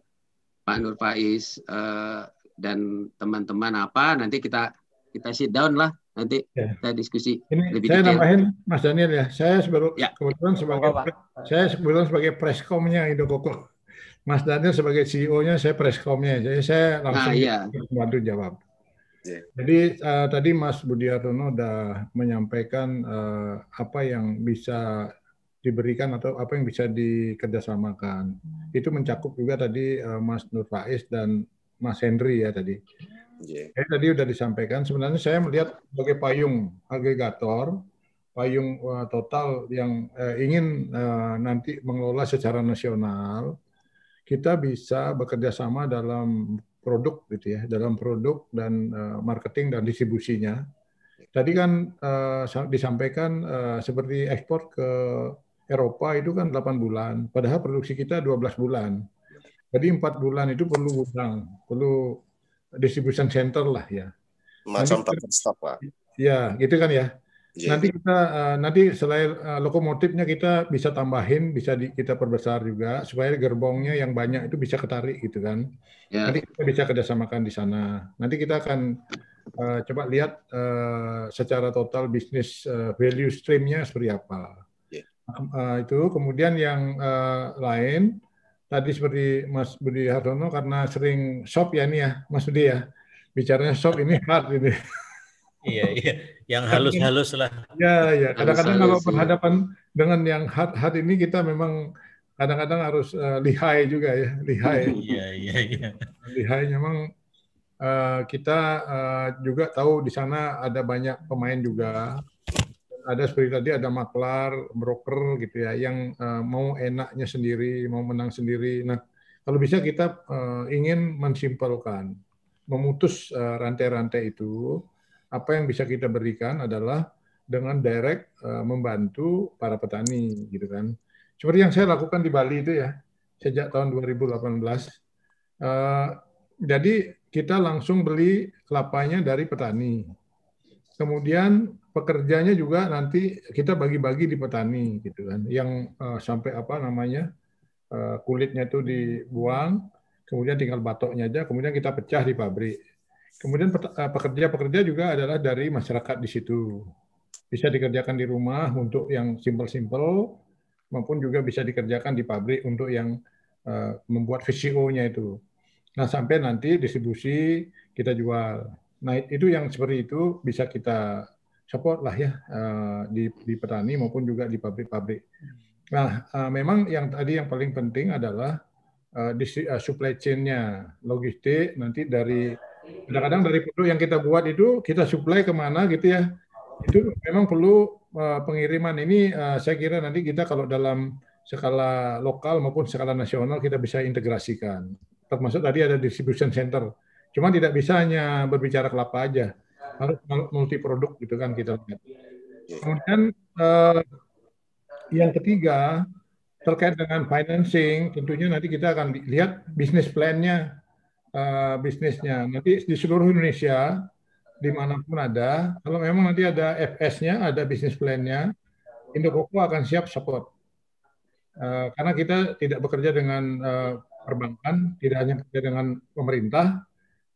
Speaker 3: Pak Nur Faiz uh, dan teman-teman apa, nanti kita kita sit down lah nanti ya. kita diskusi Ini lebih saya detail. nambahin
Speaker 7: Mas Daniel ya saya sebelum ya. kebetulan sebagai Bapak. saya sebelum sebagai preskomnya Indokoko Mas Daniel sebagai CEO-nya saya preskomnya jadi saya ah, langsung nah, ya. bantu jawab jadi uh, tadi Mas Budi Arono sudah menyampaikan uh, apa yang bisa diberikan atau apa yang bisa dikerjasamakan. Itu mencakup juga tadi uh, Mas Nur Faiz dan Mas Henry ya tadi. Yeah. Jadi tadi sudah disampaikan, sebenarnya saya melihat sebagai payung agregator, payung uh, total yang uh, ingin uh, nanti mengelola secara nasional, kita bisa bekerja sama dalam produk gitu ya, dalam produk dan uh, marketing dan distribusinya. Tadi kan uh, disampaikan uh, seperti ekspor ke Eropa itu kan 8 bulan, padahal produksi kita 12 bulan. Jadi 4 bulan itu perlu gudang, perlu distribution center lah ya.
Speaker 2: Macam tata stop lah.
Speaker 7: Ya, gitu kan ya. Yeah. Nanti kita eh, nanti selain eh, lokomotifnya kita bisa tambahin, bisa di, kita perbesar juga supaya gerbongnya yang banyak itu bisa ketarik gitu kan. Yeah. Nanti kita bisa kerjasamakan di sana. Nanti kita akan uh, coba lihat uh, secara total bisnis uh, value streamnya seperti apa. Yeah. Ya. Uh, itu kemudian yang uh, lain tadi seperti Mas Budi Hartono karena sering shop ya ini ya Mas Budi ya bicaranya shop ini hard ini
Speaker 13: iya iya yang [LAUGHS] halus-halus lah Iya
Speaker 7: iya. kadang-kadang kalau berhadapan dengan yang hard hard ini kita memang kadang-kadang harus uh, lihai juga ya lihai [LAUGHS] iya iya iya lihai memang uh, kita uh, juga tahu di sana ada banyak pemain juga ada seperti tadi ada maklar, broker gitu ya yang uh, mau enaknya sendiri, mau menang sendiri. Nah, kalau bisa kita uh, ingin mensimpelkan, memutus eh, rantai-rantai uh, itu, apa yang bisa kita berikan adalah dengan direct uh, membantu para petani gitu kan. Seperti yang saya lakukan di Bali itu ya, sejak tahun 2018. Uh, jadi kita langsung beli kelapanya dari petani. Kemudian pekerjanya juga nanti kita bagi-bagi di petani gitu kan yang uh, sampai apa namanya uh, kulitnya itu dibuang kemudian tinggal batoknya aja kemudian kita pecah di pabrik kemudian eh, pekerja-pekerja juga adalah dari masyarakat di situ bisa dikerjakan di rumah untuk yang simple-simple maupun juga bisa dikerjakan di pabrik untuk yang uh, membuat VCO-nya itu nah sampai nanti distribusi kita jual nah itu yang seperti itu bisa kita support lah ya eh, di, di petani maupun juga di pabrik-pabrik. Hmm. Nah, eh, memang yang tadi yang paling penting adalah eh, supply chain-nya, logistik nanti dari kadang-kadang dari produk yang kita buat itu kita supply kemana gitu ya. Itu memang perlu pengiriman ini saya kira nanti kita kalau dalam skala lokal maupun skala nasional kita bisa integrasikan. Termasuk tadi ada distribution center. Cuma tidak bisa hanya berbicara kelapa aja harus multi produk gitu kan kita lihat. Iya, iya, iya. Kemudian eh, yang ketiga terkait dengan financing, tentunya nanti kita akan lihat bisnis plannya eh, bisnisnya. Nanti di seluruh Indonesia, dimanapun ada, kalau memang nanti ada FS-nya, ada bisnis plannya, nya Indokoko akan siap support. Uh, karena kita tidak bekerja dengan uh, perbankan, tidak hanya bekerja dengan pemerintah,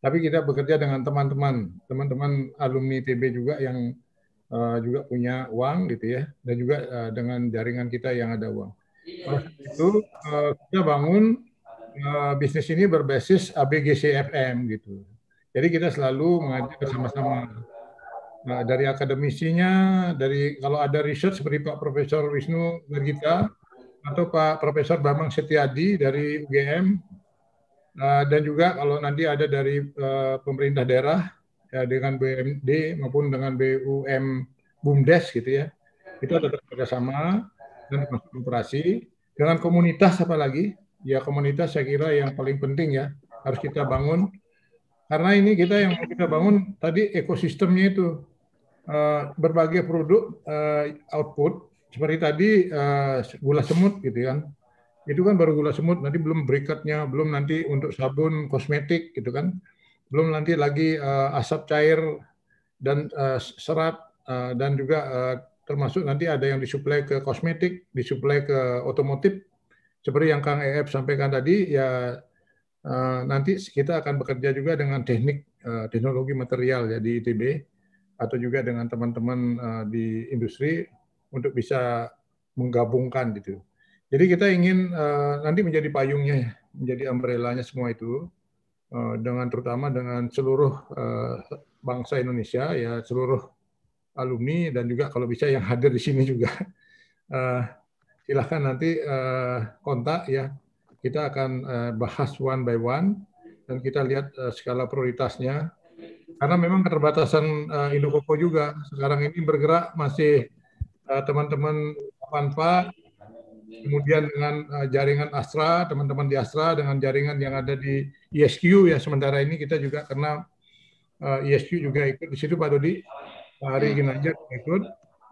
Speaker 7: tapi kita bekerja dengan teman-teman, teman-teman alumni TB juga yang uh, juga punya uang gitu ya, dan juga uh, dengan jaringan kita yang ada uang. Oleh itu uh, kita bangun uh, bisnis ini berbasis ABGCFM gitu. Jadi kita selalu mengajak bersama-sama Nah, dari akademisinya, dari kalau ada research seperti Pak Profesor Wisnu Nergita atau Pak Profesor Bambang Setiadi dari UGM, Uh, dan juga kalau nanti ada dari eh, pemerintah daerah ya dengan BMD maupun dengan BUM BUMDes gitu ya itu ada kerjasama dan kooperasi dengan komunitas apa lagi ya komunitas saya kira yang paling penting ya harus kita bangun karena ini kita yang kita bangun tadi ekosistemnya itu eh, berbagai produk output seperti tadi uh, gula semut gitu kan itu kan baru gula semut nanti belum berikatnya belum nanti untuk sabun kosmetik gitu kan belum nanti lagi uh, asap cair dan uh, serat uh, dan juga uh, termasuk nanti ada yang disuplai ke kosmetik disuplai ke otomotif seperti yang Kang EF sampaikan tadi ya uh, nanti kita akan bekerja juga dengan teknik uh, teknologi material ya di ITB atau juga dengan teman-teman uh, di industri untuk bisa menggabungkan gitu jadi kita ingin uh, nanti menjadi payungnya ya, menjadi umbrellanya semua itu uh, dengan terutama dengan seluruh uh, bangsa Indonesia ya seluruh alumni dan juga kalau bisa yang hadir di sini juga uh, [LAUGHS] silahkan nanti uh, kontak ya kita akan uh, bahas one by one dan kita lihat uh, skala prioritasnya karena memang keterbatasan uh, Indokoko juga sekarang ini bergerak masih teman-teman uh, kemudian dengan uh, jaringan Astra, teman-teman di Astra, dengan jaringan yang ada di ISQ e ya sementara ini kita juga karena uh, eh, ISQ e juga ikut di situ Pak Dodi, Pak Ari iya. Ginanjar ikut.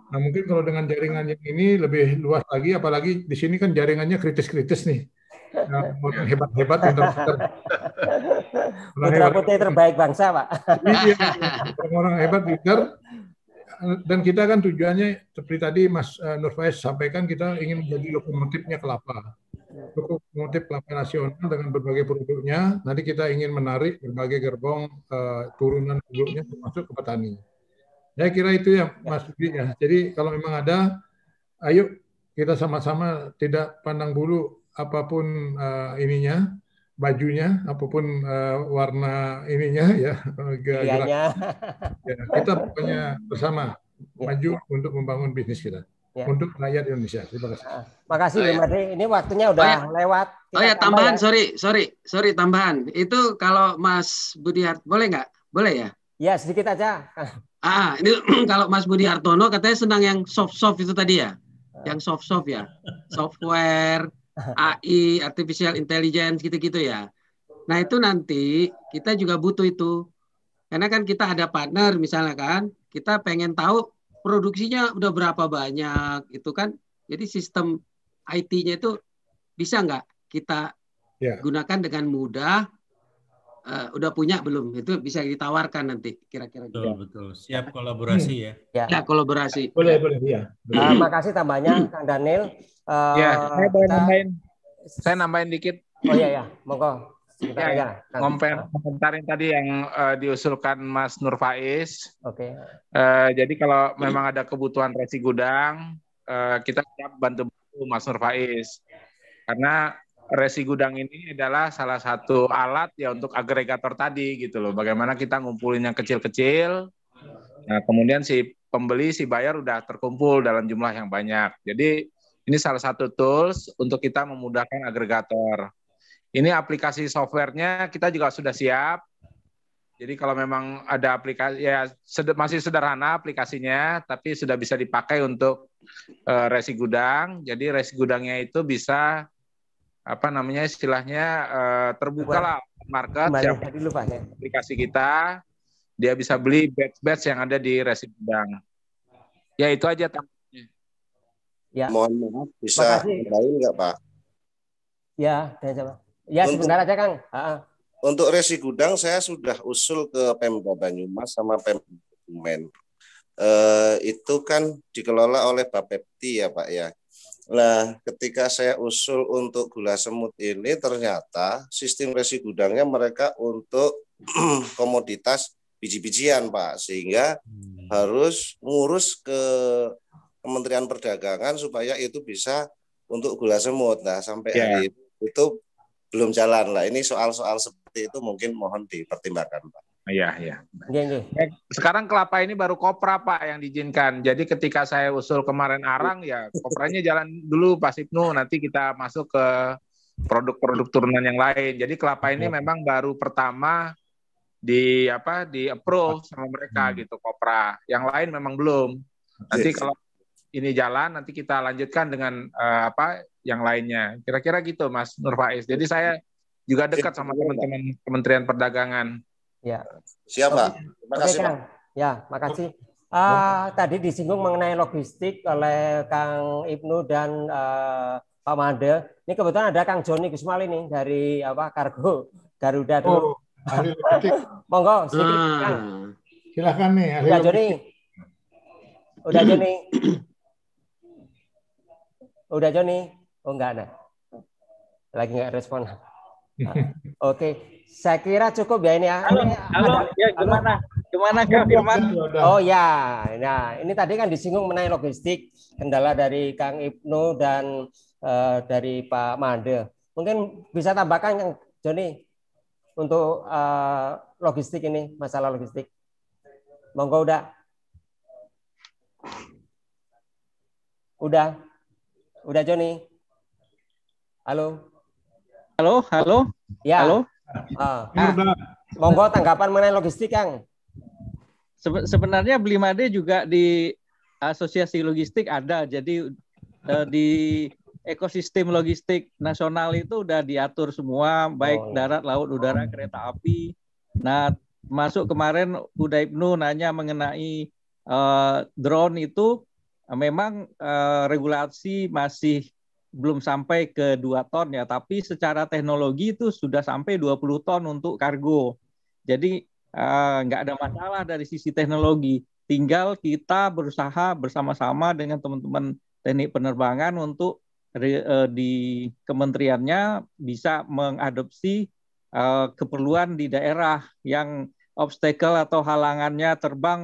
Speaker 7: Nah mungkin kalau dengan jaringan yang ini lebih luas lagi, apalagi di sini kan jaringannya kritis-kritis nih. Nah, hebat-hebat Putra putri terbaik bangsa, Pak. Iya, orang hebat pintar dan kita kan tujuannya seperti tadi Mas eh, Nurfaiz sampaikan kita ingin menjadi lokomotifnya kelapa. Lokomotif kelapa nasional dengan berbagai produknya. Nanti kita ingin menarik berbagai gerbong uh, turunan produknya termasuk ke petani. Saya kira itu ya Mas Budi ya. Jadi kalau memang ada, ayo kita sama-sama tidak pandang bulu apapun uh, ininya bajunya apapun uh, warna ininya [LAUGHS] ya gerak ya, kita [LAUGHS] pokoknya bersama ya. maju untuk membangun bisnis kita ya. untuk rakyat Indonesia terima kasih terima ah, kasih oh, ya.
Speaker 10: ini waktunya udah oh, ya.
Speaker 3: lewat kita oh ya tambahan ya. sorry sorry sorry tambahan itu kalau Mas Budi Hart boleh nggak boleh ya
Speaker 10: ya sedikit aja
Speaker 3: ah ini [CLEARS THROAT] kalau Mas Budi Hartono katanya senang yang soft soft itu tadi ya ah. yang soft soft ya software AI, artificial intelligence gitu-gitu ya. Nah itu nanti kita juga butuh itu. Karena kan kita ada partner misalnya kan, kita pengen tahu produksinya udah berapa banyak itu kan. Jadi sistem IT-nya itu bisa nggak kita yeah. gunakan dengan mudah uh, udah punya belum? Itu bisa ditawarkan nanti kira-kira. Gitu. Betul, gitu.
Speaker 13: betul. Siap kolaborasi ya. Ya, ya
Speaker 3: kolaborasi. Boleh, boleh
Speaker 9: ya.
Speaker 10: uh, nah, kasih tambahnya Kang Daniel. Uh, ya, saya boleh kita... nambahin. Saya nambahin dikit. Oh iya ya, monggo. ya,
Speaker 6: ya. tadi yang uh, diusulkan Mas Nur Faiz. Oke. Okay. Uh, jadi kalau memang ada kebutuhan resi gudang, uh, kita siap bantu, -bantu Mas Nur Faiz. Karena resi gudang ini adalah salah satu alat ya untuk agregator tadi gitu loh. Bagaimana kita ngumpulin yang kecil-kecil, nah kemudian si pembeli, si bayar udah terkumpul dalam jumlah yang banyak. Jadi ini salah satu tools untuk kita memudahkan agregator. Ini aplikasi softwarenya kita juga sudah siap. Jadi kalau memang ada aplikasi ya sed masih sederhana aplikasinya, tapi sudah bisa dipakai untuk uh, resi gudang. Jadi resi gudangnya itu bisa apa namanya istilahnya uh, lah market Kembali siapa ya. aplikasi kita dia bisa beli batch-batch yang ada di resip bank. Ya itu aja tampaknya.
Speaker 2: Ya. Mohon maaf bisa kembali nggak Pak?
Speaker 10: Ya, saya coba. Ya untuk, sebentar aja Kang.
Speaker 2: Ha -ha. Untuk resi gudang saya sudah usul ke Pemda Banyumas sama Pemda Kemen. Eh, itu kan dikelola oleh Bapepti ya Pak ya. Nah, ketika saya usul untuk gula semut ini ternyata sistem resi gudangnya mereka untuk [CLEARS THROAT] komoditas biji-bijian, Pak. Sehingga hmm. harus ngurus ke Kementerian Perdagangan supaya itu bisa untuk gula semut. Nah, sampai yeah. hari ya. itu, itu belum jalan lah. Ini soal-soal seperti itu mungkin mohon dipertimbangkan, Pak. Iya,
Speaker 6: iya. Ya, Sekarang kelapa ini baru kopra Pak yang diizinkan. Jadi ketika saya usul kemarin arang ya kopranya jalan dulu Pak Sipnu, nanti kita masuk ke produk-produk turunan yang lain. Jadi kelapa ini ya. memang baru pertama di apa di approve sama mereka hmm. gitu kopra. Yang lain memang belum. Nanti iya, iya. kalau ini jalan nanti kita lanjutkan dengan uh, apa yang lainnya. Kira-kira gitu Mas Nur Faiz. Jadi saya juga dekat iya, sama teman-teman Kementerian Perdagangan. Ya. Siapa? Okay. Terima kasih. Kang.
Speaker 10: Ya, makasih. Uh, tadi disinggung mengenai logistik oleh Kang Ibnu dan uh, Pak Mande. Ini kebetulan ada Kang Joni Gusmal ini dari apa Kargo Garuda dulu. Oh,
Speaker 7: Monggo ah. sedikit hmm. Kang. Silakan nih. Udah Joni.
Speaker 10: Udah Joni. Udah Joni. Oh enggak ada. Lagi enggak respon. Nah, [LAUGHS] Oke, okay. Saya kira cukup ya ini ya. Halo, ini halo,
Speaker 9: ada, ya gimana? Halo.
Speaker 10: Gimana Kak Firman? Oh ya, nah ini tadi kan disinggung mengenai logistik, kendala dari Kang Ibnu dan uh, dari Pak Mande. Mungkin bisa tambahkan yang Joni untuk uh, logistik ini, masalah logistik. Monggo udah. Udah. Udah Joni. Halo. Halo, halo. Ya. Halo. Kang, ah. monggo tanggapan mengenai
Speaker 4: logistik, Kang. Sebenarnya Blimade juga di asosiasi logistik ada, jadi eh, di ekosistem logistik nasional itu udah diatur semua, baik oh. darat, laut, udara, kereta api. Nah, masuk kemarin ibnu nanya mengenai uh, drone itu, memang uh, regulasi masih belum sampai ke 2 ton ya, tapi secara teknologi itu sudah sampai 20 ton untuk kargo. Jadi uh, nggak ada masalah dari sisi teknologi. Tinggal kita berusaha bersama-sama dengan teman-teman teknik penerbangan untuk eh, di kementeriannya bisa mengadopsi uh, keperluan di daerah yang obstacle atau halangannya terbang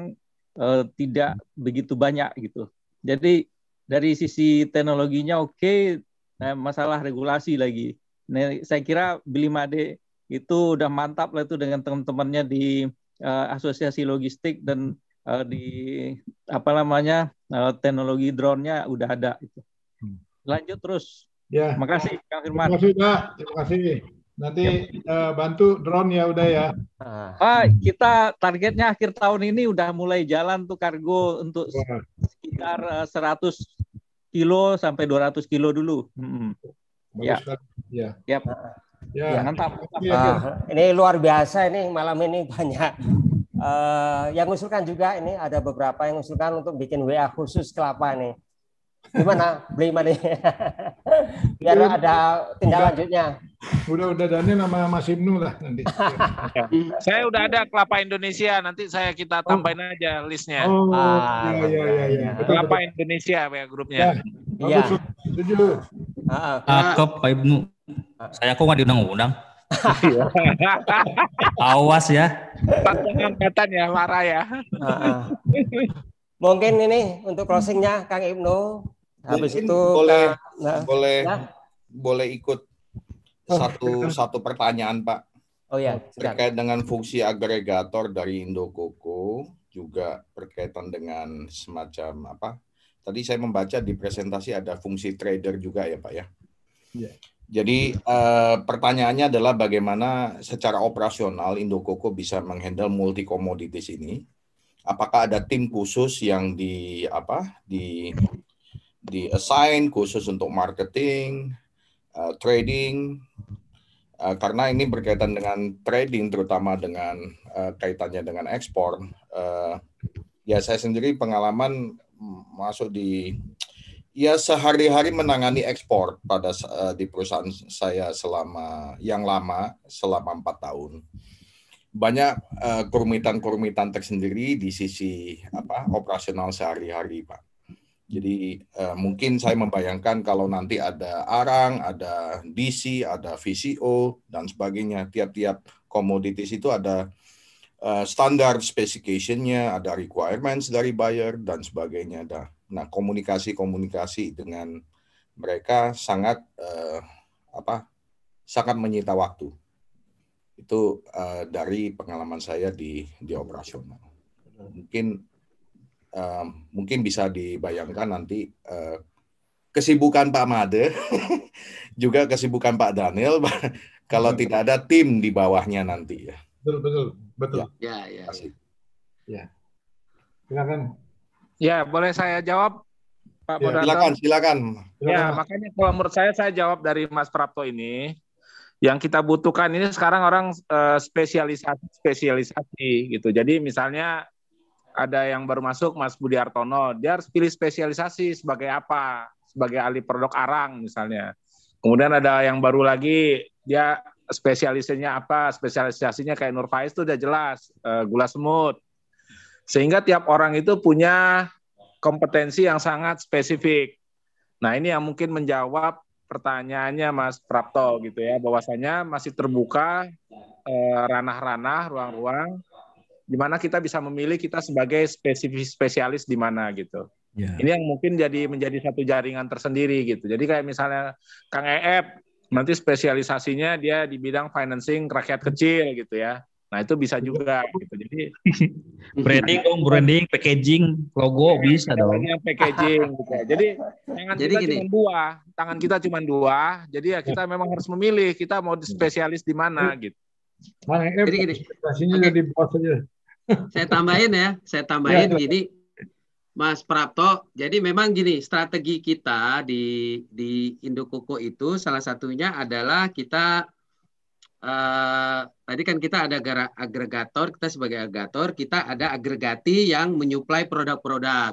Speaker 4: uh, tidak begitu banyak gitu. Jadi dari sisi teknologinya oke, okay, nah, masalah regulasi lagi. Nah, saya kira Made itu udah mantap lah itu dengan teman-temannya di uh, asosiasi logistik dan uh, di apa namanya uh, teknologi drone-nya udah ada hmm. Lanjut terus.
Speaker 7: Ya. Terima kasih
Speaker 4: Kang Firman. Terima kasih Pak.
Speaker 7: Terima kasih. Nanti uh, bantu drone ya udah ya.
Speaker 4: Ah. Pak, kita targetnya akhir tahun ini udah mulai jalan tuh kargo untuk sekitar 100 eh, kilo sampai 200 kilo dulu. Hmm. Ya.
Speaker 10: Ya. Yep. Ah. Ya. ya. Mantap. Iya, iya. Ah. ini luar biasa ini malam ini banyak uh, yang usulkan juga ini ada beberapa yang usulkan untuk bikin WA khusus kelapa nih. Gimana? Beli mana? [LAUGHS] Biar udah ada tindak lanjutnya.
Speaker 7: Udah udah Daniel nama Mas Ibnu lah nanti.
Speaker 6: [LAUGHS] saya udah ada kelapa Indonesia, nanti saya kita
Speaker 7: oh. tambahin oh. aja listnya. Oh, iya, ah, iya, iya, iya, iya. Kelapa
Speaker 6: Indonesia ya grupnya. Ya, iya. Setuju. ah
Speaker 5: Cakep ah. ah, Pak Ibnu. Ah. Saya kok nggak diundang-undang. Iya. [LAUGHS] Awas ya.
Speaker 10: Angkatan ya, marah ya. Mungkin ini untuk closingnya Kang Ibnu
Speaker 12: Habis Mungkin itu boleh nah, boleh nah. boleh ikut oh, satu oh. satu pertanyaan Pak.
Speaker 10: Oh ya. Terkait
Speaker 12: dengan fungsi agregator dari Indokoko juga berkaitan dengan semacam apa? Tadi saya membaca di presentasi ada fungsi trader juga ya Pak ya. Iya. Jadi eh, pertanyaannya adalah bagaimana secara operasional Indokoko bisa menghandle multi komoditas ini? Apakah ada tim khusus yang di apa di di assign khusus untuk marketing, uh, trading, uh, karena ini berkaitan dengan trading terutama dengan uh, kaitannya dengan ekspor. Uh, ya saya sendiri pengalaman masuk di ya sehari-hari menangani ekspor pada uh, di perusahaan saya selama yang lama selama empat tahun banyak uh, kerumitan-kerumitan tersendiri di sisi apa operasional sehari-hari pak jadi uh, mungkin saya membayangkan kalau nanti ada arang, ada DC, ada VCO dan sebagainya. Tiap-tiap komoditas itu ada uh, standar specificationnya, ada requirements dari buyer dan sebagainya. Nah komunikasi-komunikasi dengan mereka sangat uh, apa? Sangat menyita waktu. Itu uh, dari pengalaman saya di di operasional. Mungkin mungkin bisa dibayangkan nanti uh, kesibukan Pak Made, [LAUGHS] juga kesibukan Pak Daniel, [LAUGHS] kalau tidak ada tim di bawahnya nanti ya. Betul, betul, betul.
Speaker 6: Ya,
Speaker 5: ya. Ya. ya.
Speaker 6: Silakan. Ya, boleh saya jawab, Pak ya. Silakan, silakan. Ya, makanya kalau menurut saya saya jawab dari Mas Prapto ini, yang kita butuhkan ini sekarang orang uh, spesialisasi spesialisasi gitu. Jadi misalnya ada yang baru masuk Mas Budi Hartono, dia harus pilih spesialisasi sebagai apa, sebagai ahli produk arang misalnya. Kemudian ada yang baru lagi dia spesialisasinya apa, spesialisasinya kayak Nur Faiz itu udah jelas uh, gula semut. Sehingga tiap orang itu punya kompetensi yang sangat spesifik. Nah ini yang mungkin menjawab pertanyaannya Mas Prapto gitu ya, bahwasanya masih terbuka eh, ranah-ranah, ruang-ruang di mana kita bisa memilih kita sebagai spesifis spesialis di mana gitu. Yeah. Ini yang mungkin jadi menjadi satu jaringan tersendiri gitu. Jadi kayak misalnya Kang EF nanti spesialisasinya dia di bidang financing rakyat kecil gitu ya. Nah itu bisa juga gitu. Jadi
Speaker 5: [LAUGHS] branding dong, branding, packaging, logo ya, bisa dong. Yang
Speaker 6: packaging gitu. Ya. Jadi tangan jadi kita cuma dua, tangan kita cuma dua. Jadi ya, ya. kita memang harus memilih kita mau spesialis di mana gitu.
Speaker 9: Nah, jadi gini. Spesialisasinya jadi bos aja
Speaker 3: saya tambahin ya, saya tambahin ya, gini, ya. Mas Prapto. Jadi memang gini, strategi kita di di Indokoko itu salah satunya adalah kita uh, tadi kan kita ada agregator, kita sebagai agregator, kita ada agregati yang menyuplai produk-produk.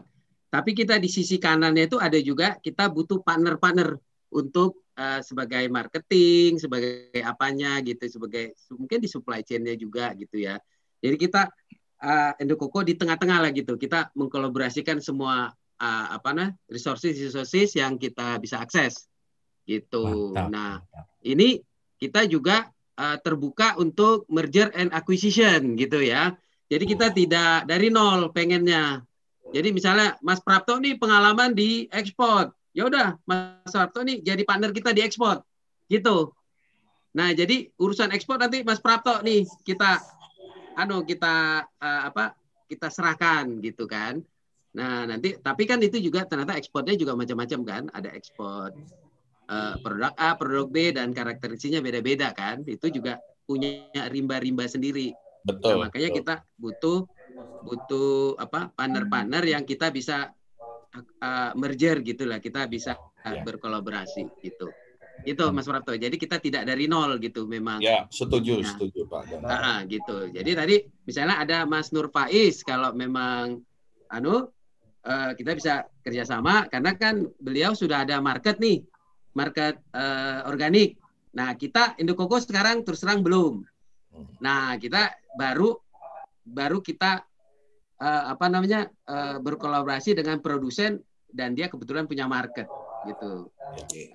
Speaker 3: Tapi kita di sisi kanannya itu ada juga kita butuh partner-partner untuk uh, sebagai marketing, sebagai apanya gitu, sebagai mungkin di supply chain-nya juga gitu ya. Jadi kita uh, eh, Endokoko di tengah-tengah lah gitu. Kita mengkolaborasikan semua uh, apa nah resources resources yang kita bisa akses gitu. Mantap. Nah, ini kita juga uh, terbuka untuk merger and acquisition gitu ya. Jadi kita tidak dari nol pengennya. Jadi misalnya Mas Prapto nih pengalaman di ekspor. Ya udah, Mas Prapto nih jadi partner kita di ekspor. Gitu. Nah, jadi urusan ekspor nanti Mas Prapto nih kita anu kita uh, apa kita serahkan gitu kan. Nah, nanti tapi kan itu juga ternyata ekspornya juga macam-macam kan. Ada ekspor uh, produk A, produk B dan karakteristiknya beda-beda kan. Itu juga punya rimba-rimba sendiri. Betul. Nah, makanya betul. kita butuh butuh apa partner-partner yang kita bisa uh, merger gitulah, kita bisa uh, berkolaborasi gitu gitu hmm. Mas Prapto. Jadi kita tidak dari nol gitu memang. Ya,
Speaker 12: setuju, nah. setuju Pak.
Speaker 3: Nah, gitu. Ya. Jadi tadi misalnya ada Mas Nur Faiz kalau memang anu uh, kita bisa kerjasama karena kan beliau sudah ada market nih, market uh, organik. Nah, kita Indokoko sekarang terus terang belum. Hmm. Nah, kita baru baru kita uh, apa namanya uh, berkolaborasi dengan produsen dan dia kebetulan punya market gitu. Nah, iya,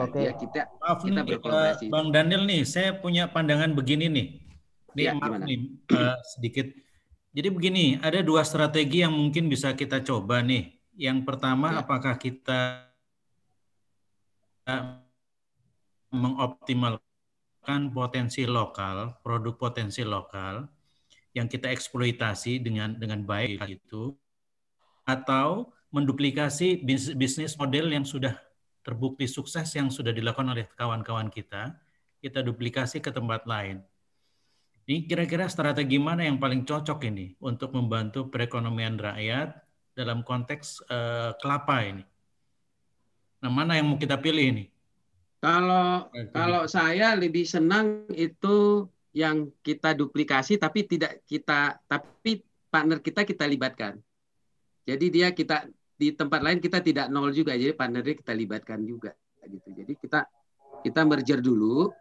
Speaker 3: Oke. Okay. Ya kita Maaf kita berkolaborasi. Eh,
Speaker 13: Bang Daniel nih, saya punya pandangan begini nih. Nih, ya, maaf nih uh, sedikit. Jadi begini, ada dua strategi yang mungkin bisa kita coba nih. Yang pertama, ya. apakah kita mengoptimalkan potensi lokal, produk potensi lokal yang kita eksploitasi dengan dengan baik itu, atau menduplikasi bisnis model yang sudah terbukti sukses yang sudah dilakukan oleh kawan-kawan kita, kita duplikasi ke tempat lain. Ini kira-kira strategi mana yang paling cocok ini untuk membantu perekonomian rakyat dalam konteks uh, kelapa ini? Nah, mana yang mau kita pilih ini? Kalau nah, Jadi. kalau
Speaker 3: saya lebih senang itu yang kita duplikasi tapi tidak kita tapi partner kita kita libatkan. Jadi dia kita di tempat lain kita tidak nol juga jadi partnernya kita libatkan juga gitu jadi kita kita merger dulu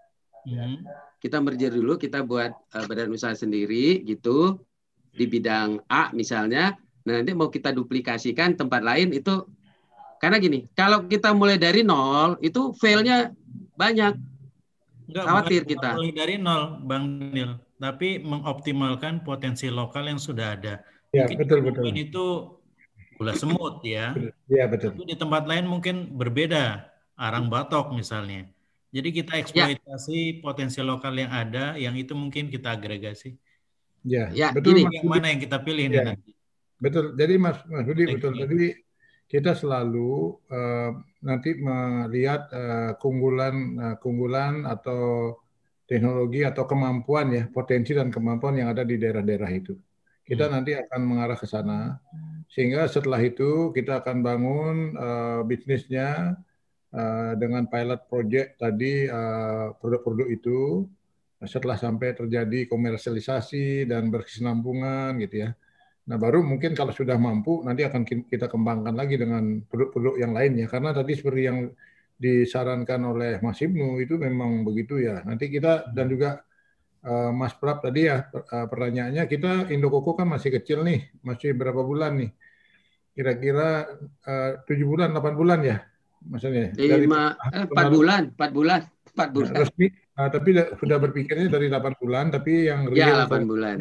Speaker 3: ya. Hmm. kita merger dulu kita buat uh, badan usaha sendiri gitu hmm. di bidang A misalnya nah nanti mau kita duplikasikan tempat lain itu karena gini kalau kita mulai dari nol itu failnya banyak
Speaker 8: Enggak, khawatir kita mulai
Speaker 13: dari nol bang Nil tapi mengoptimalkan potensi lokal yang sudah ada
Speaker 8: ya, betul betul
Speaker 13: itu gula semut ya. Iya betul. Tapi di tempat lain mungkin berbeda, arang batok misalnya. Jadi kita ya. eksploitasi ya. potensi lokal yang ada, yang itu mungkin kita agregasi.
Speaker 7: Ya, ya betul. Ini yang mana yang kita pilih ya. nanti? Betul. Jadi Mas Mas Budi betul. Jadi kita selalu uh, nanti melihat uh, keunggulan uh, keunggulan atau teknologi atau kemampuan ya potensi dan kemampuan yang ada di daerah-daerah itu. Kita hmm. nanti akan mengarah ke sana. Sehingga setelah itu kita akan bangun uh, bisnisnya uh, dengan pilot project tadi produk eh, produk-produk itu setelah sampai terjadi komersialisasi dan berkesinambungan gitu ya. Nah, baru mungkin kalau sudah mampu nanti akan kita kembangkan lagi dengan produk-produk yang lainnya karena tadi seperti yang disarankan oleh Mas Ibnu itu memang begitu ya. Nanti kita dan juga Eh, Mas Prab tadi ya eh, pertanyaannya kita Indokoko kan masih kecil nih, masih berapa bulan nih? Kira-kira eh, tujuh bulan, delapan bulan ya, maksudnya? Lima, empat bulan, empat bulan, empat nah, bulan. Resmi, uh, tapi sudah berpikirnya dari delapan bulan, tapi yang real ya, 8 bulan.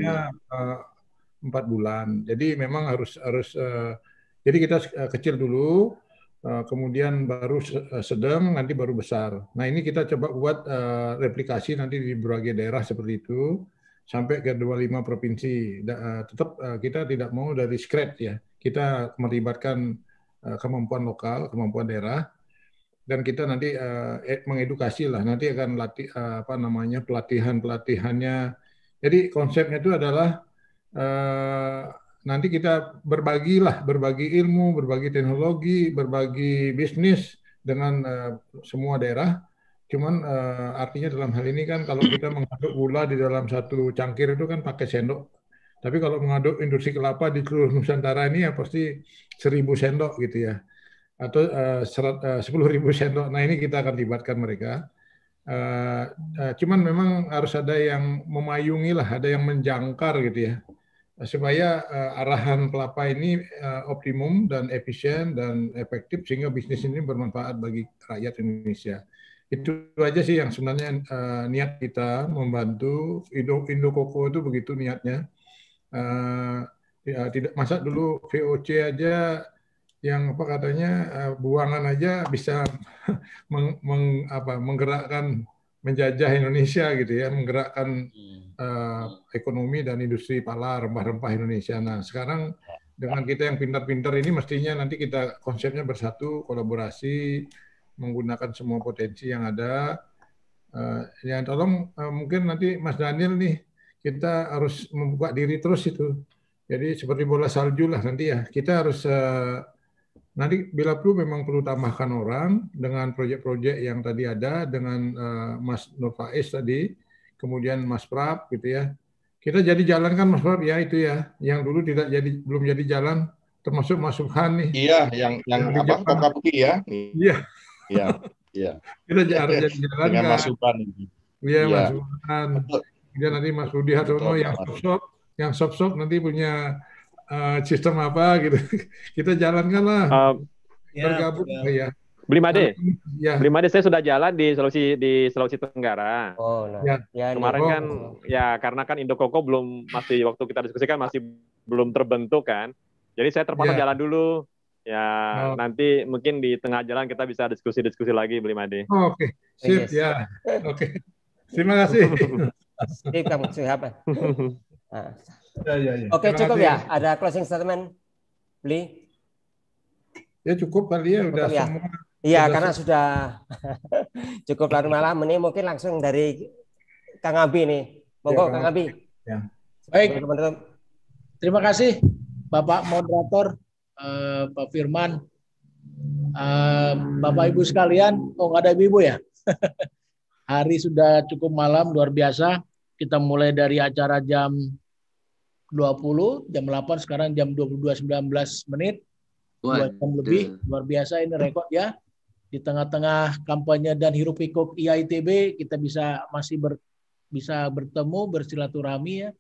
Speaker 7: empat bulan. Jadi memang harus harus uh, jadi kita uh, kecil dulu, Eh, kemudian baru eh, sedang, nanti baru besar. Nah ini kita coba buat eh, replikasi nanti di berbagai daerah seperti itu sampai ke 25 provinsi. Tetap kita tidak mau dari scratch ya. Kita melibatkan kemampuan lokal, kemampuan daerah, dan kita nanti e-, mengedukasi lah. Nanti akan latih apa namanya pelatihan pelatihannya. Jadi konsepnya itu adalah nanti kita berbagilah, berbagi ilmu, berbagi teknologi, berbagi bisnis dengan uh, semua daerah. Cuman uh, artinya dalam hal ini kan kalau kita mengaduk gula di dalam satu cangkir itu kan pakai sendok. Tapi kalau mengaduk industri kelapa di seluruh Nusantara ini ya pasti seribu sendok gitu ya, atau eh, sepuluh ribu sendok. Nah ini kita akan libatkan mereka. Uh, uh, cuman memang harus ada yang memayungi lah, ada yang menjangkar gitu ya supaya uh, arahan kelapa ini uh, optimum dan efisien dan efektif sehingga bisnis ini bermanfaat bagi rakyat Indonesia. Itu aja sih yang sebenarnya uh, niat kita membantu Indo Indokoko itu begitu niatnya. Uh, ya, tidak masa dulu VOC aja yang apa katanya uh, buangan aja bisa [LAUGHS] meng, meng, apa, menggerakkan menjajah Indonesia gitu ya, menggerakkan uh, ekonomi dan industri pala rempah-rempah Indonesia. Nah sekarang dengan kita yang pintar-pintar ini mestinya nanti kita konsepnya bersatu, kolaborasi, menggunakan semua potensi yang ada. Uh, ya tolong uh, mungkin nanti Mas Daniel nih kita harus membuka diri terus itu. Jadi seperti bola salju lah nanti ya kita harus uh, Nanti bila perlu memang perlu tambahkan orang dengan proyek-proyek yang tadi ada dengan uh, Mas Nur Faiz tadi, kemudian Mas Prab gitu ya. Kita jadi jalan kan Mas Prab ya itu ya, yang dulu tidak jadi belum jadi jalan termasuk Mas Subhan nih. Iya, yang yang, yang apa Kokabuki ya. Iya. Iya. Iya. [LAUGHS] Kita harus jadi jalan dengan kan. Iya, iya. Mas Subhan. Iya, ya. Mas Subhan. Kemudian nanti Mas Rudi Hartono yang shop-shop, yang shop-shop nanti punya uh, sistem apa gitu. [LAUGHS] Kita jalankan lah. Uh, Bergabung ya. ya. Made, Made. Ya. Beli Made Saya sudah jalan di Sulawesi di Sulawesi Tenggara.
Speaker 4: Oh, nah. ya.
Speaker 9: ya Kemarin kan
Speaker 4: ya karena kan Indokoko belum masih waktu kita diskusikan masih belum terbentuk kan. Jadi saya terpaksa ya. jalan dulu. Ya, oh. nanti mungkin di tengah jalan kita bisa diskusi-diskusi lagi Beli Made.
Speaker 10: Oh, Oke. Okay. Sip, yes. ya. Oke. Okay. Terima kasih. [LAUGHS] Sip, kamu siapa? [LAUGHS] Ya, ya, ya. Oke, cukup ya. Ada closing statement, beli.
Speaker 7: Ya cukup kali
Speaker 10: ya, cukup, udah ya. semua. Iya, karena sudah [LAUGHS] cukup larut malam ini mungkin langsung
Speaker 1: dari Kang Abi nih. Monggo ya, Kang Abi. Ya. Baik. Teman -teman. Terima kasih Bapak moderator uh, Pak Firman. Uh, Bapak Ibu sekalian, oh nggak ada -ibu ya? [LAUGHS] Hari sudah cukup malam luar biasa. Kita mulai dari acara jam 20, jam 8 sekarang jam 22.19 menit. Dua jam lebih, luar biasa ini rekor ya. Di tengah-tengah kampanye dan hirup pikuk iitb kita bisa masih ber, bisa bertemu, bersilaturahmi ya,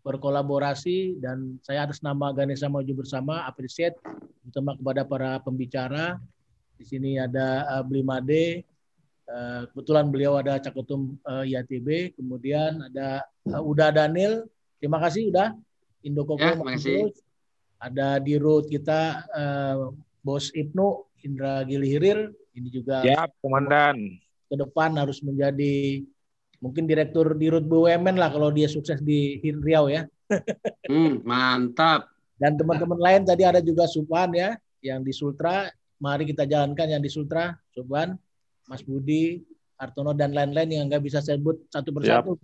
Speaker 1: berkolaborasi dan saya atas nama Ganesha Maju Bersama appreciate terutama kepada para pembicara. Di sini ada uh, eh, Blimade, uh, eh, kebetulan beliau ada Cakutum uh, eh, IATB, kemudian ada Uda Daniel. Terima kasih Uda Indokoko ya, Ada di road kita uh, Bos Ibnu Indra Gili ini juga ya komandan ke depan harus menjadi mungkin direktur di Rut BUMN lah kalau dia sukses di Riau ya. [LAUGHS] hmm,
Speaker 3: mantap.
Speaker 1: Dan teman-teman lain tadi ada juga Subhan ya yang di Sultra. Mari kita jalankan yang di Sultra, Subhan, Mas Budi, Artono dan lain-lain yang nggak bisa saya sebut satu persatu.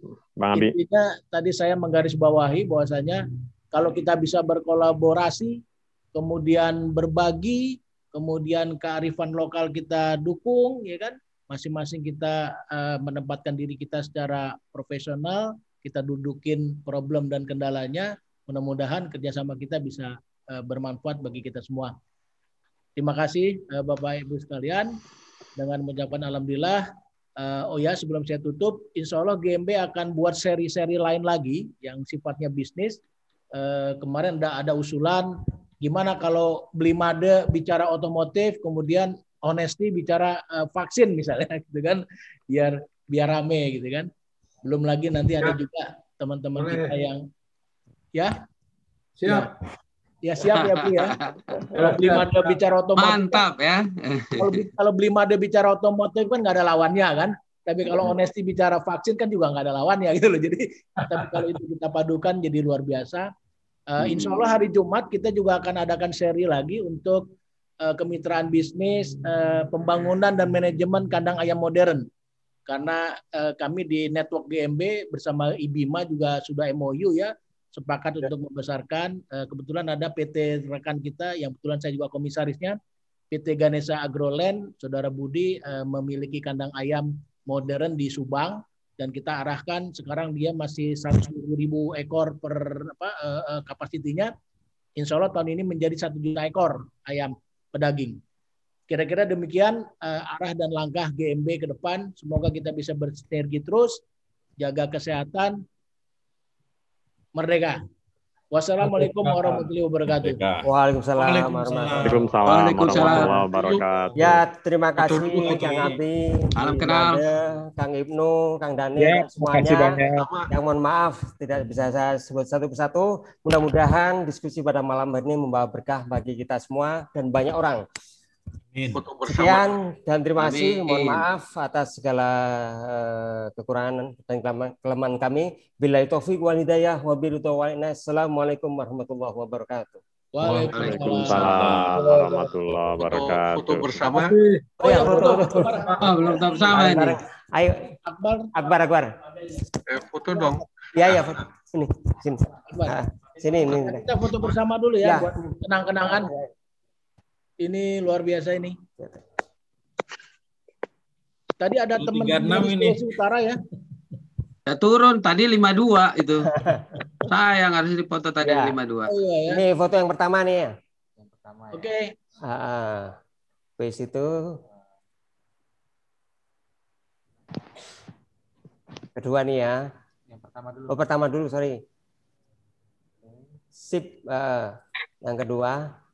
Speaker 1: Intinya tadi saya menggarisbawahi bahwasanya kalau kita bisa berkolaborasi, kemudian berbagi, kemudian kearifan lokal kita dukung, ya kan? Masing-masing kita uh, menempatkan diri kita secara profesional, kita dudukin problem dan kendalanya. Mudah-mudahan kerjasama kita bisa uh, bermanfaat bagi kita semua. Terima kasih uh, Bapak Ibu sekalian. Dengan mengucapkan alhamdulillah Uh, oh ya, sebelum saya tutup, insya Allah GMB akan buat seri-seri lain lagi yang sifatnya bisnis. Uh, kemarin ada, ada usulan gimana kalau beli made bicara otomotif, kemudian honesty bicara uh, vaksin misalnya, [LAUGHS] gitu kan, biar biar rame gitu kan. Belum lagi nanti ada ya. juga teman-teman kita yang ya siap. Ya. Ya siap ya Bu ya. [LAUGHS] Kalau beli mada bicara otomotif. Mantap ya.
Speaker 9: Kan. Kalau,
Speaker 1: kalau beli mada bicara otomotif kan nggak ada lawannya kan. Tapi kalau honesty hmm. bicara vaksin kan juga nggak ada lawannya [LAUGHS] gitu loh. Jadi tapi kalau itu kita padukan jadi luar biasa. Uh, insya Allah hari Jumat kita juga akan adakan seri lagi untuk uh, kemitraan bisnis, uh, pembangunan dan manajemen kandang ayam modern. Karena uh, kami di network GMB bersama IBIMA juga sudah MOU ya sepakat ya. untuk membesarkan. Eh, kebetulan ada PT rekan kita yang kebetulan saya juga komisarisnya, PT Ganesha Agroland, Saudara Budi eh, memiliki kandang ayam modern di Subang dan kita arahkan sekarang dia masih 100.000 ribu ekor per apa eh, kapasitinya. Insya Allah tahun ini menjadi satu juta ekor ayam pedaging. Kira-kira demikian uh, arah dan langkah GMB ke depan. Semoga kita bisa bersinergi terus, jaga kesehatan, merdeka. Wassalamualaikum warahmatullahi wabarakatuh.
Speaker 10: Waalaikumsalam warahmatullahi wabarakatuh. Ya, terima kasih Kang Abi, Salam kenal. Kang Ibnu, Kang Dani, ya, semuanya. Banyak. Yang mohon maaf tidak bisa saya sebut satu persatu. Mudah-mudahan diskusi pada malam hari ini membawa berkah bagi kita semua dan banyak orang
Speaker 9: foto bersama. Sekian dan terima kasih. Amin. Mohon maaf
Speaker 10: atas segala uh, kekurangan dan kelemahan kami. Bila itu, taufik wal hidayah wa Assalamualaikum warahmatullahi wabarakatuh.
Speaker 8: Waalaikumsalam warahmatullahi wabarakatuh. Foto, bersama. Oh ya, foto, belum bersama ini.
Speaker 10: Ayo, Akbar. Akbar, Akbar. Eh, foto dong. Ya, ya, foto. Sini, sini. Ah, sini, ini.
Speaker 1: Kita foto bersama dulu ya, ya. buat kenang-kenangan. Ini luar biasa ini. Tadi ada teman dari ini. Utara ya.
Speaker 3: Ya turun tadi 52 itu. [LAUGHS] Saya yang harus dipoto tadi ya. 52.
Speaker 10: Oh, iya, ya. Ini foto yang pertama nih ya.
Speaker 1: Yang pertama. Ya. Oke. Okay.
Speaker 3: Heeh. Ah,
Speaker 10: itu kedua nih ya. Yang pertama dulu. Oh, pertama dulu, sorry. Sip, uh, yang kedua.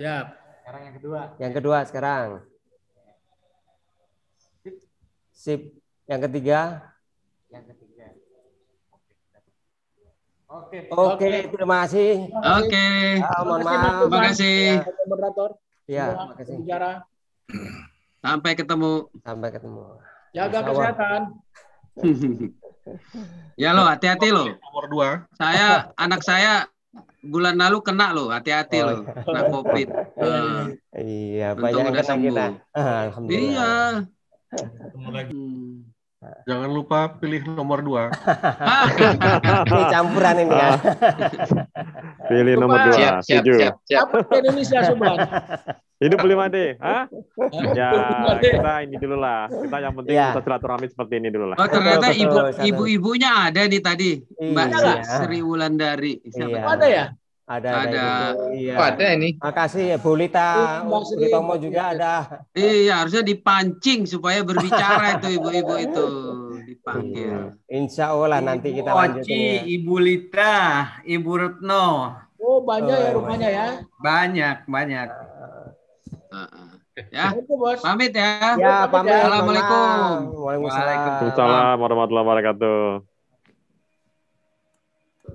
Speaker 10: Siap. Sekarang yang kedua. Yang kedua sekarang. Sip. Sip. Yang ketiga.
Speaker 9: Yang ketiga.
Speaker 1: Oke.
Speaker 10: Oke, terima kasih. Oke. Ah, mohon maaf. Terima kasih.
Speaker 1: Moderator. Ya, terima kasih. Bicara.
Speaker 3: Iya, Sampai ketemu. Sampai ketemu. Jaga Mas kesehatan. [LAUGHS] ya lo hati-hati lo. Nomor dua. Saya anak saya bulan lalu kena lo, hati-hati oh. loh, iya. kena COVID. Uh,
Speaker 10: [LAUGHS] iya,
Speaker 8: eh, iya banyak udah kena sembuh. kita. [LAUGHS] Iya. Jangan lupa pilih nomor dua. [LAUGHS] ini campuran ini kan.
Speaker 9: [LAUGHS] pilih
Speaker 4: nomor dua. Siap, siap,
Speaker 8: Setuju. siap,
Speaker 9: siap. Apa Indonesia semua. [LAUGHS]
Speaker 4: Hidup beli d
Speaker 3: ya, kita
Speaker 4: ini dulu lah. Kita yang penting ya. kita silaturahmi seperti ini dulu lah. Oh, ternyata ibu
Speaker 3: ibu-ibunya ada nih tadi. Mbak iya. Sri Wulandari. Siapa? Iya. Ada ya? ada ada iya. Oh, ada ini makasih ya Bulita oh, Bulitomo juga ada iya harusnya dipancing supaya berbicara itu ibu-ibu itu [LAUGHS]
Speaker 10: dipanggil iya. Insya Allah ibu nanti kita oh, lanjutin Oci, ya. Ibu Lita
Speaker 4: Ibu Retno
Speaker 1: oh banyak ya oh, ya rumahnya ya
Speaker 4: banyak banyak ah.
Speaker 3: Ah, ah. ya pamit ya,
Speaker 10: ya pamit, Assalamualaikum. Waalaikumsalam.
Speaker 3: assalamualaikum waalaikumsalam
Speaker 9: warahmatullahi wabarakatuh